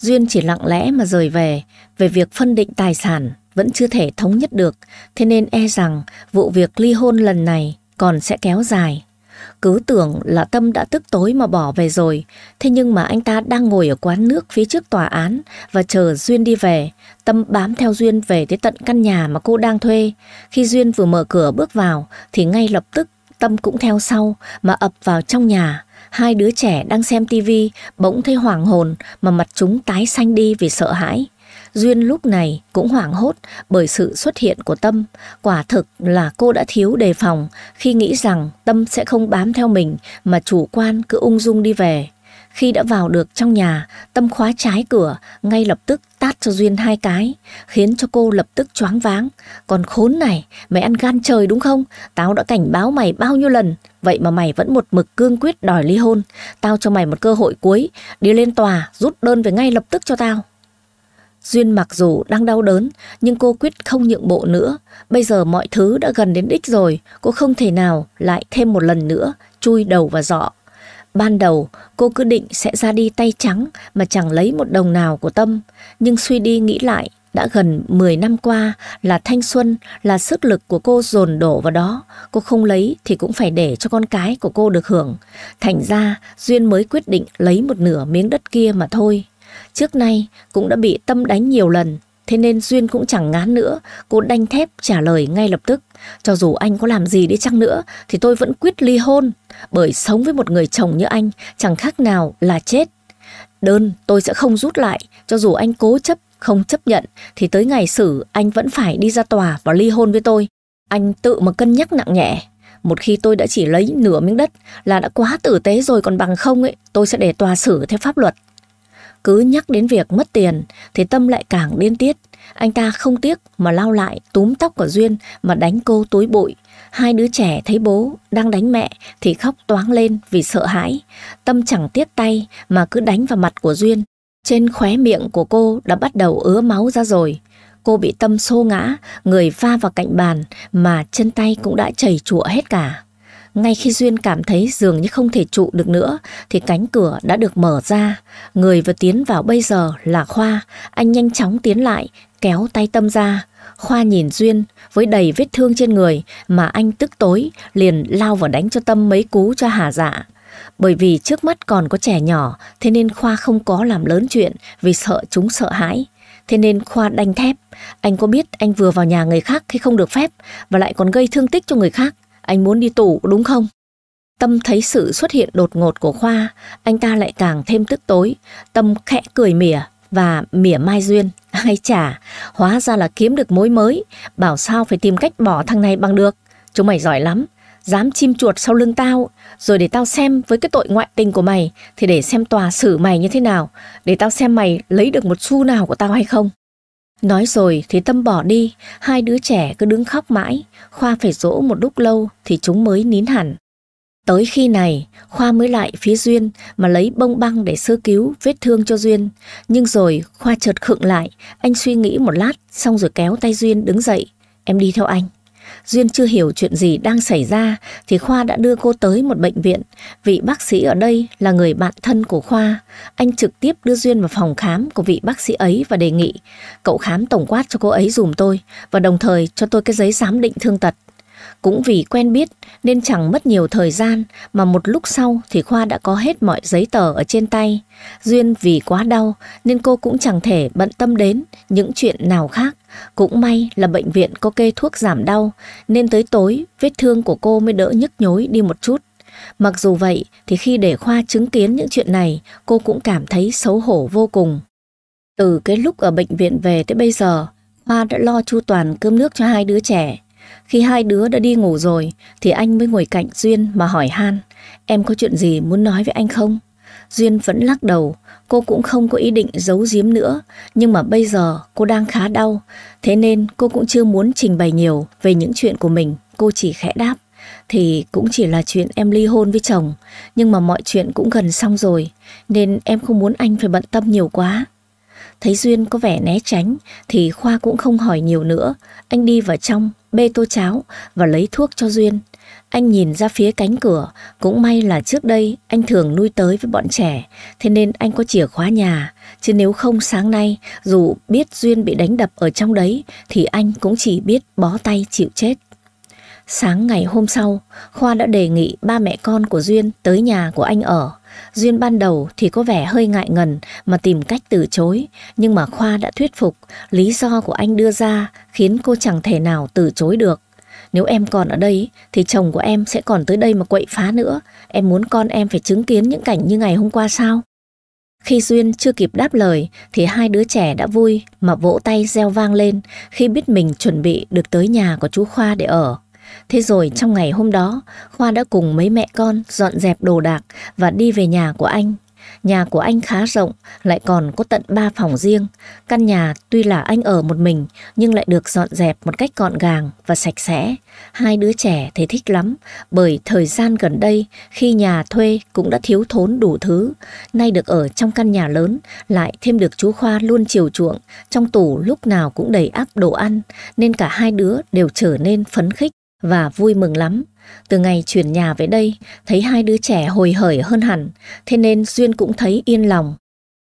Duyên chỉ lặng lẽ mà rời về, về việc phân định tài sản vẫn chưa thể thống nhất được, thế nên e rằng vụ việc ly hôn lần này còn sẽ kéo dài cứ tưởng là Tâm đã tức tối mà bỏ về rồi, thế nhưng mà anh ta đang ngồi ở quán nước phía trước tòa án và chờ Duyên đi về. Tâm bám theo Duyên về tới tận căn nhà mà cô đang thuê. Khi Duyên vừa mở cửa bước vào thì ngay lập tức Tâm cũng theo sau mà ập vào trong nhà. Hai đứa trẻ đang xem tivi bỗng thấy hoàng hồn mà mặt chúng tái xanh đi vì sợ hãi. Duyên lúc này cũng hoảng hốt bởi sự xuất hiện của Tâm. Quả thực là cô đã thiếu đề phòng khi nghĩ rằng Tâm sẽ không bám theo mình mà chủ quan cứ ung dung đi về. Khi đã vào được trong nhà, Tâm khóa trái cửa, ngay lập tức tát cho Duyên hai cái, khiến cho cô lập tức choáng váng. Còn khốn này, mày ăn gan trời đúng không? Tao đã cảnh báo mày bao nhiêu lần, vậy mà mày vẫn một mực cương quyết đòi ly hôn. Tao cho mày một cơ hội cuối, đi lên tòa, rút đơn về ngay lập tức cho tao. Duyên mặc dù đang đau đớn, nhưng cô quyết không nhượng bộ nữa. Bây giờ mọi thứ đã gần đến đích rồi, cô không thể nào lại thêm một lần nữa chui đầu và dọ. Ban đầu, cô cứ định sẽ ra đi tay trắng mà chẳng lấy một đồng nào của Tâm. Nhưng suy đi nghĩ lại, đã gần 10 năm qua là thanh xuân, là sức lực của cô dồn đổ vào đó. Cô không lấy thì cũng phải để cho con cái của cô được hưởng. Thành ra, Duyên mới quyết định lấy một nửa miếng đất kia mà thôi. Trước nay cũng đã bị Tâm đánh nhiều lần, thế nên Duyên cũng chẳng ngán nữa. Cô đanh thép trả lời ngay lập tức. Cho dù anh có làm gì đi chăng nữa thì tôi vẫn quyết ly hôn. Bởi sống với một người chồng như anh chẳng khác nào là chết. Đơn tôi sẽ không rút lại, cho dù anh cố chấp không chấp nhận thì tới ngày xử anh vẫn phải đi ra tòa và ly hôn với tôi. Anh tự mà cân nhắc nặng nhẹ. Một khi tôi đã chỉ lấy nửa miếng đất là đã quá tử tế rồi còn bằng không ấy, tôi sẽ để tòa xử theo pháp luật. Cứ nhắc đến việc mất tiền thì Tâm lại càng điên tiết. Anh ta không tiếc mà lao lại túm tóc của Duyên mà đánh cô túi bụi. Hai đứa trẻ thấy bố đang đánh mẹ thì khóc toáng lên vì sợ hãi. Tâm chẳng tiếc tay mà cứ đánh vào mặt của Duyên. Trên khóe miệng của cô đã bắt đầu ứa máu ra rồi. Cô bị Tâm xô ngã, người va vào cạnh bàn mà chân tay cũng đã chảy chụa hết cả. Ngay khi Duyên cảm thấy dường như không thể trụ được nữa thì cánh cửa đã được mở ra. Người vừa tiến vào bây giờ là Khoa. Anh nhanh chóng tiến lại, kéo tay Tâm ra. Khoa nhìn Duyên với đầy vết thương trên người mà anh tức tối liền lao vào đánh cho Tâm mấy cú cho hà dạ. Bởi vì trước mắt còn có trẻ nhỏ thế nên Khoa không có làm lớn chuyện vì sợ chúng sợ hãi. Thế nên Khoa đanh thép, anh có biết anh vừa vào nhà người khác khi không được phép và lại còn gây thương tích cho người khác anh muốn đi tù đúng không? Tâm thấy sự xuất hiện đột ngột của Khoa, anh ta lại càng thêm tức tối. Tâm khẽ cười mỉa và mỉa Mai Duyên. hay chả, hóa ra là kiếm được mối mới, bảo sao phải tìm cách bỏ thằng này bằng được. Chúng mày giỏi lắm, dám chim chuột sau lưng tao, rồi để tao xem với cái tội ngoại tình của mày thì để xem tòa xử mày như thế nào, để tao xem mày lấy được một xu nào của tao hay không. Nói rồi thì Tâm bỏ đi, hai đứa trẻ cứ đứng khóc mãi, Khoa phải dỗ một lúc lâu thì chúng mới nín hẳn. Tới khi này, Khoa mới lại phía Duyên mà lấy bông băng để sơ cứu vết thương cho Duyên. Nhưng rồi Khoa chợt khựng lại, anh suy nghĩ một lát xong rồi kéo tay Duyên đứng dậy. Em đi theo anh. Duyên chưa hiểu chuyện gì đang xảy ra thì Khoa đã đưa cô tới một bệnh viện. Vị bác sĩ ở đây là người bạn thân của Khoa. Anh trực tiếp đưa Duyên vào phòng khám của vị bác sĩ ấy và đề nghị cậu khám tổng quát cho cô ấy dùm tôi và đồng thời cho tôi cái giấy giám định thương tật. Cũng vì quen biết nên chẳng mất nhiều thời gian mà một lúc sau thì Khoa đã có hết mọi giấy tờ ở trên tay. Duyên vì quá đau nên cô cũng chẳng thể bận tâm đến những chuyện nào khác. Cũng may là bệnh viện có kê thuốc giảm đau nên tới tối vết thương của cô mới đỡ nhức nhối đi một chút. Mặc dù vậy thì khi để Khoa chứng kiến những chuyện này cô cũng cảm thấy xấu hổ vô cùng. Từ cái lúc ở bệnh viện về tới bây giờ khoa đã lo chu toàn cơm nước cho hai đứa trẻ. Khi hai đứa đã đi ngủ rồi thì anh mới ngồi cạnh Duyên mà hỏi han Em có chuyện gì muốn nói với anh không? Duyên vẫn lắc đầu, cô cũng không có ý định giấu giếm nữa, nhưng mà bây giờ cô đang khá đau, thế nên cô cũng chưa muốn trình bày nhiều về những chuyện của mình, cô chỉ khẽ đáp. Thì cũng chỉ là chuyện em ly hôn với chồng, nhưng mà mọi chuyện cũng gần xong rồi, nên em không muốn anh phải bận tâm nhiều quá. Thấy Duyên có vẻ né tránh thì Khoa cũng không hỏi nhiều nữa, anh đi vào trong bê tô cháo và lấy thuốc cho Duyên. Anh nhìn ra phía cánh cửa, cũng may là trước đây anh thường nuôi tới với bọn trẻ, thế nên anh có chìa khóa nhà, chứ nếu không sáng nay, dù biết Duyên bị đánh đập ở trong đấy, thì anh cũng chỉ biết bó tay chịu chết. Sáng ngày hôm sau, Khoa đã đề nghị ba mẹ con của Duyên tới nhà của anh ở. Duyên ban đầu thì có vẻ hơi ngại ngần mà tìm cách từ chối, nhưng mà Khoa đã thuyết phục, lý do của anh đưa ra khiến cô chẳng thể nào từ chối được. Nếu em còn ở đây thì chồng của em sẽ còn tới đây mà quậy phá nữa, em muốn con em phải chứng kiến những cảnh như ngày hôm qua sao? Khi Duyên chưa kịp đáp lời thì hai đứa trẻ đã vui mà vỗ tay reo vang lên khi biết mình chuẩn bị được tới nhà của chú Khoa để ở. Thế rồi trong ngày hôm đó, Khoa đã cùng mấy mẹ con dọn dẹp đồ đạc và đi về nhà của anh. Nhà của anh khá rộng, lại còn có tận 3 phòng riêng. Căn nhà tuy là anh ở một mình, nhưng lại được dọn dẹp một cách gọn gàng và sạch sẽ. Hai đứa trẻ thấy thích lắm, bởi thời gian gần đây, khi nhà thuê cũng đã thiếu thốn đủ thứ. Nay được ở trong căn nhà lớn, lại thêm được chú Khoa luôn chiều chuộng, trong tủ lúc nào cũng đầy áp đồ ăn, nên cả hai đứa đều trở nên phấn khích và vui mừng lắm. Từ ngày chuyển nhà về đây, thấy hai đứa trẻ hồi hởi hơn hẳn, thế nên Duyên cũng thấy yên lòng.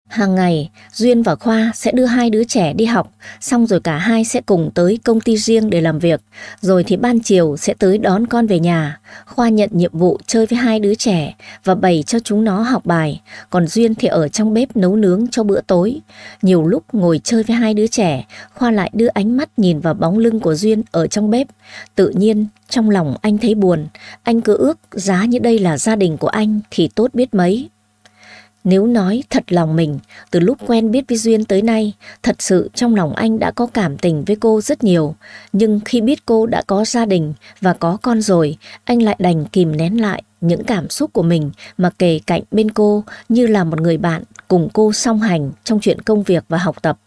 Hàng ngày, Duyên và Khoa sẽ đưa hai đứa trẻ đi học, xong rồi cả hai sẽ cùng tới công ty riêng để làm việc, rồi thì ban chiều sẽ tới đón con về nhà. Khoa nhận nhiệm vụ chơi với hai đứa trẻ và bày cho chúng nó học bài, còn Duyên thì ở trong bếp nấu nướng cho bữa tối. Nhiều lúc ngồi chơi với hai đứa trẻ, Khoa lại đưa ánh mắt nhìn vào bóng lưng của Duyên ở trong bếp. Tự nhiên, trong lòng anh thấy buồn, anh cứ ước giá như đây là gia đình của anh thì tốt biết mấy. Nếu nói thật lòng mình, từ lúc quen biết với Duyên tới nay, thật sự trong lòng anh đã có cảm tình với cô rất nhiều. Nhưng khi biết cô đã có gia đình và có con rồi, anh lại đành kìm nén lại những cảm xúc của mình mà kề cạnh bên cô như là một người bạn cùng cô song hành trong chuyện công việc và học tập.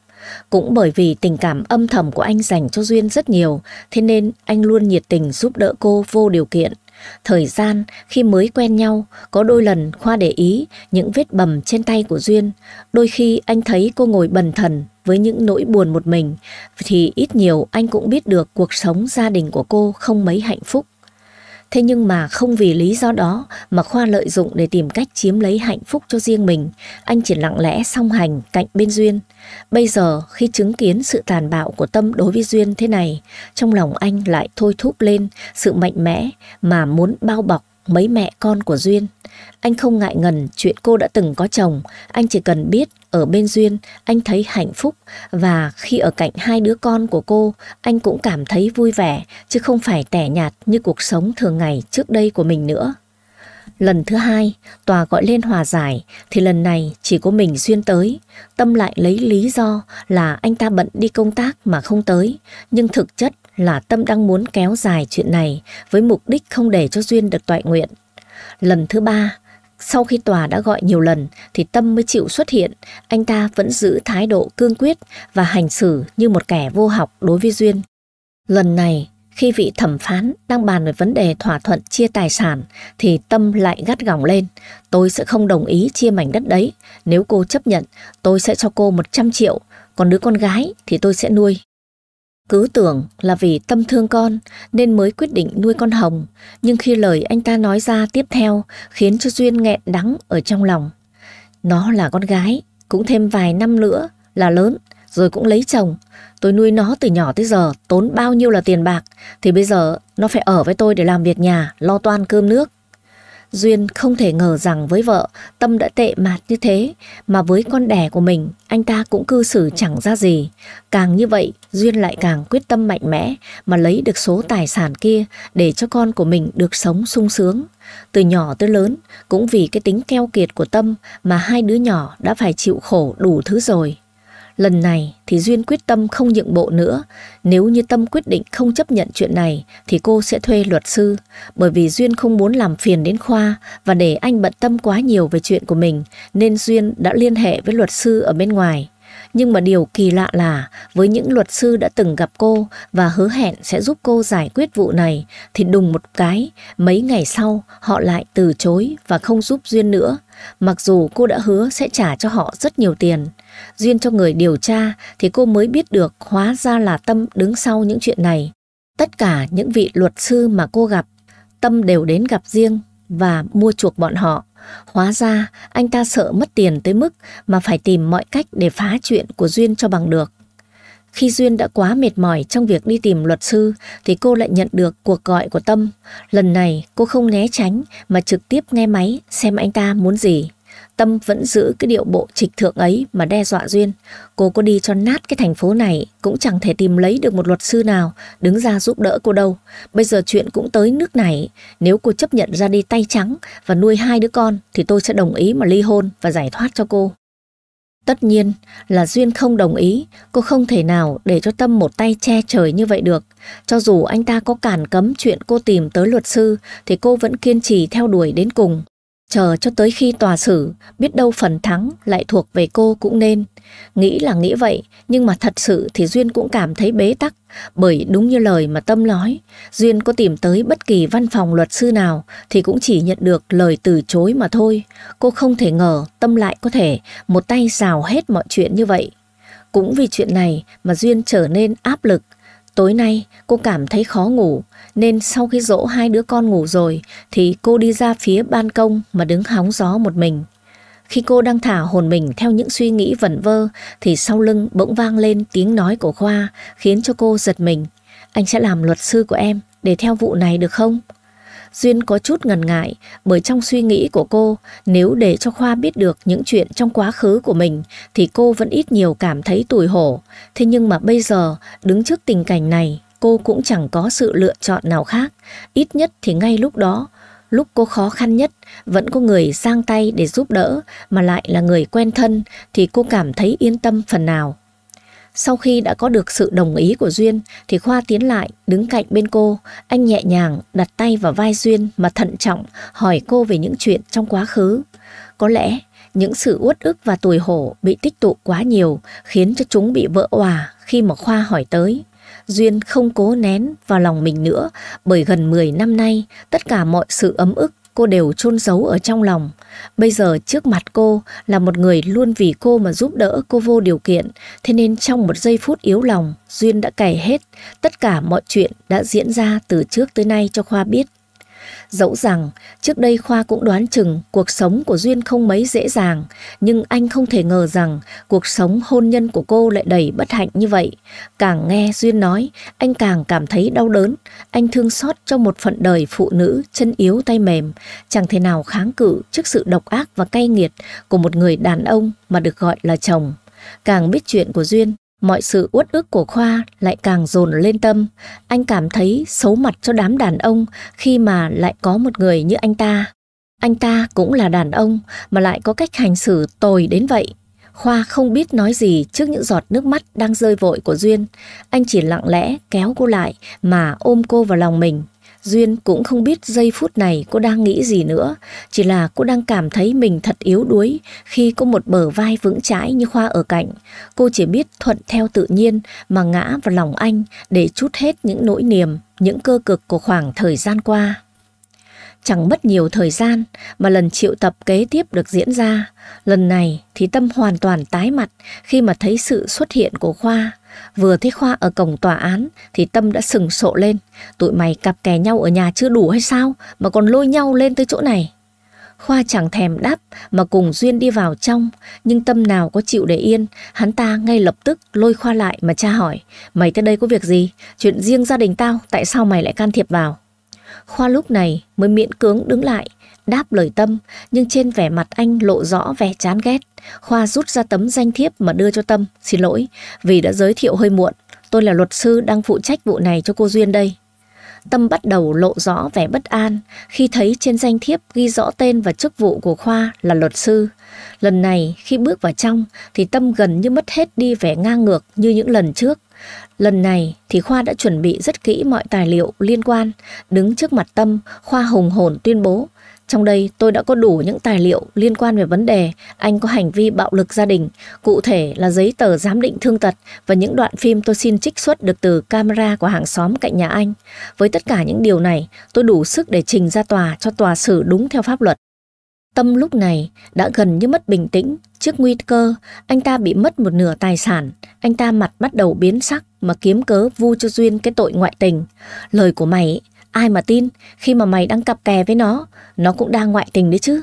Cũng bởi vì tình cảm âm thầm của anh dành cho Duyên rất nhiều, thế nên anh luôn nhiệt tình giúp đỡ cô vô điều kiện. Thời gian khi mới quen nhau, có đôi lần Khoa để ý những vết bầm trên tay của Duyên. Đôi khi anh thấy cô ngồi bần thần với những nỗi buồn một mình, thì ít nhiều anh cũng biết được cuộc sống gia đình của cô không mấy hạnh phúc. Thế nhưng mà không vì lý do đó mà Khoa lợi dụng để tìm cách chiếm lấy hạnh phúc cho riêng mình, anh chỉ lặng lẽ song hành cạnh bên Duyên. Bây giờ khi chứng kiến sự tàn bạo của Tâm đối với Duyên thế này, trong lòng anh lại thôi thúc lên sự mạnh mẽ mà muốn bao bọc mấy mẹ con của Duyên. Anh không ngại ngần chuyện cô đã từng có chồng, anh chỉ cần biết ở bên Duyên, anh thấy hạnh phúc và khi ở cạnh hai đứa con của cô, anh cũng cảm thấy vui vẻ chứ không phải tẻ nhạt như cuộc sống thường ngày trước đây của mình nữa. Lần thứ hai, tòa gọi lên hòa giải thì lần này chỉ có mình Duyên tới. Tâm lại lấy lý do là anh ta bận đi công tác mà không tới, nhưng thực chất là Tâm đang muốn kéo dài chuyện này với mục đích không để cho Duyên được toại nguyện. Lần thứ ba, sau khi tòa đã gọi nhiều lần thì Tâm mới chịu xuất hiện, anh ta vẫn giữ thái độ cương quyết và hành xử như một kẻ vô học đối với Duyên. Lần này, khi vị thẩm phán đang bàn về vấn đề thỏa thuận chia tài sản thì Tâm lại gắt gỏng lên, tôi sẽ không đồng ý chia mảnh đất đấy, nếu cô chấp nhận tôi sẽ cho cô 100 triệu, còn đứa con gái thì tôi sẽ nuôi. Cứ tưởng là vì tâm thương con nên mới quyết định nuôi con Hồng, nhưng khi lời anh ta nói ra tiếp theo khiến cho Duyên nghẹn đắng ở trong lòng. Nó là con gái, cũng thêm vài năm nữa là lớn, rồi cũng lấy chồng. Tôi nuôi nó từ nhỏ tới giờ, tốn bao nhiêu là tiền bạc, thì bây giờ nó phải ở với tôi để làm việc nhà, lo toan cơm nước. Duyên không thể ngờ rằng với vợ, Tâm đã tệ mạt như thế, mà với con đẻ của mình, anh ta cũng cư xử chẳng ra gì. Càng như vậy, Duyên lại càng quyết tâm mạnh mẽ mà lấy được số tài sản kia để cho con của mình được sống sung sướng. Từ nhỏ tới lớn, cũng vì cái tính keo kiệt của Tâm mà hai đứa nhỏ đã phải chịu khổ đủ thứ rồi. Lần này thì Duyên quyết tâm không nhượng bộ nữa. Nếu như Tâm quyết định không chấp nhận chuyện này thì cô sẽ thuê luật sư. Bởi vì Duyên không muốn làm phiền đến Khoa và để anh bận tâm quá nhiều về chuyện của mình nên Duyên đã liên hệ với luật sư ở bên ngoài. Nhưng mà điều kỳ lạ là với những luật sư đã từng gặp cô và hứa hẹn sẽ giúp cô giải quyết vụ này thì đùng một cái, mấy ngày sau họ lại từ chối và không giúp Duyên nữa. Mặc dù cô đã hứa sẽ trả cho họ rất nhiều tiền. Duyên cho người điều tra thì cô mới biết được hóa ra là Tâm đứng sau những chuyện này. Tất cả những vị luật sư mà cô gặp, Tâm đều đến gặp riêng và mua chuộc bọn họ. Hóa ra anh ta sợ mất tiền tới mức mà phải tìm mọi cách để phá chuyện của Duyên cho bằng được. Khi Duyên đã quá mệt mỏi trong việc đi tìm luật sư thì cô lại nhận được cuộc gọi của Tâm. Lần này cô không né tránh mà trực tiếp nghe máy xem anh ta muốn gì. Tâm vẫn giữ cái điệu bộ trịch thượng ấy mà đe dọa Duyên. Cô có đi cho nát cái thành phố này cũng chẳng thể tìm lấy được một luật sư nào đứng ra giúp đỡ cô đâu. Bây giờ chuyện cũng tới nước này. Nếu cô chấp nhận ra đi tay trắng và nuôi hai đứa con thì tôi sẽ đồng ý mà ly hôn và giải thoát cho cô. Tất nhiên là Duyên không đồng ý, cô không thể nào để cho Tâm một tay che trời như vậy được. Cho dù anh ta có cản cấm chuyện cô tìm tới luật sư thì cô vẫn kiên trì theo đuổi đến cùng. Chờ cho tới khi tòa xử, biết đâu phần thắng lại thuộc về cô cũng nên. Nghĩ là nghĩ vậy, nhưng mà thật sự thì Duyên cũng cảm thấy bế tắc, bởi đúng như lời mà Tâm nói, Duyên có tìm tới bất kỳ văn phòng luật sư nào thì cũng chỉ nhận được lời từ chối mà thôi. Cô không thể ngờ Tâm lại có thể một tay xào hết mọi chuyện như vậy. Cũng vì chuyện này mà Duyên trở nên áp lực, Tối nay cô cảm thấy khó ngủ nên sau khi dỗ hai đứa con ngủ rồi thì cô đi ra phía ban công mà đứng hóng gió một mình. Khi cô đang thả hồn mình theo những suy nghĩ vẩn vơ thì sau lưng bỗng vang lên tiếng nói của Khoa khiến cho cô giật mình. Anh sẽ làm luật sư của em để theo vụ này được không? Duyên có chút ngần ngại bởi trong suy nghĩ của cô, nếu để cho Khoa biết được những chuyện trong quá khứ của mình thì cô vẫn ít nhiều cảm thấy tủi hổ. Thế nhưng mà bây giờ, đứng trước tình cảnh này, cô cũng chẳng có sự lựa chọn nào khác. Ít nhất thì ngay lúc đó, lúc cô khó khăn nhất, vẫn có người sang tay để giúp đỡ mà lại là người quen thân thì cô cảm thấy yên tâm phần nào. Sau khi đã có được sự đồng ý của Duyên thì Khoa tiến lại, đứng cạnh bên cô. Anh nhẹ nhàng đặt tay vào vai Duyên mà thận trọng hỏi cô về những chuyện trong quá khứ. Có lẽ những sự uất ức và tủi hổ bị tích tụ quá nhiều khiến cho chúng bị vỡ òa khi mà Khoa hỏi tới. Duyên không cố nén vào lòng mình nữa bởi gần 10 năm nay tất cả mọi sự ấm ức cô đều chôn giấu ở trong lòng. Bây giờ trước mặt cô là một người luôn vì cô mà giúp đỡ cô vô điều kiện, thế nên trong một giây phút yếu lòng, Duyên đã kể hết. Tất cả mọi chuyện đã diễn ra từ trước tới nay cho Khoa biết. Dẫu rằng, trước đây Khoa cũng đoán chừng cuộc sống của Duyên không mấy dễ dàng, nhưng anh không thể ngờ rằng cuộc sống hôn nhân của cô lại đầy bất hạnh như vậy. Càng nghe Duyên nói, anh càng cảm thấy đau đớn, anh thương xót cho một phận đời phụ nữ chân yếu tay mềm, chẳng thể nào kháng cự trước sự độc ác và cay nghiệt của một người đàn ông mà được gọi là chồng. Càng biết chuyện của Duyên, Mọi sự uất ức của Khoa lại càng dồn lên tâm. Anh cảm thấy xấu mặt cho đám đàn ông khi mà lại có một người như anh ta. Anh ta cũng là đàn ông mà lại có cách hành xử tồi đến vậy. Khoa không biết nói gì trước những giọt nước mắt đang rơi vội của Duyên. Anh chỉ lặng lẽ kéo cô lại mà ôm cô vào lòng mình. Duyên cũng không biết giây phút này cô đang nghĩ gì nữa, chỉ là cô đang cảm thấy mình thật yếu đuối khi có một bờ vai vững chãi như Khoa ở cạnh. Cô chỉ biết thuận theo tự nhiên mà ngã vào lòng anh để chút hết những nỗi niềm, những cơ cực của khoảng thời gian qua. Chẳng mất nhiều thời gian mà lần triệu tập kế tiếp được diễn ra. Lần này thì Tâm hoàn toàn tái mặt khi mà thấy sự xuất hiện của Khoa. Vừa thấy Khoa ở cổng tòa án thì Tâm đã sừng sộ lên. Tụi mày cặp kè nhau ở nhà chưa đủ hay sao mà còn lôi nhau lên tới chỗ này. Khoa chẳng thèm đáp mà cùng Duyên đi vào trong. Nhưng Tâm nào có chịu để yên, hắn ta ngay lập tức lôi Khoa lại mà tra hỏi. Mày tới đây có việc gì? Chuyện riêng gia đình tao, tại sao mày lại can thiệp vào? Khoa lúc này mới miễn cưỡng đứng lại đáp lời Tâm, nhưng trên vẻ mặt anh lộ rõ vẻ chán ghét. Khoa rút ra tấm danh thiếp mà đưa cho Tâm, xin lỗi, vì đã giới thiệu hơi muộn. Tôi là luật sư đang phụ trách vụ này cho cô Duyên đây. Tâm bắt đầu lộ rõ vẻ bất an khi thấy trên danh thiếp ghi rõ tên và chức vụ của Khoa là luật sư. Lần này khi bước vào trong thì Tâm gần như mất hết đi vẻ ngang ngược như những lần trước. Lần này thì Khoa đã chuẩn bị rất kỹ mọi tài liệu liên quan. Đứng trước mặt Tâm, Khoa hùng hồn tuyên bố trong đây tôi đã có đủ những tài liệu liên quan về vấn đề anh có hành vi bạo lực gia đình, cụ thể là giấy tờ giám định thương tật và những đoạn phim tôi xin trích xuất được từ camera của hàng xóm cạnh nhà anh. Với tất cả những điều này, tôi đủ sức để trình ra tòa cho tòa xử đúng theo pháp luật. Tâm lúc này đã gần như mất bình tĩnh trước nguy cơ anh ta bị mất một nửa tài sản, anh ta mặt bắt đầu biến sắc mà kiếm cớ vu cho Duyên cái tội ngoại tình. Lời của mày Ai mà tin, khi mà mày đang cặp kè với nó, nó cũng đang ngoại tình đấy chứ.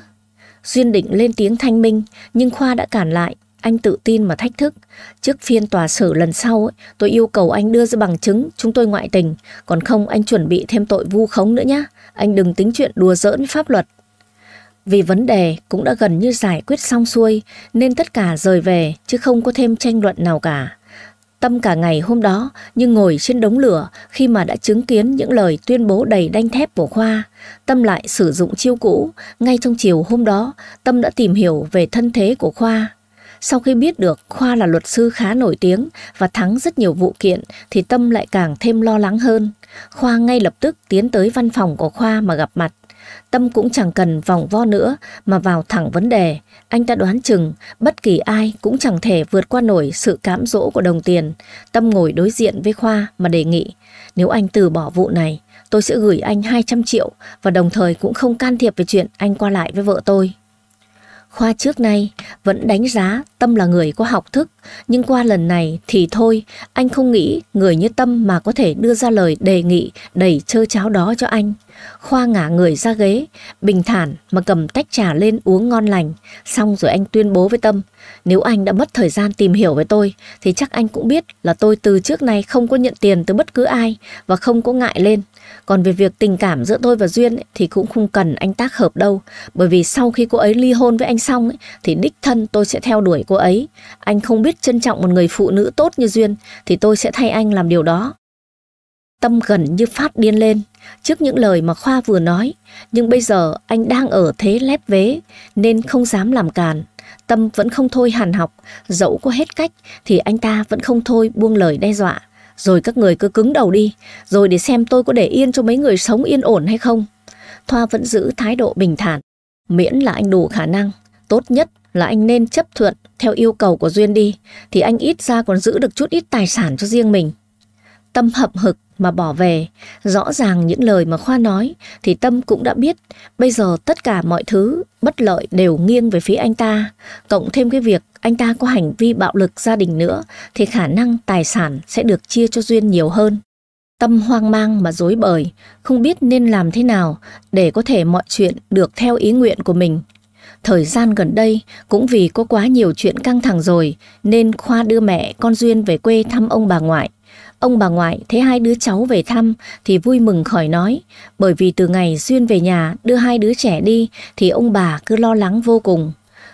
Duyên định lên tiếng thanh minh, nhưng Khoa đã cản lại. Anh tự tin mà thách thức. Trước phiên tòa xử lần sau, ấy, tôi yêu cầu anh đưa ra bằng chứng chúng tôi ngoại tình. Còn không, anh chuẩn bị thêm tội vu khống nữa nhé. Anh đừng tính chuyện đùa giỡn pháp luật. Vì vấn đề cũng đã gần như giải quyết xong xuôi, nên tất cả rời về, chứ không có thêm tranh luận nào cả. Tâm cả ngày hôm đó như ngồi trên đống lửa khi mà đã chứng kiến những lời tuyên bố đầy đanh thép của Khoa. Tâm lại sử dụng chiêu cũ, ngay trong chiều hôm đó Tâm đã tìm hiểu về thân thế của Khoa. Sau khi biết được Khoa là luật sư khá nổi tiếng và thắng rất nhiều vụ kiện thì Tâm lại càng thêm lo lắng hơn. Khoa ngay lập tức tiến tới văn phòng của Khoa mà gặp mặt. Tâm cũng chẳng cần vòng vo nữa mà vào thẳng vấn đề. Anh ta đoán chừng bất kỳ ai cũng chẳng thể vượt qua nổi sự cám dỗ của đồng tiền. Tâm ngồi đối diện với Khoa mà đề nghị. Nếu anh từ bỏ vụ này, tôi sẽ gửi anh 200 triệu và đồng thời cũng không can thiệp về chuyện anh qua lại với vợ tôi. Khoa trước nay vẫn đánh giá Tâm là người có học thức, nhưng qua lần này thì thôi, anh không nghĩ người như Tâm mà có thể đưa ra lời đề nghị đầy trơ cháo đó cho anh. Khoa ngả người ra ghế, bình thản mà cầm tách trà lên uống ngon lành, xong rồi anh tuyên bố với Tâm, nếu anh đã mất thời gian tìm hiểu với tôi thì chắc anh cũng biết là tôi từ trước nay không có nhận tiền từ bất cứ ai và không có ngại lên còn về việc tình cảm giữa tôi và Duyên ấy, thì cũng không cần anh tác hợp đâu. Bởi vì sau khi cô ấy ly hôn với anh xong ấy, thì đích thân tôi sẽ theo đuổi cô ấy. Anh không biết trân trọng một người phụ nữ tốt như Duyên thì tôi sẽ thay anh làm điều đó. Tâm gần như phát điên lên trước những lời mà Khoa vừa nói. Nhưng bây giờ anh đang ở thế lép vế nên không dám làm càn. Tâm vẫn không thôi hàn học, dẫu có hết cách thì anh ta vẫn không thôi buông lời đe dọa. Rồi các người cứ cứng đầu đi, rồi để xem tôi có để yên cho mấy người sống yên ổn hay không. Thoa vẫn giữ thái độ bình thản, miễn là anh đủ khả năng, tốt nhất là anh nên chấp thuận theo yêu cầu của Duyên đi, thì anh ít ra còn giữ được chút ít tài sản cho riêng mình. Tâm hậm hực mà bỏ về. Rõ ràng những lời mà Khoa nói thì Tâm cũng đã biết. Bây giờ tất cả mọi thứ bất lợi đều nghiêng về phía anh ta. Cộng thêm cái việc anh ta có hành vi bạo lực gia đình nữa thì khả năng tài sản sẽ được chia cho Duyên nhiều hơn. Tâm hoang mang mà dối bời, không biết nên làm thế nào để có thể mọi chuyện được theo ý nguyện của mình. Thời gian gần đây cũng vì có quá nhiều chuyện căng thẳng rồi nên Khoa đưa mẹ con Duyên về quê thăm ông bà ngoại. Ông bà ngoại thấy hai đứa cháu về thăm thì vui mừng khỏi nói, bởi vì từ ngày Duyên về nhà đưa hai đứa trẻ đi thì ông bà cứ lo lắng vô cùng.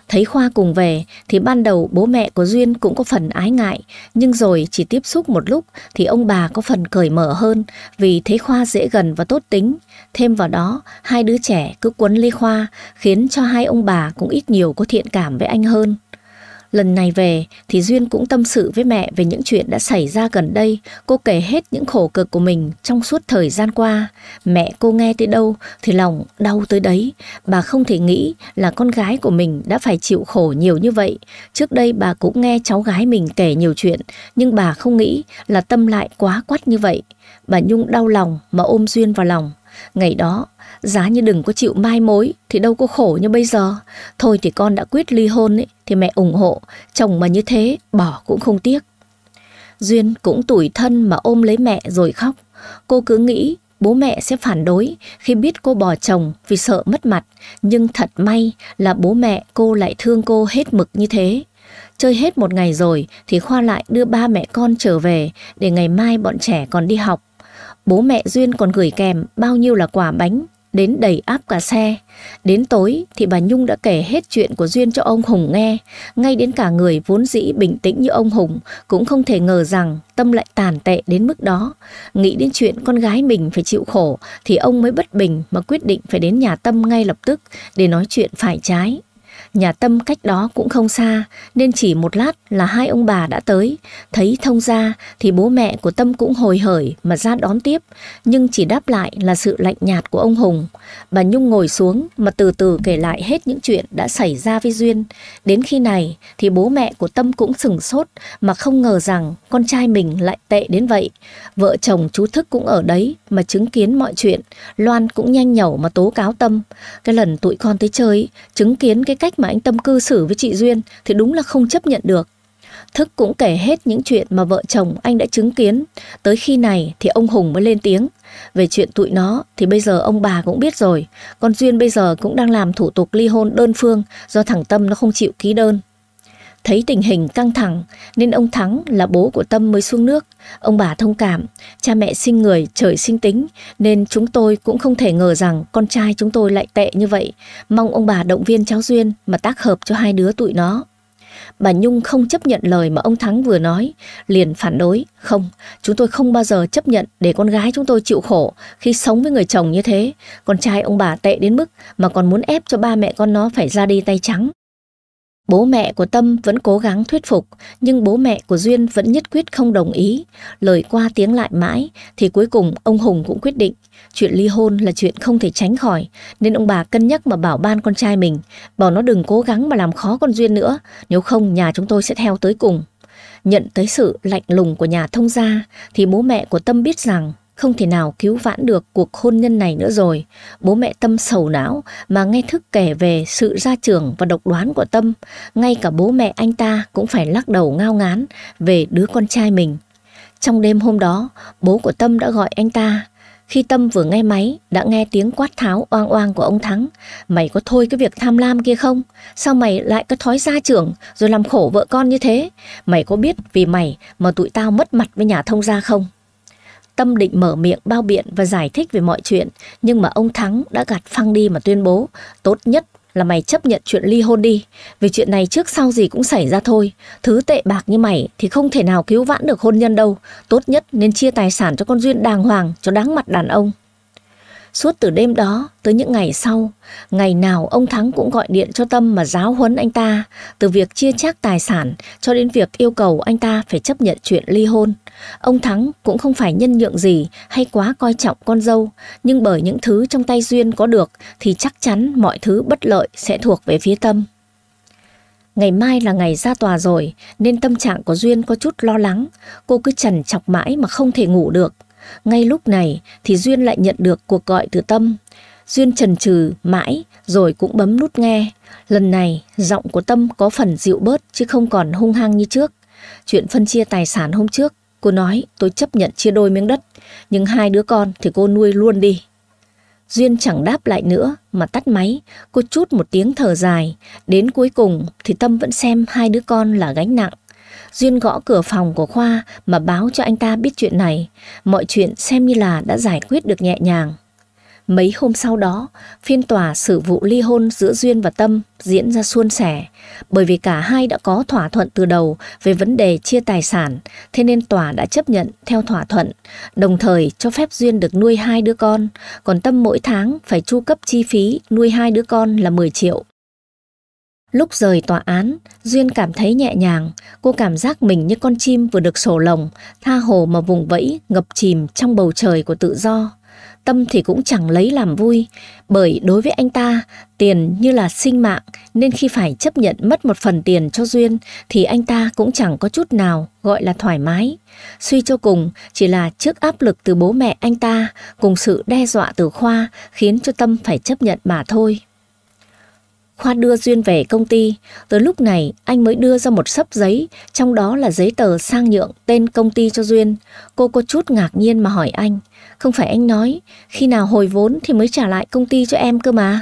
Thấy Khoa cùng về thì ban đầu bố mẹ của Duyên cũng có phần ái ngại, nhưng rồi chỉ tiếp xúc một lúc thì ông bà có phần cởi mở hơn vì thấy Khoa dễ gần và tốt tính. Thêm vào đó, hai đứa trẻ cứ quấn lấy Khoa khiến cho hai ông bà cũng ít nhiều có thiện cảm với anh hơn. Lần này về thì Duyên cũng tâm sự với mẹ về những chuyện đã xảy ra gần đây. Cô kể hết những khổ cực của mình trong suốt thời gian qua. Mẹ cô nghe tới đâu thì lòng đau tới đấy. Bà không thể nghĩ là con gái của mình đã phải chịu khổ nhiều như vậy. Trước đây bà cũng nghe cháu gái mình kể nhiều chuyện nhưng bà không nghĩ là tâm lại quá quắt như vậy. Bà Nhung đau lòng mà ôm Duyên vào lòng. Ngày đó Giá như đừng có chịu mai mối Thì đâu có khổ như bây giờ Thôi thì con đã quyết ly hôn ấy Thì mẹ ủng hộ Chồng mà như thế bỏ cũng không tiếc Duyên cũng tủi thân mà ôm lấy mẹ rồi khóc Cô cứ nghĩ bố mẹ sẽ phản đối khi biết cô bỏ chồng vì sợ mất mặt, nhưng thật may là bố mẹ cô lại thương cô hết mực như thế. Chơi hết một ngày rồi thì Khoa lại đưa ba mẹ con trở về để ngày mai bọn trẻ còn đi học. Bố mẹ Duyên còn gửi kèm bao nhiêu là quả bánh, đến đẩy áp cả xe. Đến tối thì bà Nhung đã kể hết chuyện của Duyên cho ông Hùng nghe, ngay đến cả người vốn dĩ bình tĩnh như ông Hùng cũng không thể ngờ rằng Tâm lại tàn tệ đến mức đó. Nghĩ đến chuyện con gái mình phải chịu khổ thì ông mới bất bình mà quyết định phải đến nhà Tâm ngay lập tức để nói chuyện phải trái. Nhà tâm cách đó cũng không xa, nên chỉ một lát là hai ông bà đã tới. Thấy thông ra thì bố mẹ của tâm cũng hồi hởi mà ra đón tiếp, nhưng chỉ đáp lại là sự lạnh nhạt của ông Hùng. Bà Nhung ngồi xuống mà từ từ kể lại hết những chuyện đã xảy ra với Duyên. Đến khi này thì bố mẹ của tâm cũng sừng sốt mà không ngờ rằng con trai mình lại tệ đến vậy. Vợ chồng chú Thức cũng ở đấy mà chứng kiến mọi chuyện. Loan cũng nhanh nhẩu mà tố cáo tâm. Cái lần tụi con tới chơi, chứng kiến cái cách mà anh Tâm cư xử với chị Duyên thì đúng là không chấp nhận được. Thức cũng kể hết những chuyện mà vợ chồng anh đã chứng kiến. Tới khi này thì ông Hùng mới lên tiếng. Về chuyện tụi nó thì bây giờ ông bà cũng biết rồi. Con Duyên bây giờ cũng đang làm thủ tục ly hôn đơn phương do thằng Tâm nó không chịu ký đơn. Thấy tình hình căng thẳng nên ông Thắng là bố của Tâm mới xuống nước. Ông bà thông cảm, cha mẹ sinh người trời sinh tính nên chúng tôi cũng không thể ngờ rằng con trai chúng tôi lại tệ như vậy. Mong ông bà động viên cháu Duyên mà tác hợp cho hai đứa tụi nó. Bà Nhung không chấp nhận lời mà ông Thắng vừa nói, liền phản đối. Không, chúng tôi không bao giờ chấp nhận để con gái chúng tôi chịu khổ khi sống với người chồng như thế. Con trai ông bà tệ đến mức mà còn muốn ép cho ba mẹ con nó phải ra đi tay trắng. Bố mẹ của Tâm vẫn cố gắng thuyết phục, nhưng bố mẹ của Duyên vẫn nhất quyết không đồng ý. Lời qua tiếng lại mãi, thì cuối cùng ông Hùng cũng quyết định. Chuyện ly hôn là chuyện không thể tránh khỏi, nên ông bà cân nhắc mà bảo ban con trai mình. Bảo nó đừng cố gắng mà làm khó con Duyên nữa, nếu không nhà chúng tôi sẽ theo tới cùng. Nhận tới sự lạnh lùng của nhà thông gia, thì bố mẹ của Tâm biết rằng không thể nào cứu vãn được cuộc hôn nhân này nữa rồi. Bố mẹ Tâm sầu não mà nghe Thức kể về sự ra trưởng và độc đoán của Tâm, ngay cả bố mẹ anh ta cũng phải lắc đầu ngao ngán về đứa con trai mình. Trong đêm hôm đó, bố của Tâm đã gọi anh ta. Khi Tâm vừa nghe máy, đã nghe tiếng quát tháo oang oang của ông Thắng. Mày có thôi cái việc tham lam kia không? Sao mày lại có thói gia trưởng rồi làm khổ vợ con như thế? Mày có biết vì mày mà tụi tao mất mặt với nhà thông gia không? Tâm định mở miệng bao biện và giải thích về mọi chuyện, nhưng mà ông Thắng đã gạt phăng đi mà tuyên bố, tốt nhất là mày chấp nhận chuyện ly hôn đi, vì chuyện này trước sau gì cũng xảy ra thôi. Thứ tệ bạc như mày thì không thể nào cứu vãn được hôn nhân đâu, tốt nhất nên chia tài sản cho con duyên đàng hoàng, cho đáng mặt đàn ông. Suốt từ đêm đó tới những ngày sau, ngày nào ông Thắng cũng gọi điện cho Tâm mà giáo huấn anh ta, từ việc chia chác tài sản cho đến việc yêu cầu anh ta phải chấp nhận chuyện ly hôn. Ông Thắng cũng không phải nhân nhượng gì hay quá coi trọng con dâu, nhưng bởi những thứ trong tay Duyên có được thì chắc chắn mọi thứ bất lợi sẽ thuộc về phía Tâm. Ngày mai là ngày ra tòa rồi nên tâm trạng của Duyên có chút lo lắng, cô cứ trần chọc mãi mà không thể ngủ được. Ngay lúc này thì Duyên lại nhận được cuộc gọi từ Tâm. Duyên trần trừ mãi rồi cũng bấm nút nghe. Lần này giọng của Tâm có phần dịu bớt chứ không còn hung hăng như trước. Chuyện phân chia tài sản hôm trước Cô nói tôi chấp nhận chia đôi miếng đất, nhưng hai đứa con thì cô nuôi luôn đi. Duyên chẳng đáp lại nữa mà tắt máy, cô chút một tiếng thở dài, đến cuối cùng thì Tâm vẫn xem hai đứa con là gánh nặng. Duyên gõ cửa phòng của Khoa mà báo cho anh ta biết chuyện này, mọi chuyện xem như là đã giải quyết được nhẹ nhàng. Mấy hôm sau đó, phiên tòa xử vụ ly hôn giữa Duyên và Tâm diễn ra suôn sẻ, bởi vì cả hai đã có thỏa thuận từ đầu về vấn đề chia tài sản, thế nên tòa đã chấp nhận theo thỏa thuận, đồng thời cho phép Duyên được nuôi hai đứa con, còn Tâm mỗi tháng phải chu cấp chi phí nuôi hai đứa con là 10 triệu. Lúc rời tòa án, Duyên cảm thấy nhẹ nhàng, cô cảm giác mình như con chim vừa được sổ lồng, tha hồ mà vùng vẫy, ngập chìm trong bầu trời của tự do. Tâm thì cũng chẳng lấy làm vui, bởi đối với anh ta, tiền như là sinh mạng, nên khi phải chấp nhận mất một phần tiền cho Duyên thì anh ta cũng chẳng có chút nào gọi là thoải mái. Suy cho cùng, chỉ là trước áp lực từ bố mẹ anh ta cùng sự đe dọa từ Khoa khiến cho Tâm phải chấp nhận mà thôi. Khoa đưa Duyên về công ty, tới lúc này anh mới đưa ra một sấp giấy, trong đó là giấy tờ sang nhượng tên công ty cho Duyên. Cô có chút ngạc nhiên mà hỏi anh, không phải anh nói, khi nào hồi vốn thì mới trả lại công ty cho em cơ mà.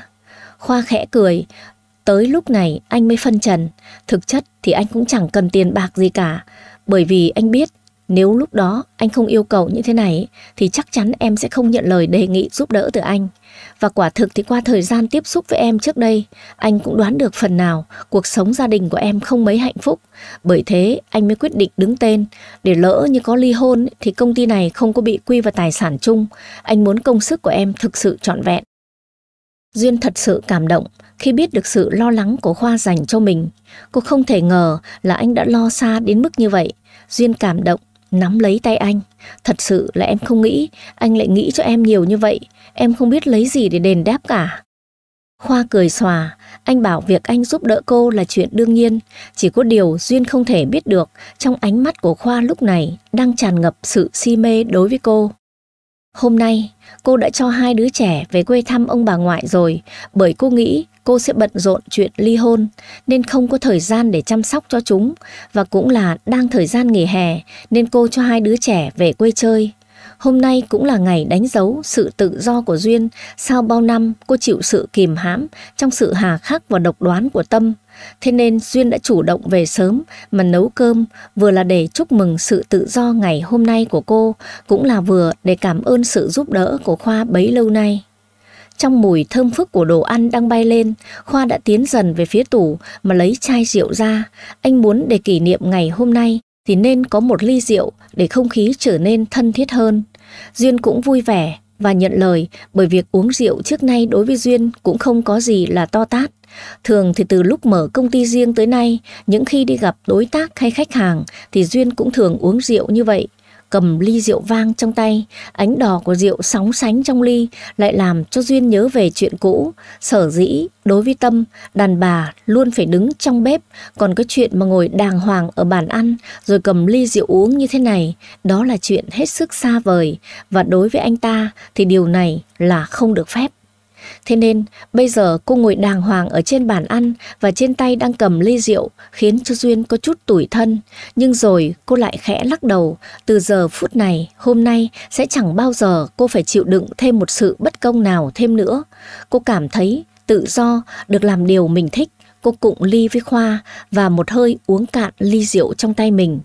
Khoa khẽ cười, tới lúc này anh mới phân trần. Thực chất thì anh cũng chẳng cần tiền bạc gì cả, bởi vì anh biết nếu lúc đó anh không yêu cầu như thế này thì chắc chắn em sẽ không nhận lời đề nghị giúp đỡ từ anh. Và quả thực thì qua thời gian tiếp xúc với em trước đây, anh cũng đoán được phần nào cuộc sống gia đình của em không mấy hạnh phúc. Bởi thế, anh mới quyết định đứng tên. Để lỡ như có ly hôn thì công ty này không có bị quy vào tài sản chung. Anh muốn công sức của em thực sự trọn vẹn. Duyên thật sự cảm động khi biết được sự lo lắng của Khoa dành cho mình. Cô không thể ngờ là anh đã lo xa đến mức như vậy. Duyên cảm động, nắm lấy tay anh. Thật sự là em không nghĩ, anh lại nghĩ cho em nhiều như vậy em không biết lấy gì để đền đáp cả. Khoa cười xòa, anh bảo việc anh giúp đỡ cô là chuyện đương nhiên, chỉ có điều Duyên không thể biết được trong ánh mắt của Khoa lúc này đang tràn ngập sự si mê đối với cô. Hôm nay, cô đã cho hai đứa trẻ về quê thăm ông bà ngoại rồi, bởi cô nghĩ cô sẽ bận rộn chuyện ly hôn, nên không có thời gian để chăm sóc cho chúng, và cũng là đang thời gian nghỉ hè, nên cô cho hai đứa trẻ về quê chơi. Hôm nay cũng là ngày đánh dấu sự tự do của Duyên. Sau bao năm cô chịu sự kìm hãm trong sự hà khắc và độc đoán của tâm. Thế nên Duyên đã chủ động về sớm mà nấu cơm vừa là để chúc mừng sự tự do ngày hôm nay của cô, cũng là vừa để cảm ơn sự giúp đỡ của Khoa bấy lâu nay. Trong mùi thơm phức của đồ ăn đang bay lên, Khoa đã tiến dần về phía tủ mà lấy chai rượu ra. Anh muốn để kỷ niệm ngày hôm nay, thì nên có một ly rượu để không khí trở nên thân thiết hơn. Duyên cũng vui vẻ và nhận lời bởi việc uống rượu trước nay đối với Duyên cũng không có gì là to tát. Thường thì từ lúc mở công ty riêng tới nay, những khi đi gặp đối tác hay khách hàng thì Duyên cũng thường uống rượu như vậy cầm ly rượu vang trong tay, ánh đỏ của rượu sóng sánh trong ly lại làm cho Duyên nhớ về chuyện cũ. Sở dĩ, đối với Tâm, đàn bà luôn phải đứng trong bếp, còn cái chuyện mà ngồi đàng hoàng ở bàn ăn rồi cầm ly rượu uống như thế này, đó là chuyện hết sức xa vời và đối với anh ta thì điều này là không được phép. Thế nên bây giờ cô ngồi đàng hoàng ở trên bàn ăn và trên tay đang cầm ly rượu khiến cho Duyên có chút tủi thân. Nhưng rồi cô lại khẽ lắc đầu, từ giờ phút này, hôm nay sẽ chẳng bao giờ cô phải chịu đựng thêm một sự bất công nào thêm nữa. Cô cảm thấy tự do, được làm điều mình thích. Cô cụng ly với Khoa và một hơi uống cạn ly rượu trong tay mình.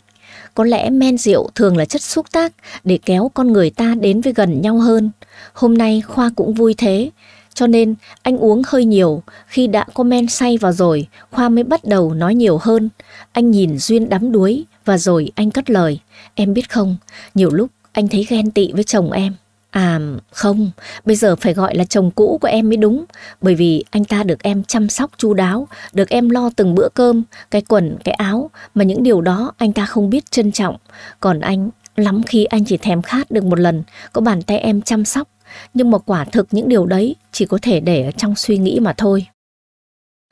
Có lẽ men rượu thường là chất xúc tác để kéo con người ta đến với gần nhau hơn. Hôm nay Khoa cũng vui thế. Cho nên anh uống hơi nhiều, khi đã có men say vào rồi, Khoa mới bắt đầu nói nhiều hơn. Anh nhìn Duyên đắm đuối và rồi anh cất lời. Em biết không, nhiều lúc anh thấy ghen tị với chồng em. À không, bây giờ phải gọi là chồng cũ của em mới đúng Bởi vì anh ta được em chăm sóc chu đáo Được em lo từng bữa cơm, cái quần, cái áo Mà những điều đó anh ta không biết trân trọng Còn anh, lắm khi anh chỉ thèm khát được một lần Có bàn tay em chăm sóc nhưng mà quả thực những điều đấy chỉ có thể để ở trong suy nghĩ mà thôi.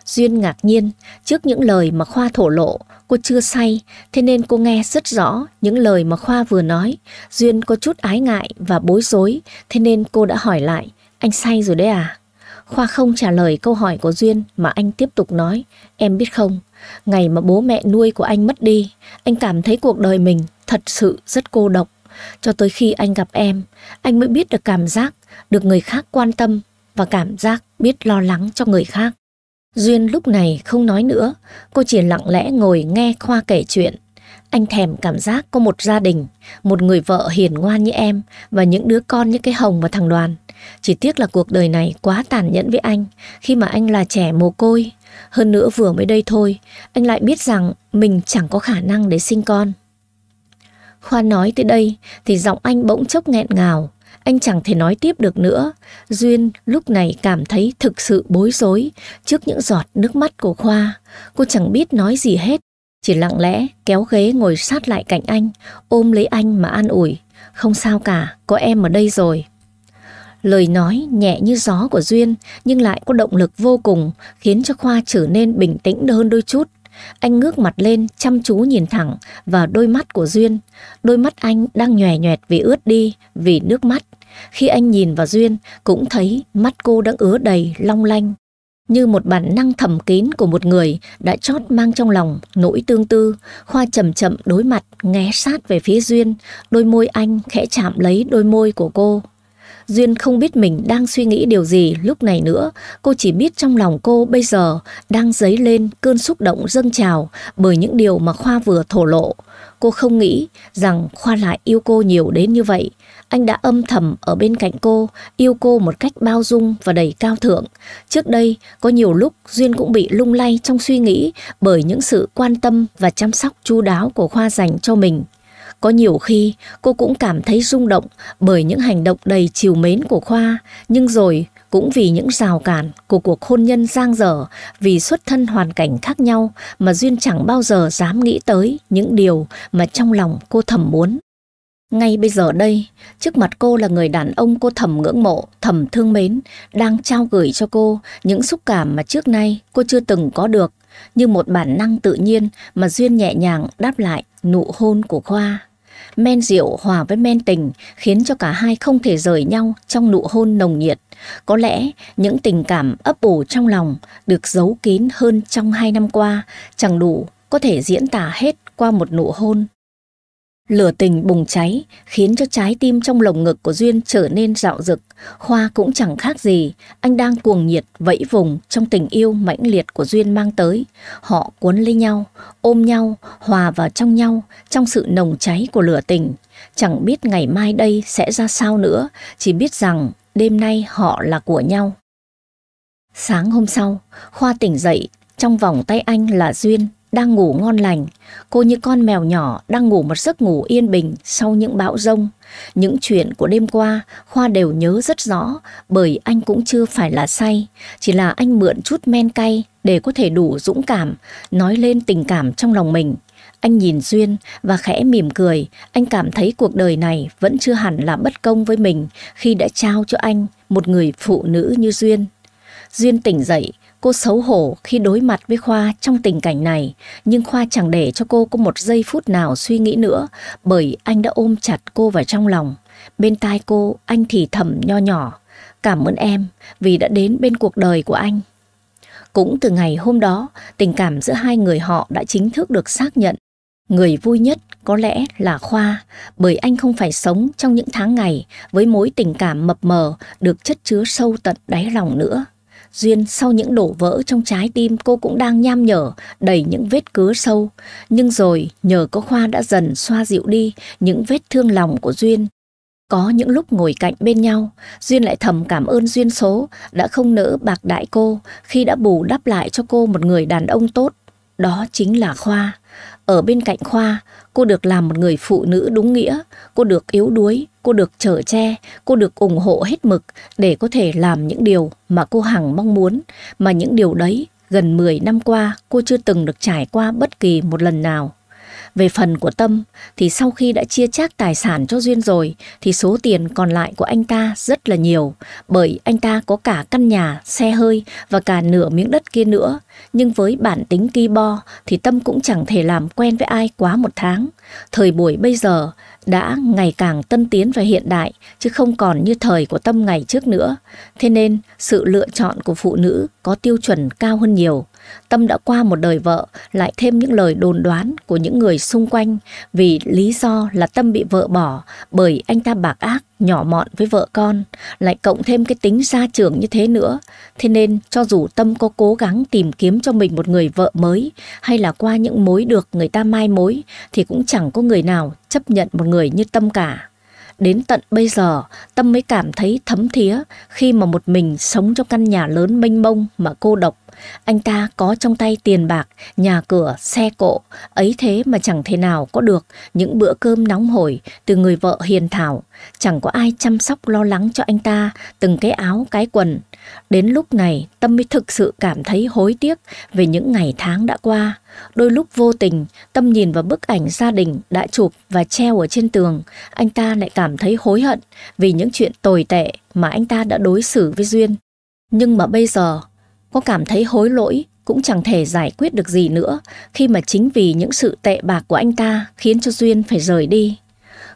Duyên ngạc nhiên trước những lời mà Khoa thổ lộ, cô chưa say, thế nên cô nghe rất rõ những lời mà Khoa vừa nói. Duyên có chút ái ngại và bối rối, thế nên cô đã hỏi lại, anh say rồi đấy à? Khoa không trả lời câu hỏi của Duyên mà anh tiếp tục nói, em biết không, ngày mà bố mẹ nuôi của anh mất đi, anh cảm thấy cuộc đời mình thật sự rất cô độc cho tới khi anh gặp em, anh mới biết được cảm giác được người khác quan tâm và cảm giác biết lo lắng cho người khác. Duyên lúc này không nói nữa, cô chỉ lặng lẽ ngồi nghe Khoa kể chuyện. Anh thèm cảm giác có một gia đình, một người vợ hiền ngoan như em và những đứa con như cái Hồng và thằng Đoàn. Chỉ tiếc là cuộc đời này quá tàn nhẫn với anh khi mà anh là trẻ mồ côi. Hơn nữa vừa mới đây thôi, anh lại biết rằng mình chẳng có khả năng để sinh con. Khoa nói tới đây thì giọng anh bỗng chốc nghẹn ngào, anh chẳng thể nói tiếp được nữa. Duyên lúc này cảm thấy thực sự bối rối trước những giọt nước mắt của Khoa. Cô chẳng biết nói gì hết, chỉ lặng lẽ kéo ghế ngồi sát lại cạnh anh, ôm lấy anh mà an ủi. Không sao cả, có em ở đây rồi. Lời nói nhẹ như gió của Duyên nhưng lại có động lực vô cùng khiến cho Khoa trở nên bình tĩnh hơn đôi chút. Anh ngước mặt lên, chăm chú nhìn thẳng vào đôi mắt của Duyên. Đôi mắt anh đang nhòe nhòe vì ướt đi, vì nước mắt. Khi anh nhìn vào Duyên, cũng thấy mắt cô đã ứa đầy, long lanh. Như một bản năng thầm kín của một người đã chót mang trong lòng nỗi tương tư, Khoa chậm chậm đối mặt, nghe sát về phía Duyên, đôi môi anh khẽ chạm lấy đôi môi của cô. Duyên không biết mình đang suy nghĩ điều gì lúc này nữa, cô chỉ biết trong lòng cô bây giờ đang dấy lên cơn xúc động dâng trào bởi những điều mà Khoa vừa thổ lộ. Cô không nghĩ rằng Khoa lại yêu cô nhiều đến như vậy. Anh đã âm thầm ở bên cạnh cô, yêu cô một cách bao dung và đầy cao thượng. Trước đây, có nhiều lúc Duyên cũng bị lung lay trong suy nghĩ bởi những sự quan tâm và chăm sóc chu đáo của Khoa dành cho mình. Có nhiều khi cô cũng cảm thấy rung động bởi những hành động đầy chiều mến của Khoa, nhưng rồi cũng vì những rào cản của cuộc hôn nhân giang dở, vì xuất thân hoàn cảnh khác nhau mà Duyên chẳng bao giờ dám nghĩ tới những điều mà trong lòng cô thầm muốn. Ngay bây giờ đây, trước mặt cô là người đàn ông cô thầm ngưỡng mộ, thầm thương mến, đang trao gửi cho cô những xúc cảm mà trước nay cô chưa từng có được, như một bản năng tự nhiên mà Duyên nhẹ nhàng đáp lại nụ hôn của Khoa. Men rượu hòa với men tình khiến cho cả hai không thể rời nhau trong nụ hôn nồng nhiệt. Có lẽ những tình cảm ấp ủ trong lòng được giấu kín hơn trong hai năm qua chẳng đủ có thể diễn tả hết qua một nụ hôn. Lửa tình bùng cháy khiến cho trái tim trong lồng ngực của Duyên trở nên dạo rực. khoa cũng chẳng khác gì, anh đang cuồng nhiệt vẫy vùng trong tình yêu mãnh liệt của Duyên mang tới. Họ cuốn lấy nhau, ôm nhau, hòa vào trong nhau trong sự nồng cháy của lửa tình. Chẳng biết ngày mai đây sẽ ra sao nữa, chỉ biết rằng đêm nay họ là của nhau. Sáng hôm sau, Khoa tỉnh dậy, trong vòng tay anh là Duyên đang ngủ ngon lành, cô như con mèo nhỏ đang ngủ một giấc ngủ yên bình sau những bão rông. Những chuyện của đêm qua Khoa đều nhớ rất rõ bởi anh cũng chưa phải là say, chỉ là anh mượn chút men cay để có thể đủ dũng cảm, nói lên tình cảm trong lòng mình. Anh nhìn Duyên và khẽ mỉm cười, anh cảm thấy cuộc đời này vẫn chưa hẳn là bất công với mình khi đã trao cho anh một người phụ nữ như Duyên. Duyên tỉnh dậy, Cô xấu hổ khi đối mặt với Khoa trong tình cảnh này, nhưng Khoa chẳng để cho cô có một giây phút nào suy nghĩ nữa bởi anh đã ôm chặt cô vào trong lòng. Bên tai cô, anh thì thầm nho nhỏ, cảm ơn em vì đã đến bên cuộc đời của anh. Cũng từ ngày hôm đó, tình cảm giữa hai người họ đã chính thức được xác nhận. Người vui nhất có lẽ là Khoa, bởi anh không phải sống trong những tháng ngày với mối tình cảm mập mờ được chất chứa sâu tận đáy lòng nữa. Duyên sau những đổ vỡ trong trái tim cô cũng đang nham nhở, đầy những vết cứa sâu. Nhưng rồi nhờ có Khoa đã dần xoa dịu đi những vết thương lòng của Duyên. Có những lúc ngồi cạnh bên nhau, Duyên lại thầm cảm ơn Duyên số đã không nỡ bạc đại cô khi đã bù đắp lại cho cô một người đàn ông tốt. Đó chính là Khoa. Ở bên cạnh Khoa, cô được làm một người phụ nữ đúng nghĩa, cô được yếu đuối, cô được chở che, cô được ủng hộ hết mực để có thể làm những điều mà cô Hằng mong muốn, mà những điều đấy gần 10 năm qua cô chưa từng được trải qua bất kỳ một lần nào. Về phần của Tâm thì sau khi đã chia chác tài sản cho Duyên rồi thì số tiền còn lại của anh ta rất là nhiều bởi anh ta có cả căn nhà, xe hơi và cả nửa miếng đất kia nữa. Nhưng với bản tính ki bo thì Tâm cũng chẳng thể làm quen với ai quá một tháng. Thời buổi bây giờ đã ngày càng tân tiến và hiện đại chứ không còn như thời của Tâm ngày trước nữa. Thế nên sự lựa chọn của phụ nữ có tiêu chuẩn cao hơn nhiều. Tâm đã qua một đời vợ, lại thêm những lời đồn đoán của những người xung quanh vì lý do là Tâm bị vợ bỏ bởi anh ta bạc ác, nhỏ mọn với vợ con, lại cộng thêm cái tính gia trưởng như thế nữa. Thế nên cho dù Tâm có cố gắng tìm kiếm cho mình một người vợ mới hay là qua những mối được người ta mai mối thì cũng chẳng có người nào chấp nhận một người như Tâm cả. Đến tận bây giờ, Tâm mới cảm thấy thấm thía khi mà một mình sống trong căn nhà lớn mênh mông mà cô độc anh ta có trong tay tiền bạc, nhà cửa, xe cộ, ấy thế mà chẳng thể nào có được những bữa cơm nóng hổi từ người vợ hiền thảo. Chẳng có ai chăm sóc lo lắng cho anh ta từng cái áo, cái quần. Đến lúc này Tâm mới thực sự cảm thấy hối tiếc về những ngày tháng đã qua. Đôi lúc vô tình, Tâm nhìn vào bức ảnh gia đình đã chụp và treo ở trên tường, anh ta lại cảm thấy hối hận vì những chuyện tồi tệ mà anh ta đã đối xử với Duyên. Nhưng mà bây giờ, có cảm thấy hối lỗi cũng chẳng thể giải quyết được gì nữa khi mà chính vì những sự tệ bạc của anh ta khiến cho Duyên phải rời đi.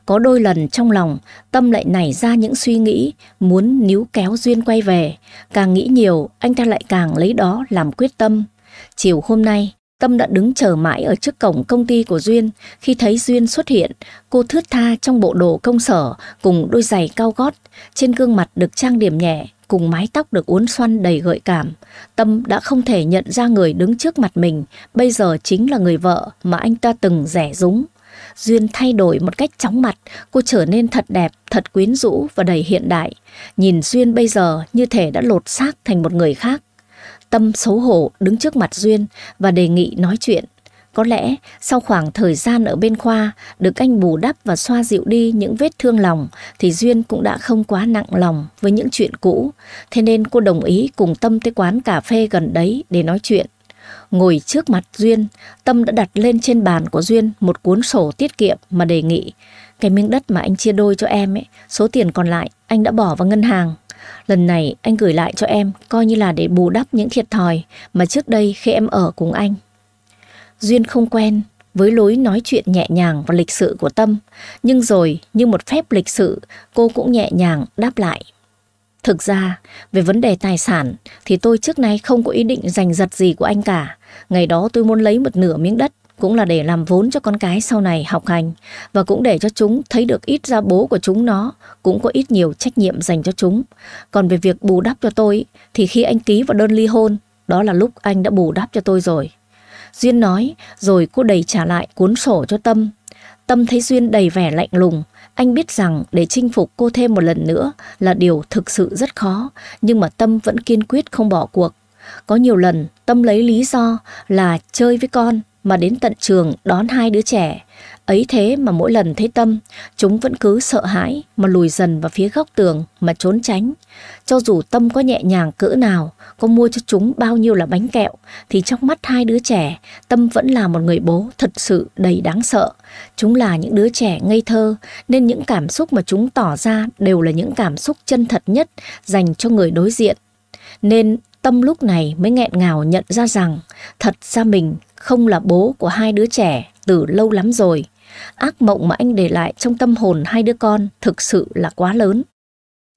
Có đôi lần trong lòng, Tâm lại nảy ra những suy nghĩ muốn níu kéo Duyên quay về. Càng nghĩ nhiều, anh ta lại càng lấy đó làm quyết tâm. Chiều hôm nay, Tâm đã đứng chờ mãi ở trước cổng công ty của Duyên. Khi thấy Duyên xuất hiện, cô thướt tha trong bộ đồ công sở cùng đôi giày cao gót. Trên gương mặt được trang điểm nhẹ, cùng mái tóc được uốn xoăn đầy gợi cảm. Tâm đã không thể nhận ra người đứng trước mặt mình, bây giờ chính là người vợ mà anh ta từng rẻ rúng. Duyên thay đổi một cách chóng mặt, cô trở nên thật đẹp, thật quyến rũ và đầy hiện đại. Nhìn Duyên bây giờ như thể đã lột xác thành một người khác. Tâm xấu hổ đứng trước mặt Duyên và đề nghị nói chuyện. Có lẽ sau khoảng thời gian ở bên khoa được anh bù đắp và xoa dịu đi những vết thương lòng thì Duyên cũng đã không quá nặng lòng với những chuyện cũ. Thế nên cô đồng ý cùng Tâm tới quán cà phê gần đấy để nói chuyện. Ngồi trước mặt Duyên, Tâm đã đặt lên trên bàn của Duyên một cuốn sổ tiết kiệm mà đề nghị. Cái miếng đất mà anh chia đôi cho em ấy, số tiền còn lại anh đã bỏ vào ngân hàng Lần này anh gửi lại cho em coi như là để bù đắp những thiệt thòi mà trước đây khi em ở cùng anh. Duyên không quen với lối nói chuyện nhẹ nhàng và lịch sự của Tâm, nhưng rồi như một phép lịch sự cô cũng nhẹ nhàng đáp lại. Thực ra, về vấn đề tài sản thì tôi trước nay không có ý định giành giật gì của anh cả. Ngày đó tôi muốn lấy một nửa miếng đất cũng là để làm vốn cho con cái sau này học hành và cũng để cho chúng thấy được ít ra bố của chúng nó cũng có ít nhiều trách nhiệm dành cho chúng. Còn về việc bù đắp cho tôi thì khi anh ký vào đơn ly hôn, đó là lúc anh đã bù đắp cho tôi rồi. Duyên nói rồi cô đầy trả lại cuốn sổ cho Tâm. Tâm thấy Duyên đầy vẻ lạnh lùng, anh biết rằng để chinh phục cô thêm một lần nữa là điều thực sự rất khó, nhưng mà Tâm vẫn kiên quyết không bỏ cuộc. Có nhiều lần Tâm lấy lý do là chơi với con mà đến tận trường đón hai đứa trẻ. Ấy thế mà mỗi lần thấy Tâm, chúng vẫn cứ sợ hãi mà lùi dần vào phía góc tường mà trốn tránh. Cho dù Tâm có nhẹ nhàng cỡ nào, có mua cho chúng bao nhiêu là bánh kẹo, thì trong mắt hai đứa trẻ, Tâm vẫn là một người bố thật sự đầy đáng sợ. Chúng là những đứa trẻ ngây thơ, nên những cảm xúc mà chúng tỏ ra đều là những cảm xúc chân thật nhất dành cho người đối diện. Nên Tâm lúc này mới nghẹn ngào nhận ra rằng thật ra mình không là bố của hai đứa trẻ từ lâu lắm rồi. Ác mộng mà anh để lại trong tâm hồn hai đứa con thực sự là quá lớn.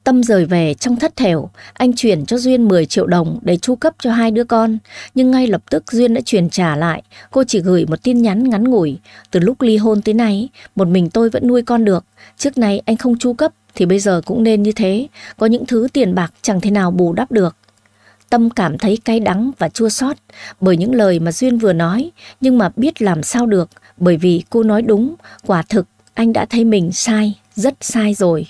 Tâm rời về trong thất thểu, anh chuyển cho Duyên 10 triệu đồng để chu cấp cho hai đứa con. Nhưng ngay lập tức Duyên đã chuyển trả lại, cô chỉ gửi một tin nhắn ngắn ngủi. Từ lúc ly hôn tới nay, một mình tôi vẫn nuôi con được. Trước nay anh không chu cấp thì bây giờ cũng nên như thế, có những thứ tiền bạc chẳng thể nào bù đắp được. Tâm cảm thấy cay đắng và chua xót bởi những lời mà Duyên vừa nói, nhưng mà biết làm sao được bởi vì cô nói đúng, quả thực anh đã thấy mình sai, rất sai rồi.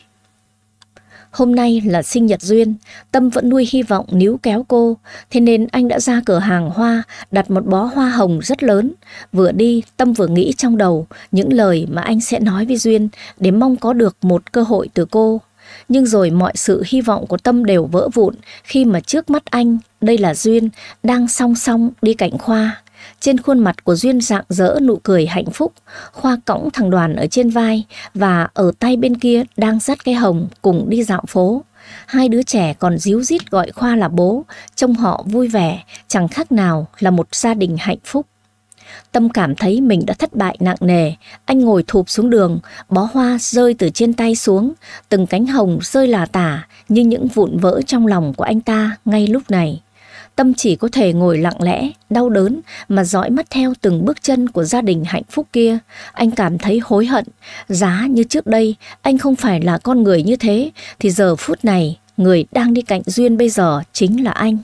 Hôm nay là sinh nhật Duyên, Tâm vẫn nuôi hy vọng níu kéo cô, thế nên anh đã ra cửa hàng hoa, đặt một bó hoa hồng rất lớn. Vừa đi, Tâm vừa nghĩ trong đầu những lời mà anh sẽ nói với Duyên để mong có được một cơ hội từ cô. Nhưng rồi mọi sự hy vọng của Tâm đều vỡ vụn khi mà trước mắt anh, đây là Duyên, đang song song đi cạnh Khoa. Trên khuôn mặt của Duyên rạng rỡ nụ cười hạnh phúc, Khoa cõng thằng đoàn ở trên vai và ở tay bên kia đang dắt cái hồng cùng đi dạo phố. Hai đứa trẻ còn díu dít gọi Khoa là bố, trông họ vui vẻ, chẳng khác nào là một gia đình hạnh phúc. Tâm cảm thấy mình đã thất bại nặng nề, anh ngồi thụp xuống đường, bó hoa rơi từ trên tay xuống, từng cánh hồng rơi là tả như những vụn vỡ trong lòng của anh ta ngay lúc này. Tâm chỉ có thể ngồi lặng lẽ, đau đớn mà dõi mắt theo từng bước chân của gia đình hạnh phúc kia. Anh cảm thấy hối hận, giá như trước đây anh không phải là con người như thế thì giờ phút này người đang đi cạnh duyên bây giờ chính là anh.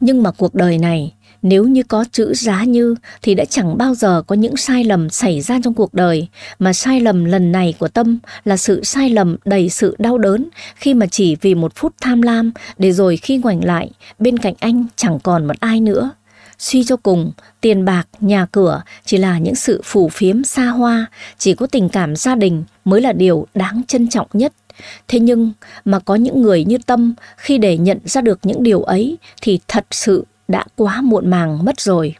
Nhưng mà cuộc đời này nếu như có chữ giá như thì đã chẳng bao giờ có những sai lầm xảy ra trong cuộc đời, mà sai lầm lần này của Tâm là sự sai lầm đầy sự đau đớn khi mà chỉ vì một phút tham lam để rồi khi ngoảnh lại, bên cạnh anh chẳng còn một ai nữa. Suy cho cùng, tiền bạc, nhà cửa chỉ là những sự phủ phiếm xa hoa, chỉ có tình cảm gia đình mới là điều đáng trân trọng nhất. Thế nhưng mà có những người như Tâm khi để nhận ra được những điều ấy thì thật sự đã quá muộn màng mất rồi.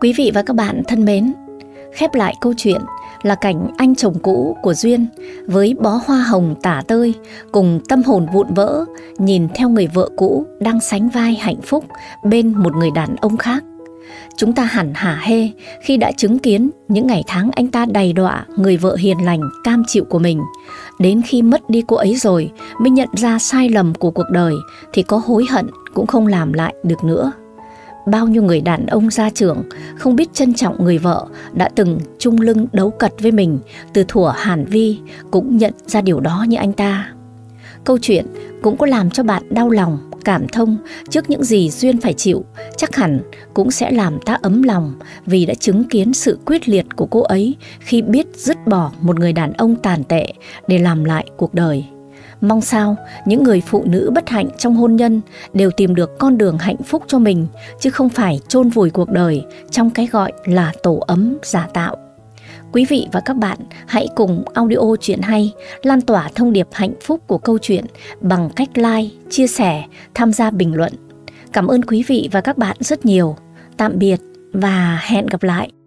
Quý vị và các bạn thân mến, khép lại câu chuyện là cảnh anh chồng cũ của Duyên với bó hoa hồng tả tơi cùng tâm hồn vụn vỡ nhìn theo người vợ cũ đang sánh vai hạnh phúc bên một người đàn ông khác. Chúng ta hẳn hả hê khi đã chứng kiến những ngày tháng anh ta đầy đọa người vợ hiền lành cam chịu của mình, Đến khi mất đi cô ấy rồi mới nhận ra sai lầm của cuộc đời thì có hối hận cũng không làm lại được nữa. Bao nhiêu người đàn ông gia trưởng không biết trân trọng người vợ đã từng chung lưng đấu cật với mình từ thủa Hàn Vi cũng nhận ra điều đó như anh ta. Câu chuyện cũng có làm cho bạn đau lòng, cảm thông trước những gì Duyên phải chịu, chắc hẳn cũng sẽ làm ta ấm lòng vì đã chứng kiến sự quyết liệt của cô ấy khi biết dứt bỏ một người đàn ông tàn tệ để làm lại cuộc đời. Mong sao những người phụ nữ bất hạnh trong hôn nhân đều tìm được con đường hạnh phúc cho mình chứ không phải chôn vùi cuộc đời trong cái gọi là tổ ấm giả tạo. Quý vị và các bạn hãy cùng Audio Chuyện Hay lan tỏa thông điệp hạnh phúc của câu chuyện bằng cách like, chia sẻ, tham gia bình luận. Cảm ơn quý vị và các bạn rất nhiều. Tạm biệt và hẹn gặp lại.